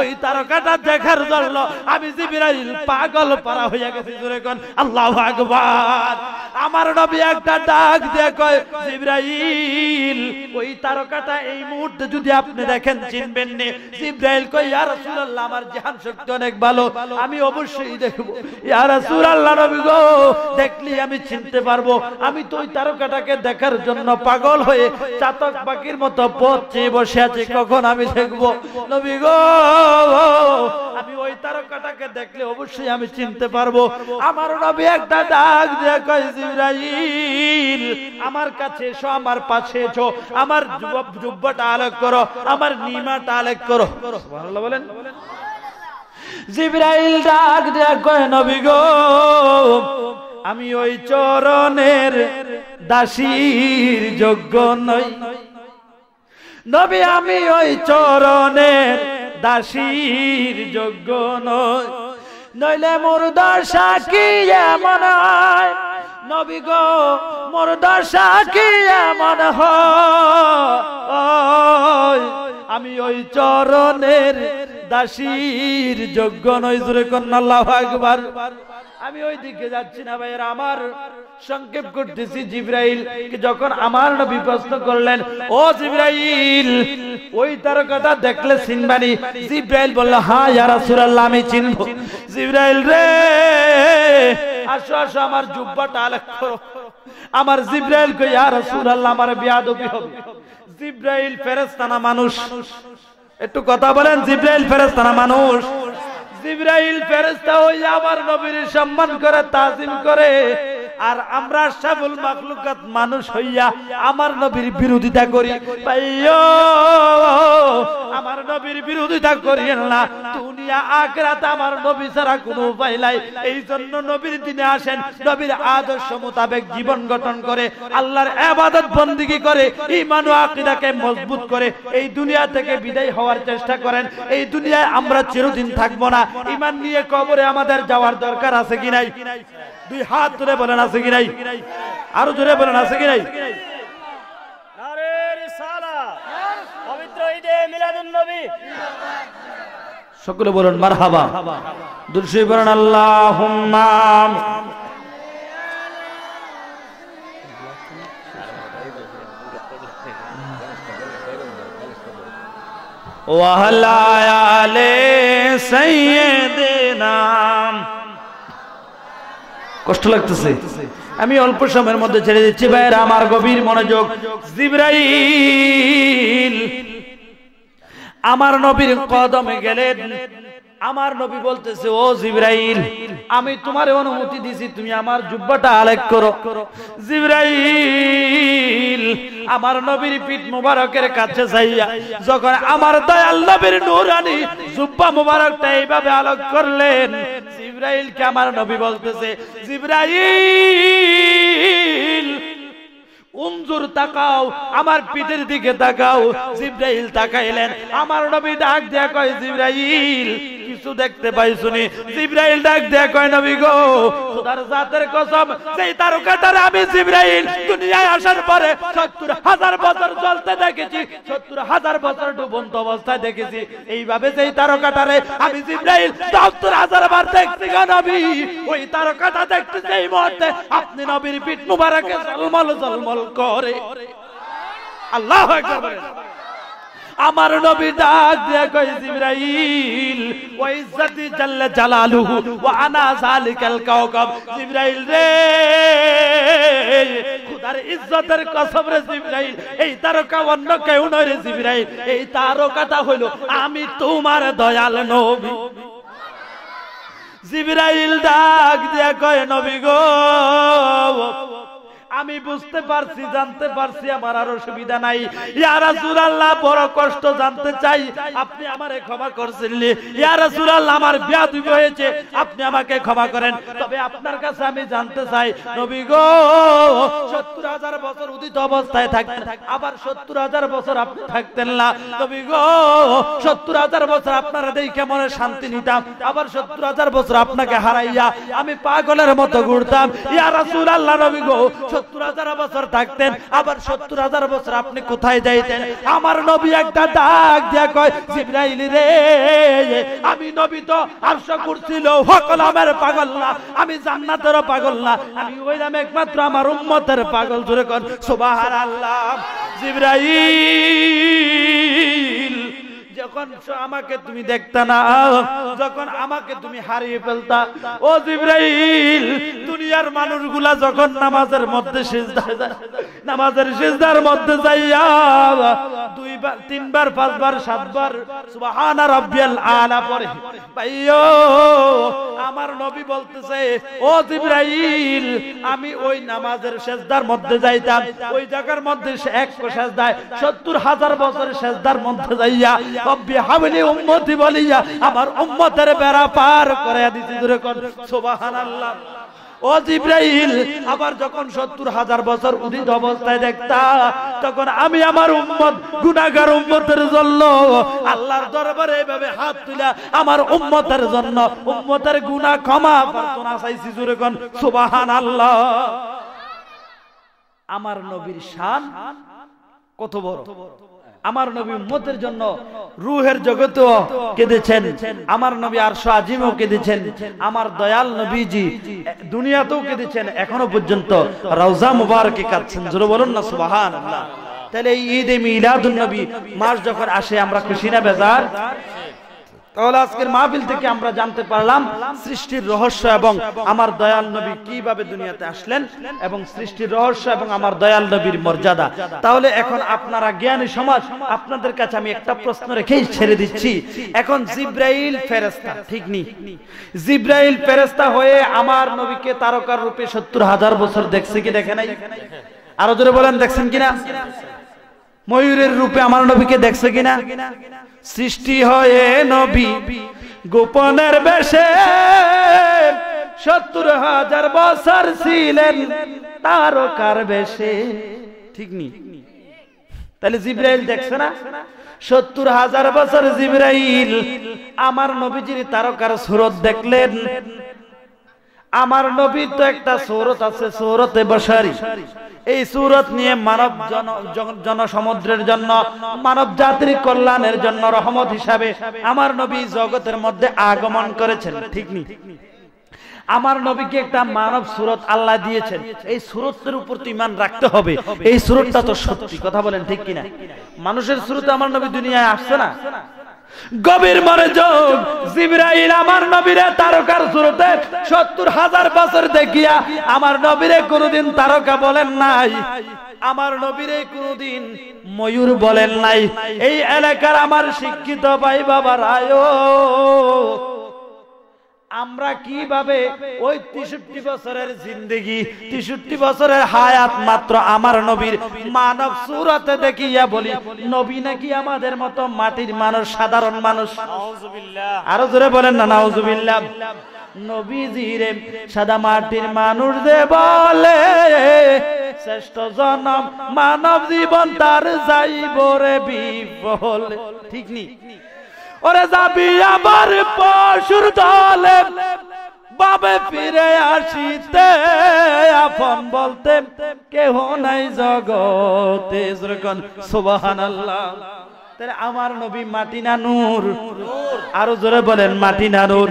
ওই তারকাটা দেখার জন্য আমি জিব্রাইল পাগল পারা হয়ে গেছে জোরে কন আল্লাহ আকবার আমার নবী একটা ডাক দিয়ে কয় জিব্রাইল ওই তারকাটা এই মুহূর্তে যদি আপনি দেখেন চিনবেন নি জিব্রাইল কয় ইয়া রাসূলুল্লাহ আমার জাহান শক্তি অনেক ভালো আমি অবশ্যই দেখব ইয়া রাসূলুল্লাহ নবী গো দেখলি আমি চিনতে পারবো আমি তো ওই তারকাটাকে দেখার জন্য পাগল হয়ে চাতক পাখির মতো পথ চেয়ে বসে আছি কখন আমি দেখব নবী গো আমি ওই তারকাটাকে দেখলে অবশ্যই আমি চিনতে পারবো আমার নবী একটা ডাক দিয়ে কয় জিব্রাইল আমার কাছে এসো আমার পাশে এসো আমার জুব্বাটা আলোক করো আমার নিমাটা আলোক করো ভালো বলেন জিব্রাইল ডাক ডাক কয় নবী গো আমি ওই চরণের দাসীর যোগ্য নই নবী আমি ওই চরণের দাসীর যোগ্য নই নইলে মোর দশা কি এমন হয় নবী গো মোর দশা কি এমন হয় আমি ওই চরণের দাসীর যোগ্য নজরে কন্যা লাভ একবার আমি ওই দিকে যাচ্ছি না ভাই আমার সংক্ষেপ করতেছি জিব্রাইল যখন আমার নবী প্রশ্ন করলেন ও জিব্রাইল ওই তারকাটা দেখলে সিনবানি জিব্রাইল বললো হ্যাঁ ইয়া রাসূলুল্লাহ আমি চিনবো জিব্রাইল রে আসো আসো আমার জুব্বাটা আলেক করো আমার জিব্রাইল কই ইয়া রাসূলুল্লাহ আমার বিয়াদ হবে জিব্রাইল ফেরেশতা মানুষ একটু কথা বলেন জিব্রাইল ফেরেস্তানা মানুষ জিব্রাইল ফেরেস্তা হইয়া আমার নবীর সম্মান করে তাজিম করে আর আমরা সাবুল মাকলুকাত মানুষ হইয়া আমার নবীর বিরোধিতা করি আমার নবীর বিরোধিতা করিয়েন না দুনিয়া আমার নবী ছাড়া কোনো উপায় নাই এই জন্য নবীর দিনে আসেন নবীর আদর্শ মোতাবেক জীবন গঠন করে আল্লাহর আবাদত বন্দিগি করে ইমান ও আকিদাকে মজবুত করে এই দুনিয়া থেকে বিদায় হওয়ার চেষ্টা করেন এই দুনিয়ায় আমরা চিরদিন থাকবো না ইমান নিয়ে কবরে আমাদের যাওয়ার দরকার আছে কি নাই দুই হাত ধরে বলেন আছে কি নাই আরো ধরে বলেন আছে কি নাই সকলে বলুন মার হাবা দুলসি বলেন আল্লাহ ওয়াহলায়ালে সৈয়দ নাম কষ্ট লাগতেছে আমি অল্প সময়ের মধ্যে ছেড়ে দিচ্ছি ভাই আমার গভীর মনোযোগ আমার নবীর কদমে গেলেন আমার নবী বলতেছে ও জিব্রাইল আমি তোমার অনুমতি দিছি তুমি আমার জুব্বাটা আলেক করো জিব্রাইল আমার নবীর পিঠ মুবারকের কাছে যাইয়া যখন আমার দয়াল নবীর নূরানি জুব্বা মুবারকটা এইভাবে আলোক করলেন কে আমার নবী বলতেছে জিব্রাইল উঞ্জুর তাকাও আমার পিঠের দিকে তাকাও জিব্রাইল তাকাইলেন আমার নবী ডাক দেয়া কয় জিব্রাইল কিছু দেখতে পাই শুনি জিব্রাইল ডাক দেয়া কয় নবী গো খোদার জাতের কসম সেই তারকাটার আমি জিব্রাইল দুনিয়ায় আসার পরে 70 হাজার বছর জ্বলতে দেখেছি 70 হাজার বছর ডুবন্ত অবস্থায় দেখেছি এইভাবে যেই তারকাটারে আমি জিব্রাইল 70 হাজার বার দেখছি গো নবী ওই তারকাটা দেখতে সেই মুহূর্তে আপনি নবীর পিঠ মুবারকে জলমল জলমল করে আল্লাহু আকবার আমার নবী ডাক দিয়ে কই জিবরাইল ও ইজ্জতি জাল্লা জালালুহু ওয়া আনা জালিকাল কাওকাব জিবরাইল রে খোদার ইজ্জতের কসম রে জিবরাইল এই তারকা অন্য কেউ নয় রে জিবরাইল এই তারকাটা হলো আমি তোমার দয়াল নবী জিবরাইল ডাক দিয়ে কয় নবী গো আমি বুঝতে পারছি জানতে পারছি আমার আর অসুবিধা নাই ইয়ারা সুরাল্লাহ বড় কষ্ট জানতে চাই আপনি আমারে ক্ষমা করছেন ইয়ারা সুরাল্লাহ আমার বিয়া দুবি হয়েছে আপনি আমাকে ক্ষমা করেন তবে আপনার কাছে আমি জানতে চাই নবী গো 70000 বছর উদিত অবস্থায় থাকতেন আবার 70000 বছর আপনি থাকতেন না নবী গো 70000 বছর আপনারা দেখে মনে শান্তি নিতাম আবার 70000 বছর আপনাকে হারাইয়া আমি পাগলের মতো ঘুরতাম ইয়ারা সুরাল্লাহ নবী গো সত্তর হাজার বছর থাকতেন আবার সত্তর হাজার বছর আপনি কোথায় যাইতেন আমার নবী একটা ডাক দিয়া কয় জিব্রাইল রে আমি নবী তো আরশ করছিল হকল আমার পাগল না আমি জান্নাতেরও পাগল না আমি হইলাম একমাত্র আমার উম্মতের পাগল জুড়ে কন সুবাহ আল্লাহ জিব্রাইল যখন আমাকে তুমি দেখতা না যখন আমাকে তুমি হারিয়ে ফেলতা ও জিব্রাইল দুনিয়ার মানুষগুলা যখন নামাজের মধ্যে সিজদায় যায় নামাজের সিজদার মধ্যে যাইয়া দুইবার তিনবার পাঁচবার সাতবার সুবহান রাব্বিয়াল আলা পড়ে ভাইও আমার নবী বলতেছে ও জিব্রাইল আমি ওই নামাজের সিজদার মধ্যে যাইতাম ওই জায়গার মধ্যে এক সেজদায় 70 হাজার বছরের সিজদার মধ্যে যাইয়া আমার উম্মতের বেড়া পার করে দিতে ও জিব্রাইল আবার যখন সত্তর হাজার বছর উদিত অবস্থায় দেখতা তখন আমি আমার উম্মত গুণাগার উম্মতের জন্য আল্লাহর দরবারে এভাবে হাত তুলে আমার উম্মতের জন্য উম্মতের গুণা ক্ষমা প্রার্থনা চাইছি জুড়ে সুবাহান আল্লাহ আমার নবীর শান কত বড় আমার নবী উম্মতের জন্য রুহের জগতেও কেঁদেছেন আমার নবী আর আজিমও কেঁদেছেন আমার দয়াল নবীজি দুনিয়াতেও কেঁদেছেন এখনো পর্যন্ত রওজা মুবারকে কাঁদছেন জোরে বলুন না সুবাহান তাহলে এই ঈদে মিলাদুল নবী মাস যখন আসে আমরা খুশি না বেজার তাহলে আজকের মাহফিল থেকে আমরা জানতে পারলাম সৃষ্টির রহস্য এবং আমার দয়াল নবী কিভাবে দুনিয়াতে আসলেন এবং সৃষ্টির রহস্য এবং আমার দয়াল নবীর মর্যাদা তাহলে এখন আপনারা জ্ঞানী সমাজ আপনাদের কাছে আমি একটা প্রশ্ন রেখেই ছেড়ে দিচ্ছি এখন জিব্রাইল ফেরেস্তা ঠিক নি জিব্রাইল ফেরেস্তা হয়ে আমার নবীকে তারকার রূপে সত্তর হাজার বছর দেখছে কি দেখে নাই আরো জোরে বলেন দেখছেন কিনা ময়ূরের রূপে আমার নবীকে দেখছে কিনা সৃষ্টি হয়ে নবী গোপনের বেশে সত্তর হাজার বছর ছিলেন তারকার বেশে ঠিক নি তাহলে জিব্রাইল দেখছে না সত্তর হাজার বছর জিব্রাইল আমার নবীজির তারকার সুরত দেখলেন আমার নবীর তো একটা সৌরত আছে সৌরতে বসারি এই সুরত নিয়ে মানব জনসমুদ্রের জন্য মানব জাতির কল্যাণের জন্য রহমত হিসাবে আমার নবী জগতের মধ্যে আগমন করেছেন ঠিক নি আমার নবীকে একটা মানব সুরত আল্লাহ দিয়েছেন এই সুরতের উপর তো ইমান রাখতে হবে এই সুরতটা তো সত্যি কথা বলেন ঠিক কিনা মানুষের সুরতে আমার নবী দুনিয়ায় আসছে না গভীর যোগ জিব্রাইল আমার নবীরে তারকার সুরতে সত্তর হাজার বছর দেখিয়া আমার নবীরে কোনদিন তারকা বলেন নাই আমার নবীরে কোনদিন ময়ূর বলেন নাই এই এলাকার আমার শিক্ষিত ভাই বাবা রায় আমরা কিভাবে ওই তেষট্টি বছরের জিন্দগি তেষট্টি বছরের হায়াত মাত্র আমার নবীর মানব সুরতে দেখিয়া বলি নবী নাকি আমাদের মতো মাটির মানুষ সাধারণ মানুষ আরো জোরে বলেন না নাউজুবিল্লাহ সাদা মাটির মানুষ দে বলে শ্রেষ্ঠ জনম মানব জীবন তার যাইব রে ঠিক নি ওরে যাবি আবার পশুর দলে বাবে ফিরে আসিতে আপন বলতে কেহ নাই জগতে যেরকম সুবাহান আল্লাহ আমার নবী মাটি নানুর আরো জোরে বলেন মাটি নানুর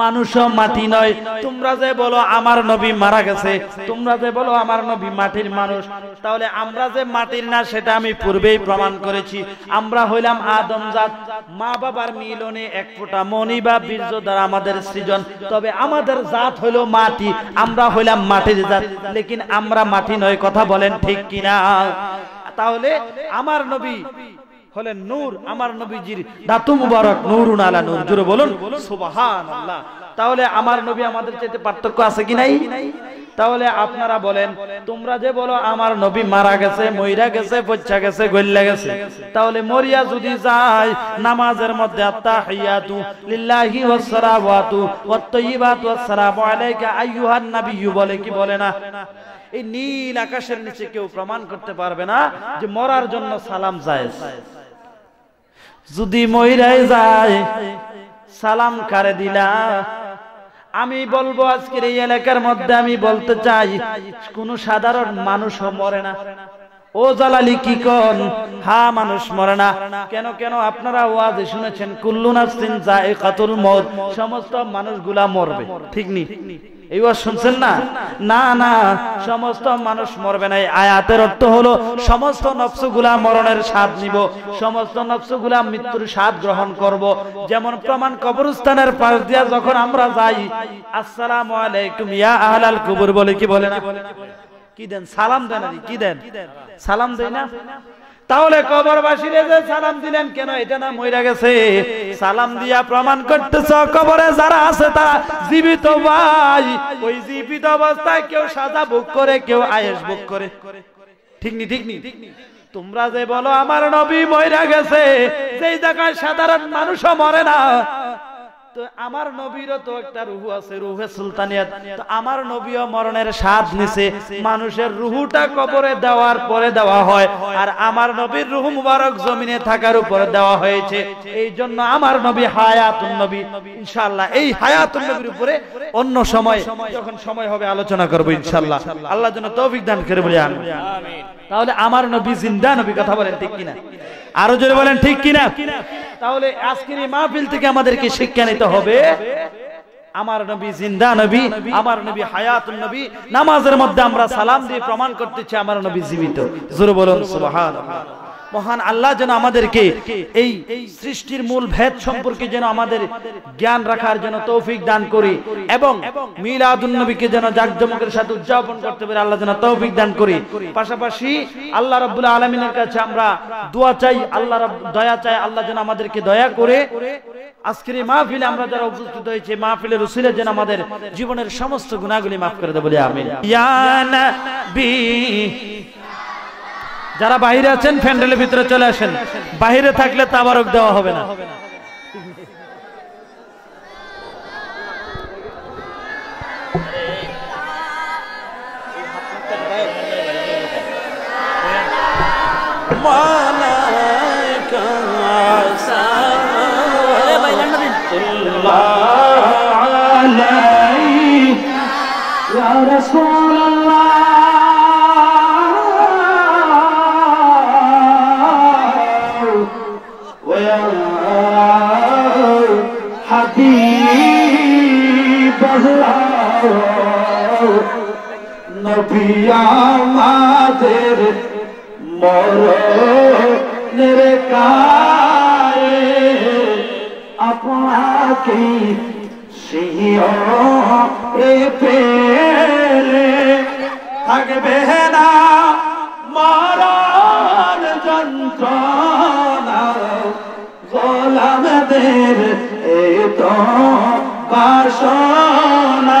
মানুষও মাটি নয় তোমরা যে বলো আমার নবী মারা গেছে তোমরা যে বলো আমার নবী মাটির মানুষ তাহলে আমরা যে মাটির না সেটা আমি পূর্বেই প্রমাণ করেছি আমরা হইলাম আদমজাত মা বাবার মিলনে এক ফোঁটা মনি বা বীর্য দ্বারা আমাদের সৃজন তবে আমাদের জাত হলো মাটি আমরা হইলাম মাটির জাত লেকিন আমরা মাটি নয় কথা বলেন ঠিক কিনা তাহলে আমার নবী হলেন নূর আমার নবীজির দাতু মুবারক নূরুন আলা নূর জুড়ে বলুন সুবহানাল্লাহ তাহলে আমার নবী আমাদের চাইতে পার্থক্য আছে কি নাই তাহলে আপনারা বলেন তোমরা যে বলো আমার নবী মারা গেছে মইরা গেছে পচ্ছা গেছে গল্লা গেছে তাহলে মরিয়া যদি যায় নামাজের মধ্যে আত্তাহিয়াতু লিল্লাহি ওযাসসালাওযাতু ওয়াসসালামু আলাইকা আইয়ুহান নাবিয়্যু বলে কি বলে না এই নীল আকাশের নিচে কেউ প্রমাণ করতে পারবে না যে মরার জন্য সালাম জায়েজ যদি মহিরাই যায় সালাম কারে দিলা আমি বলবো আজকের এই এলাকার মধ্যে আমি বলতে চাই কোন সাধারণ মানুষ মরে না ও জালালি কি কন হা মানুষ মরে না কেন কেন আপনারা ওয়াজে শুনেছেন কুল্লু নাফসিন যায় কাতুল মত সমস্ত মানুষগুলা মরবে ঠিক নি এই শুনছেন না না না সমস্ত মানুষ মরবে আয়াতের অর্থ হলো সমস্ত মরণের স্বাদ নিব সমস্ত মৃত্যুর স্বাদ গ্রহণ করব যেমন প্রমাণ কবরস্থানের পাশ দিয়া যখন আমরা যাই আসসালাম আলাইকুম ইয়া আহলাল কুবুর বলে কি বলে না কি দেন সালাম দেন কি দেন সালাম দেয় না তাহলে কবরবাসীরে যে সালাম দিলেন কেন এটা না মইরা গেছে সালাম দিয়া প্রমাণ করতেছ কবরে যারা আছে তারা জীবিত ভাই ওই জীবিত অবস্থায় কেউ সাজা ভোগ করে কেউ আয়েস ভোগ করে ঠিক নি ঠিক নি ঠিক নি তোমরা যে বলো আমার নবী মইরা গেছে যেই জায়গায় সাধারণ মানুষও মরে না আমার নবীরও তো একটা রুহু আছে রুহে সুলতানিয়াত আমার নবীও মরণের স্বাদ নিছে মানুষের রুহুটা কবরে দেওয়ার পরে দেওয়া হয় আর আমার নবীর রুহু মুবারক জমিনে থাকার উপরে দেওয়া হয়েছে এই জন্য আমার নবী হায়াতুন নবী ইনশাআল্লাহ এই হায়াতুন নবীর উপরে অন্য সময় যখন সময় হবে আলোচনা করব ইনশাল্লাহ আল্লাহ যেন তৌফিক দান করে বলে আমিন তাহলে আমার নবী জিন্দা নবী কথা বলেন ঠিক কিনা আরো জোরে বলেন ঠিক কিনা তাহলে আজকের এই মাহফিল থেকে আমাদেরকে শিক্ষা নিতে হবে আমার নবী জিন্দা নবী আমার নবী হায়াত নবী নামাজের মধ্যে আমরা সালাম দিয়ে প্রমাণ করতেছি আমার নবী জীবিত জোরে বলুন সুবহানাল্লাহ মহান আল্লাহ যেন আমাদেরকে এই সৃষ্টির মূল ভেদ সম্পর্কে যেন আমাদের জ্ঞান রাখার জন্য তৌফিক দান করি এবং মিলাদুন্নবীকে যেন জাকজমকের সাথে উদযাপন করতে পারি আল্লাহ যেন তৌফিক দান করি পাশাপাশি আল্লাহ রাব্বুল আলামিনের কাছে আমরা দোয়া চাই আল্লাহ দয়া চাই আল্লাহ যেন আমাদেরকে দয়া করে আজকের এই মাহফিলে আমরা যারা উপস্থিত হয়েছি মাহফিলের উসিলে যেন আমাদের জীবনের সমস্ত গুণাগুলি মাফ করে দেবো বলে আমি যারা বাহিরে আছেন ফ্যান্ডেলের ভিতরে চলে আসেন বাহিরে থাকলে তাবারক দেওয়া হবে না মা নবী আমাদের মরণের কায়ে আপনাকে সিও এ পেলে থাকবে না মরণ যন্ত্রণা গোলামদের এ তো বাসনা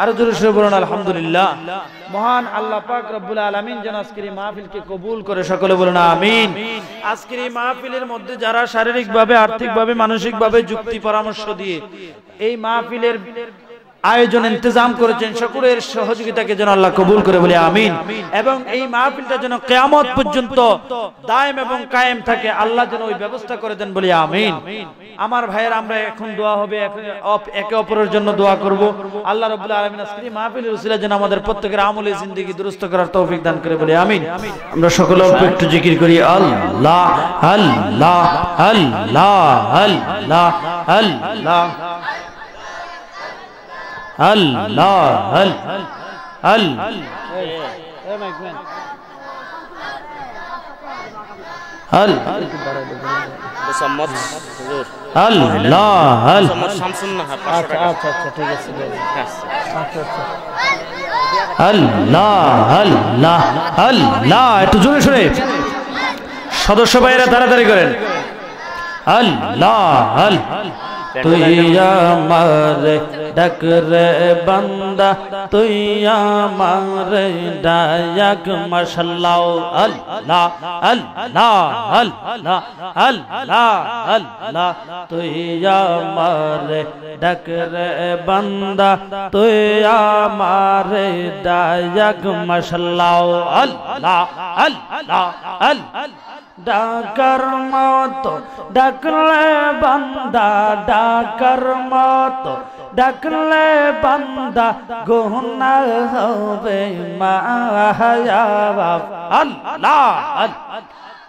আরো জোরে সুরে বলুন আলহামদুলিল্লাহ মহান আল্লাহ পাক রব্বুল আলামিন যেন আজকের এই মাহফিলকে কবুল করে সকলে বলুন আমিন আজকের এই মাহফিলের মধ্যে যারা শারীরিকভাবে আর্থিকভাবে মানসিকভাবে যুক্তি পরামর্শ দিয়ে এই মাহফিলের আয়োজন ইন্তজাম করেছেন সকলের সহযোগিতাকে যেন আল্লাহ কবুল করে বলে আমিন এবং এই মাহফিলটা যেন কেয়ামত পর্যন্ত দায়ম এবং কায়েম থাকে আল্লাহ যেন ওই ব্যবস্থা করে দেন বলে আমিন আমার ভাইয়ের আমরা এখন দোয়া হবে একে অপরের জন্য দোয়া করব আল্লাহ রাব্বুল আলমিন আজকে মাহফিলের উসিলা যেন আমাদের প্রত্যেকের আমলে জিন্দেগি দুরুস্ত করার তৌফিক দান করে বলে আমিন আমরা সকল অল্প একটু জিকির করি আল্লাহ আল্লাহ আল্লাহ আল্লাহ আল্লাহ আল্লাহ আল্লাহ আল আল আল আল্লাহ আল আচ্ছা আচ্ছা ঠিক আছে আচ্ছা আচ্ছা আল্লাহ আল্লাহ আল্লাহ একটু জোরে শুনে সদস্য ভাইয়েরা তাড়াতাড়ি করেন اللہ اللہ تو یا مارے ڈکر بندہ تو یا مارے ڈائگ مشال اللہ اللہ اللہ اللہ تو مارے ڈکر بندہ تو یا مار ڈائگ اللہ اللہ اللہ ڈاکر موت ڈک لے بندہ ڈاکر موت ڈک لے بندہ گوھنہ ہوئے ماہ اللہ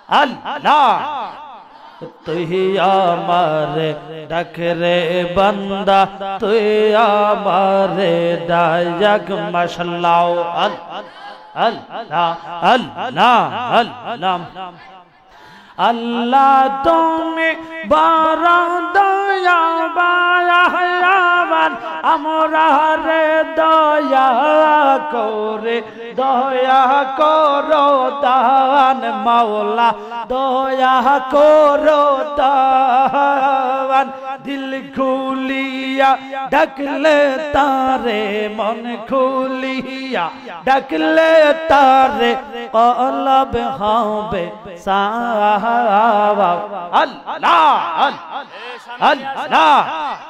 اللہ تو ہی آمارے ڈکرے بندہ تو ہی آمارے یک مشلاؤ اللہ اللہ اللہ اللہ আল্লাহ তুমি বারা দয়া আমরা রে দয়া করে দয়া করো দান মাওলা দয়া করো দান দিল খুলিয়া ডাকলে তারে মন খুলিয়া ডাকলে তারে অলব হবে সাহ اللہ اللہ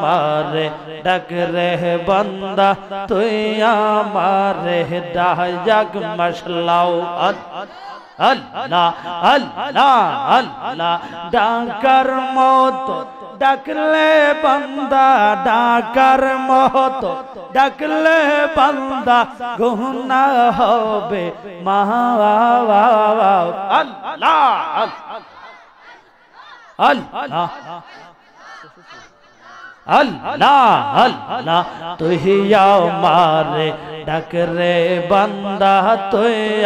مارے ڈگ رہ بندہ تُہیاں مارے دہ جگ مشلاؤ اللہ اللہ اللہ ڈانکر مو ڈکلے بندہ ڈاکر موت ڈکلے بندہ ہو بے اللہ اللہ اللہ اللہ اللہ تو ہی تمارے ڈکرے بندہ تو ہی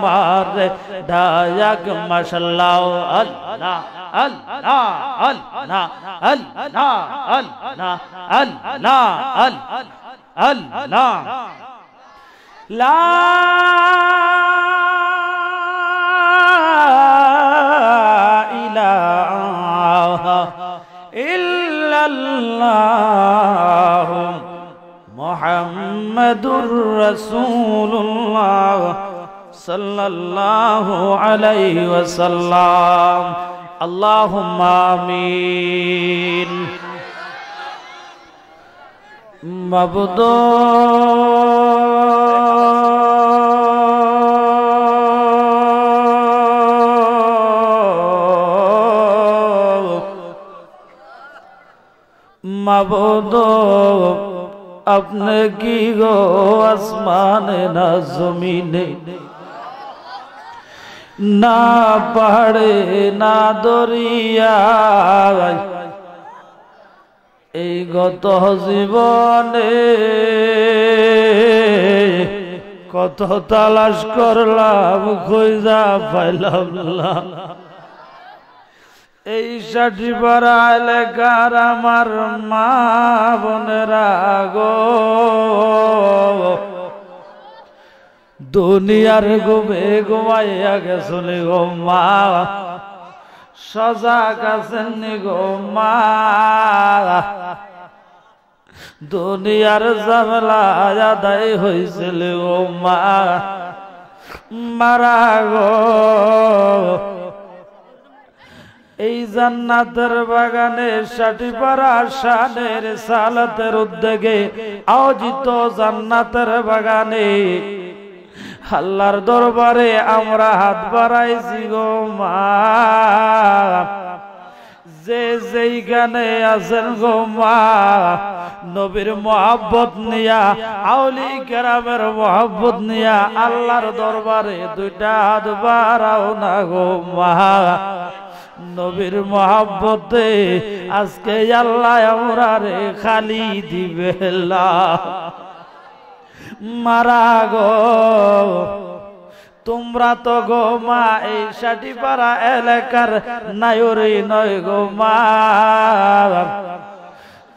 تارے ڈایگ مشلہ اللہ اللہ اللہ اللہ اللہ اللہ اللہ اللہ اللہ محمد رسول الله صلى الله عليه وسلم اللهم آمين مبدو مبدو আপনি কি গো আসমানে না জমিনে না পাহাড়ে না দরিয়া এই গত জীবনে কত তালাশ করলাম খুঁজা পাইলাম না এই ষাটি পাড়া এলাকার আমার মা বোনেরা গো দুনিয়ার গোবে ঘুমাইয়া গেছনি গো মা সজা আছেন গো মা দুনিয়ার জামেলা আদায় হয়েছিল গো মা মারা গো এই জান্নাতের বাগানে সাটিপাড়া শানের সালাতের উদ্যোগে আয়োজিত জান্নাতের বাগানে হাল্লার দরবারে আমরা হাত বাড়াইছি গো মা যে যেইখানে আছেন গো মা নবীর মহাব্বত নিয়া আউলি গ্রামের মহাব্বত নিয়া আল্লাহর দরবারে দুইটা হাত বাড়াও না গো মা নবীর মহাব্বতে আজকে আল্লাহ আমরা রে খালি দিবে মারা গো তোমরা তো গো মা এই পাড়া এলাকার নায়ুরি নয় গো মা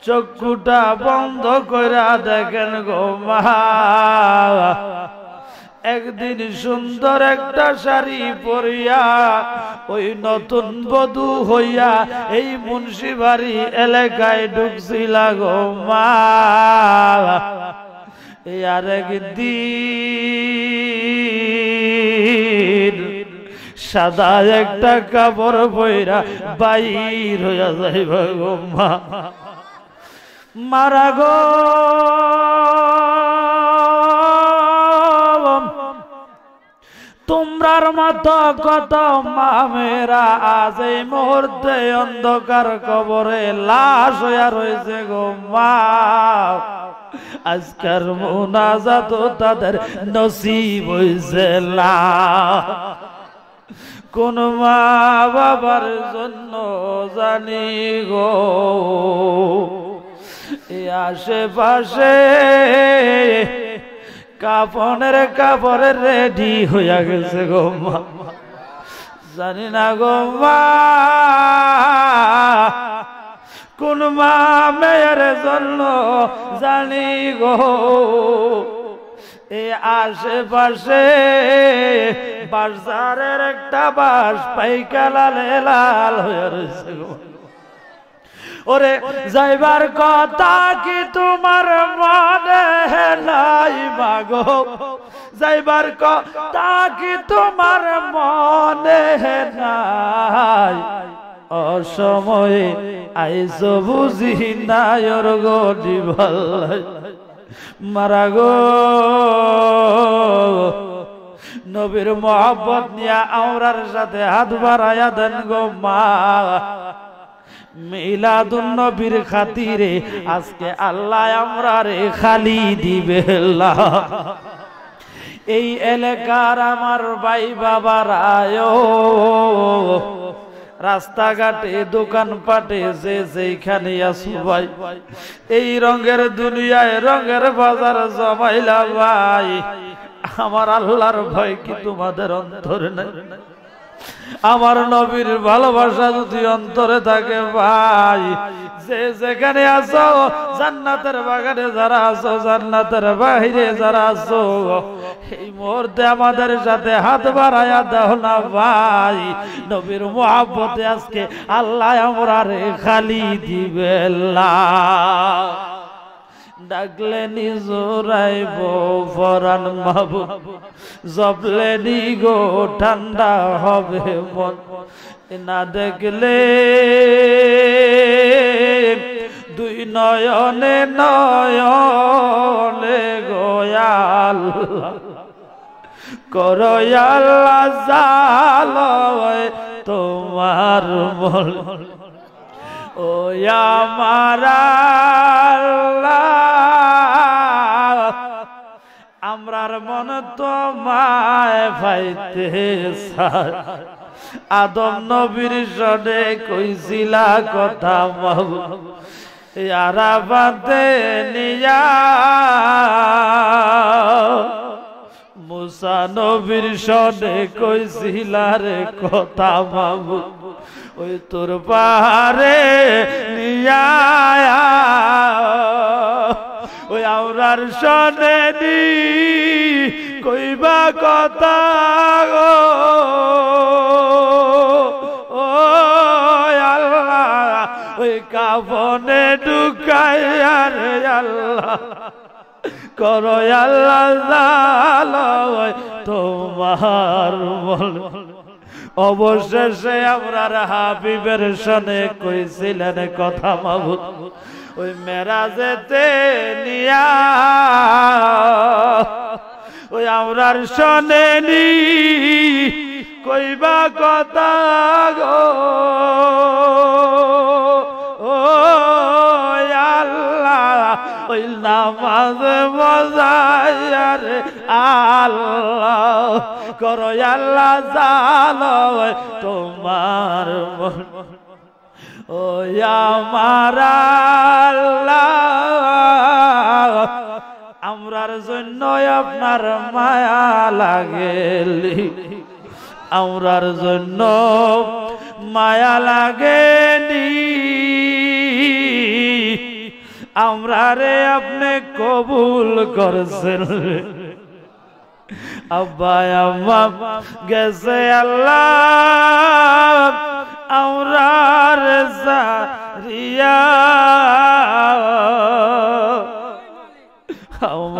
চক্ষুটা বন্ধ করে দেখেন গো মা একদিন সুন্দর একটা শাড়ি পরিয়া ওই নতুন বধু হইয়া এই মুন্সি বাড়ি এলাকায় ঢুকছিল গো মা আর সাদা একটা কাপড় বইরা বাইর হইয়া যাইব গো মা মারা গো তোমরার মত কত মামেরা আজ এই মুহূর্তে অন্ধকার কবরে লাশ হইয়া রয়েছে গো মা আজকার মোনাজাত তাদের নসিব হইছে কোন মা বাবার জন্য জানি গো আশেপাশে কাপনের কাপড়ে রেডি হইয়া গেছে গো মা জানি না গো মা কোন মা মেয়ের জন্য জানি গো এ আশেপাশে বাজারের একটা বাস পাইকালা লাল হয়ে রয়েছে গো ওরে যাইবার কথা কি তোমার মনে নাই মাগো যাইবার কথা কি তোমার মনে নাই অসময়ে আইস বুঝি নাই ওর গদি ভাল মারা গো নবীর মহাব্বত নিয়া আমরার সাথে হাত বাড়াইয়া দেন গো মা মিলাদুন নবীর খাতিরে আজকে আল্লাহ আমরা রে খালি দিবে আল্লাহ এই এলাকার আমার ভাই বাবারায় রাস্তাঘাটে দোকানপাটে যে যেখানে আসু ভাই এই রঙের দুনিয়ায় রঙের বাজার জমাইলা ভাই আমার আল্লাহর ভয় কি তোমাদের অন্তরে নাই আমার নবীর ভালোবাসা যদি অন্তরে থাকে ভাই যে যেখানে আছো জান্নাতের বাগানে যারা আছো জান্নাতের বাহিরে যারা আছো এই মুহূর্তে আমাদের সাথে হাত বাড়াইয়া দাও না ভাই নবীর মহাব্বতে আজকে আল্লাহ আমরা রে খালি দিবেলা ডাকলে নিজরাইব ফরান মাবু জপলে গো ঠান্ডা হবে মন না দেখলে দুই নয়নে নয়নে গোয়াল করয়াল জাল তোমার বল ও মারা আমরার মন তোমায় ভাইতে আদম নবীর সনে কইছিলা কথা বাবু ইয়ারাবাদে নিয়া মুসা নবীর সনে কইছিলা রে কথা বাবু ওই তোর পাহাড়ে নিয়া ওই আমরার সনে নি কইবা কথা গো ও আল্লাহ ওই কাবনে ঢুকাইয়া রে আল্লাহ কর আল্লাহ তোমার বল অবশেষে আমরার হাবিবের সনে কইছিলেন কথা মাবু ওই যেতে নিয়া ওই আমরার সনে নি কইবা কথা গো ও ওই নামাজ মজায়ার আল্লাহ করো আল্লাহ জানো তোমার ও আমার আল্লাহ আমরার জন্য আপনার মায়া লাগেলি আমরার জন্য মায়া লাগেনি امرارے اپنے قبول کر سن مب گیسے اللہ امرار سیا ہم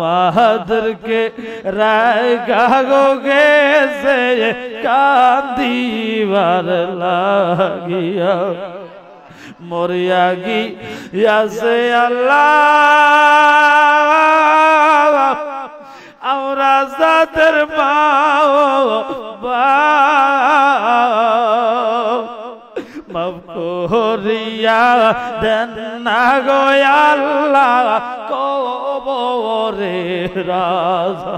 کے رائے گے سے کاندی بار لگیا মরিয়া গি ইয়াসে আল্লাহ আমরা জাতের পাও করিয়া দেন না গয়াল্লা কবরে রাজা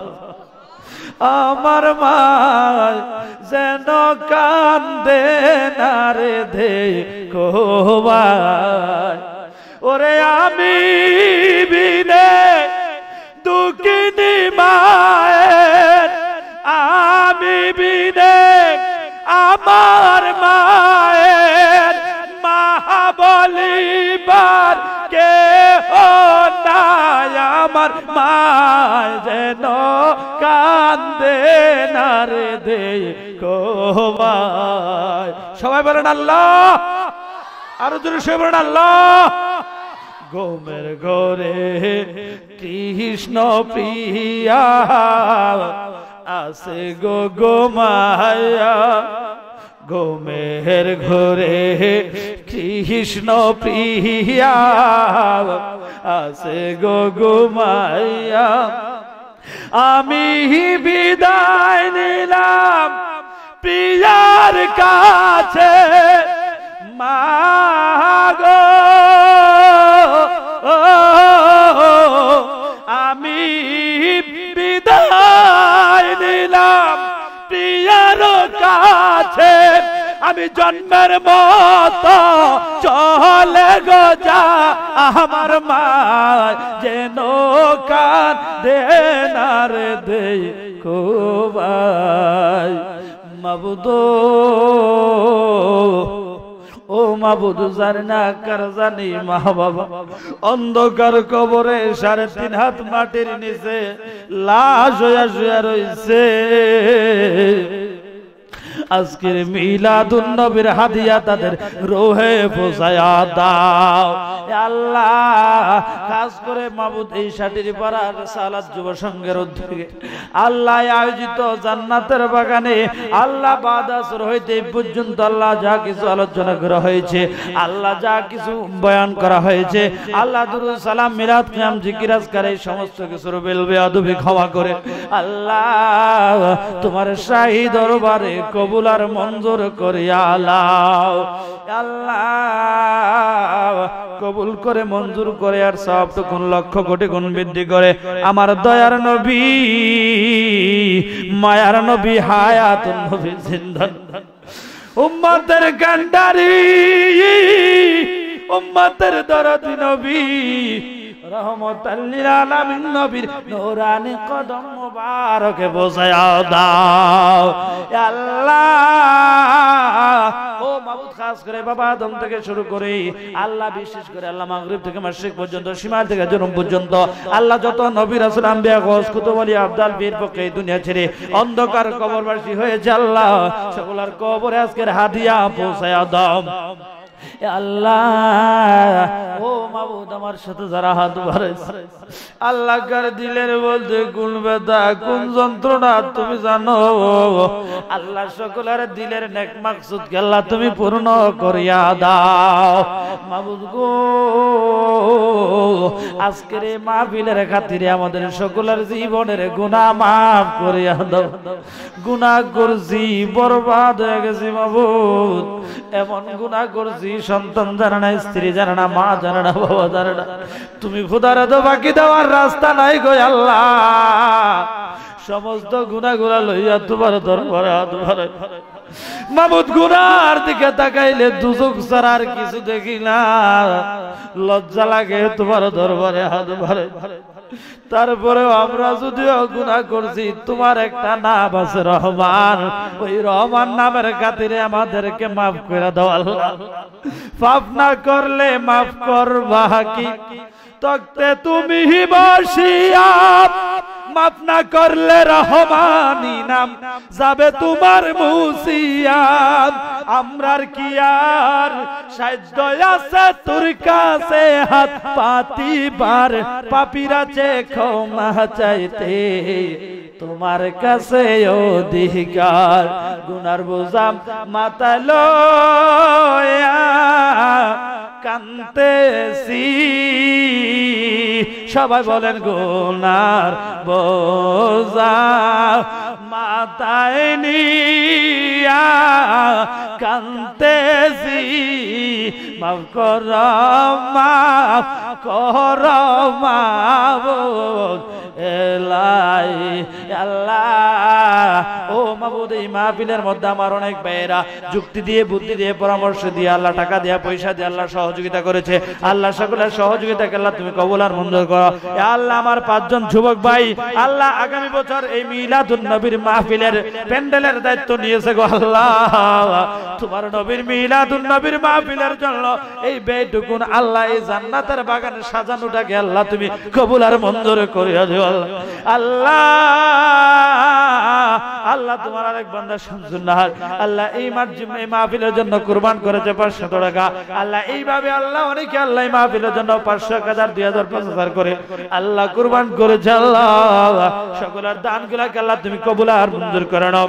আমার মা যেন কান্দে না রে দে ওরে আমি বিনে দুঃখিনী মায় আমি বিনে আমায় যেন কান্দে না দে সবাই বলেন আল্লাহ আরো দূরে সবাই বলেন আল্লাহ গোমের ঘরে কৃষ্ণ প্রিয়া আসে গো গোমায়া গোমের ঘরে কৃষ্ণ প্রিয়া আসে গো গুমাইয়া আমি বিদায় নিলাম প্রিয়ার কাছে গো আমি জন্মের মত চলে গজা আমার মা যে কান দেনার দে কোবাই ও মাবুদ জানি না কার জানি মা বাবা অন্ধকার কবরে সাড়ে তিন হাত মাটির নিচে লাশ হইয়া শুয়া রইছে আজকের মিলাদুন হাদিয়া তাদের রোহে পোষায়া দাও আল্লাহ করে মাবুদ এই পাড়ার সালাদ যুব সংঘের উদ্যোগে আল্লাহ আয়োজিত জান্নাতের বাগানে আল্লাহ পর্যন্ত আল্লাহ যা কিছু আলোচনা করা হয়েছে আল্লাহ যা কিছু বয়ান করা হয়েছে আল্লাহ সালাম মিরাত নাম এই সমস্ত কিছুর বেলবে ক্ষমা করে আল্লাহ তোমার শাহী দরবারে কবুল কবুলার মঞ্জুর করে আলাও আল্লাহ কবুল করে মঞ্জুর করে আর সব তখন লক্ষ কোটি গুণ বৃদ্ধি করে আমার দয়ার নবী মায়ার নবী হায়াত নবী জিন্দন উম্মতের কান্ডারি উম্মতের দরদ নবী আল্লাহ বিশেষ করে আল্লাহ থেকে মাসিক পর্যন্ত থেকে জনম পর্যন্ত আল্লাহ যত নবীর আসলাম আব্দাল বীর পক্ষে দুনিয়া ছেড়ে অন্ধকার কবরবাসী হয়েছে আল্লাহ সকলের কবরে আজকের হাদিয়া পৌঁছায় দাও আল্লাহ তুমি জানো আল্লাহ সকলের দিলের নেক মাকসুদ আল্লাহ তুমি পূর্ণ করিয়া দাও মাবুদ গো আজকের এই মাহফিলের খাতিরে আমাদের সকলের জীবনের গুণা মাফ করিয়া দাও গুনাহ করছি বরবাদ হয়ে গেছি মাবুদ এমন গুনাহ করছি সন্তান জানে না স্ত্রী জানে না মা জানে না বাবা জানে না তুমি খুদার তো বাকি দেওয়ার রাস্তা নাই গো আল্লাহ সমস্ত গুলা লইয়া তোমার দরবারে হাত ভরে মামুদ গুনার দিকে তাকাইলে দুজক ছাড়া আর কিছু দেখি না লজ্জা লাগে তোমার দরবারে হাত ভরে তারপরেও আমরা যদিও গুণা করছি তোমার একটা নাম আছে রহমান ওই রহমান নামের খাতিরে আমাদেরকে মাফ করে দেওয়া পাপ না করলে মাফ করবা কি তক্তে তুমি বসিয়া মাপ করলে রহমানি নাম যাবে তোমার মুসিয়া আমরার কি আর সাহায্য আছে তোর কাছে হাত বার পাপিরা চে ক্ষমা চাইতে তোমার কাছে অধিকার গুনার বোঝাম মাতা লয়া কানতেছি সবাই বলেন গোনার বোঝা মাতায়নি নিয়া কান্তেছি মাফ কর মাফ কর এলাই আল্লাহ ও মাবুদ এই মাহফিলের মধ্যে আমার অনেক ভাইয়েরা যুক্তি দিয়ে বুদ্ধি দিয়ে পরামর্শ দিয়ে আল্লাহ টাকা দেয়া পয়সা দিয়ে আল্লাহ সহযোগিতা করেছে আল্লাহ সকলের সহযোগিতা আল্লাহ তুমি কবুল আর মঞ্জুর করো আল্লাহ আমার পাঁচজন যুবক ভাই আল্লাহ আগামী বছর এই মিলাদুন নবীর মাহফিলের প্যান্ডেলের দায়িত্ব নিয়েছে গো আল্লাহ তোমার নবীর মিলাদুন নবীর মাহফিলের জন্য এই বেটুকুন আল্লাহ এই জান্নাতের বাগানে সাজানোটাকে আল্লাহ তুমি কবুল আর মন্দর করিয়া দিও আল্লাহ আল্লাহ তোমার আরেক বান্দা না আল্লাহ এই এই মাহফিলের জন্য কুরবান করেছে পাঁচশো টাকা আল্লাহ এইভাবে আল্লাহ অনেকে আল্লাহ মাহফিলের জন্য পাঁচশো এক হাজার দুই হাজার পাঁচ হাজার করে আল্লাহ কুরবান করেছে আল্লাহ সকলের দান গুলাকে আল্লাহ তুমি কবুল আর মঞ্জুর করে নাও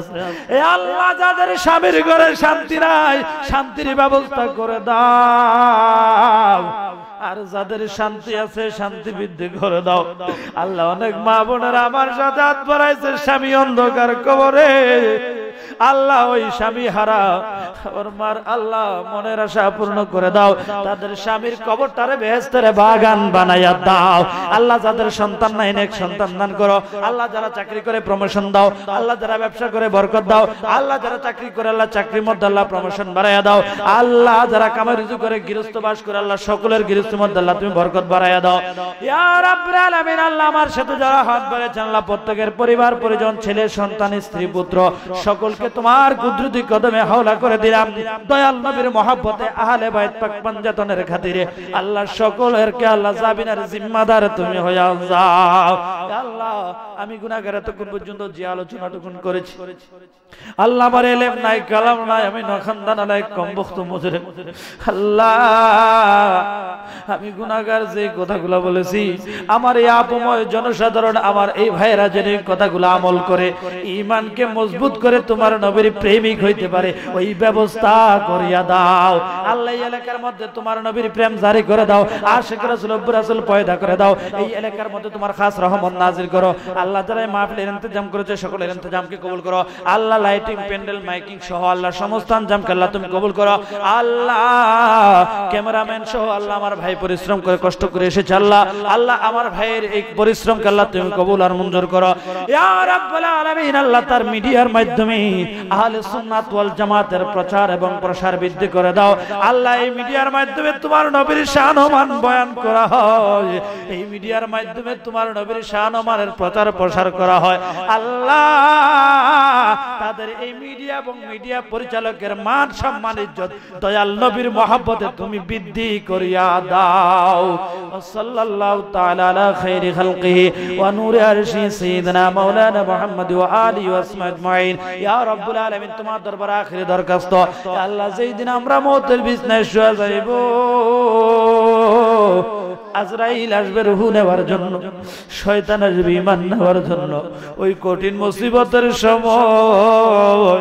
আল্লাহ যাদের স্বামীর ঘরে শান্তি নাই শান্তির ব্যবস্থা করে দাও আর যাদের শান্তি আছে শান্তি বৃদ্ধি করে দাও আল্লাহ অনেক মা বোনের আমার সাথে হাত বাড়াইছে স্বামী অন্ধকার কবরে আল্লাহ ওই স্বামী হারা ওর মার আল্লাহ মনের আশা পূর্ণ করে দাও তাদের স্বামীর কবর তারে বেহেস্তের বাগান বানাইয়া দাও আল্লাহ যাদের সন্তান নাই নেক সন্তান দান করো আল্লাহ যারা চাকরি করে প্রমোশন দাও আল্লাহ যারা ব্যবসা করে বরকত দাও আল্লাহ যারা চাকরি করে আল্লাহ চাকরির মধ্যে আল্লাহ প্রমোশন বাড়াইয়া দাও আল্লাহ যারা কামাই রুজু করে গৃহস্থ বাস করে আল্লাহ সকলের গৃহস্থ মধ্যে আল্লাহ তুমি বরকত বাড়াইয়া দাও ইয়া রাব্বুল আলামিন আল্লাহ আমার সাথে যারা হাত বাড়াইছেন আল্লাহ প্রত্যেকের পরিবার পরিজন ছেলে সন্তান স্ত্রী পুত্র সকল সকলকে তোমার কুদ্রুতি কদমে হাওলা করে দিলাম দয়াল নবীর মহাব্বতে আহলে বাইত পাক পঞ্জাতনের খাতিরে আল্লাহ সকলের কে আল্লাহ জাবিনের জিম্মাদার তুমি হয়ে যাও আল্লাহ আমি গুনাহগার এতক্ষণ পর্যন্ত যে আলোচনাটুকুন করেছি আল্লাহ আমার এলেম নাই কালাম নাই আমি নখানদান আলাই কমবক্ত মজুরে আল্লাহ আমি গুনাহগার যে কথাগুলো বলেছি আমার এই আপময় জনসাধারণ আমার এই ভাইরা যেন কথাগুলো আমল করে ইমানকে মজবুত করে তোমার পারে নবীর প্রেমিক হইতে পারে ওই ব্যবস্থা করিয়া দাও আল্লাহ এলাকার মধ্যে তোমার নবীর প্রেম জারি করে দাও আশিক রাসূল রাসূল পয়দা করে দাও এই এলাকার মধ্যে তোমার খাস রহমত নাজির করো আল্লাহ যারা মাহফিলের ইন্তজাম করেছে সকলের ইন্তজামকে কবুল করো আল্লাহ লাইটিং প্যান্ডেল মাইকিং সহ আল্লাহ সমস্ত ইন্তজামকে আল্লাহ তুমি কবুল করো আল্লাহ ক্যামেরাম্যান সহ আল্লাহ আমার ভাই পরিশ্রম করে কষ্ট করে এসেছে আল্লাহ আল্লাহ আমার ভাইয়ের এই পরিশ্রমকে আল্লাহ তুমি কবুল আর মঞ্জুর করো ইয়া রাব্বুল আলামিন আল্লাহ তার মিডিয়ার মাধ্যমে আহলে সুন্নাত ওয়াল জামাতের প্রচার এবং প্রসার বৃদ্ধি করে দাও আল্লাহ এই মিডিয়ার মাধ্যমে তোমার নবীর শান ওমান বয়ান করা হয় এই মিডিয়ার মাধ্যমে তোমার নবীর শান ওমানের প্রচার প্রসার করা হয় আল্লাহ তাদের এই মিডিয়া এবং মিডিয়া পরিচালকের মান সম্মান ইজ্জত দয়াল নবীর মহব্বতে তুমি বৃদ্ধি করিয়া দাও সাল্লাল্লাহু তাআলা আলা খাইরি খালকিহি ওয়া নূরি আরশি সাইয়্যিদনা মাওলানা মুহাম্মদ ওয়া আলিহি ওয়া আজমাইন ইয়া রব্বুল আলামিন তোমার দরবারে আখিরে দরখাস্ত আল্লাহ যেই দিন আমরা মওতের বিছনায় শুয়ে যাইব আজরাইল আসবে রুহু নেওয়ার জন্য শয়তান আসবে ঈমান নেওয়ার জন্য ওই কঠিন মুসিবতের সময়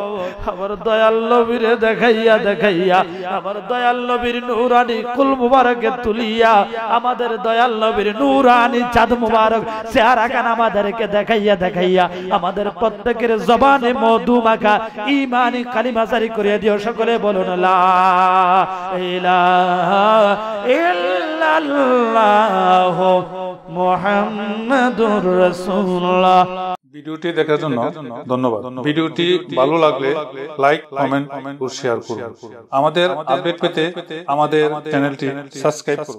আমার দয়াল নবীর দেখাইয়া দেখাইয়া আমার দয়াল নবীর নূরানি কুল মুবারক তুলিয়া আমাদের দয়াল নবীর নূরানি চাঁদ মুবারক চেহারা কেন আমাদেরকে দেখাইয়া দেখাইয়া আমাদের প্রত্যেকের জবানে মধু বাঁকা ইমানি কালিমা জারি করে দিও সকলে বলুন ভিডিওটি দেখার জন্য ধন্যবাদ ভিডিওটি ভালো লাগলে লাইক কমেন্ট ও শেয়ার করুন আমাদের আপডেট পেতে আমাদের চ্যানেলটি সাবস্ক্রাইব করুন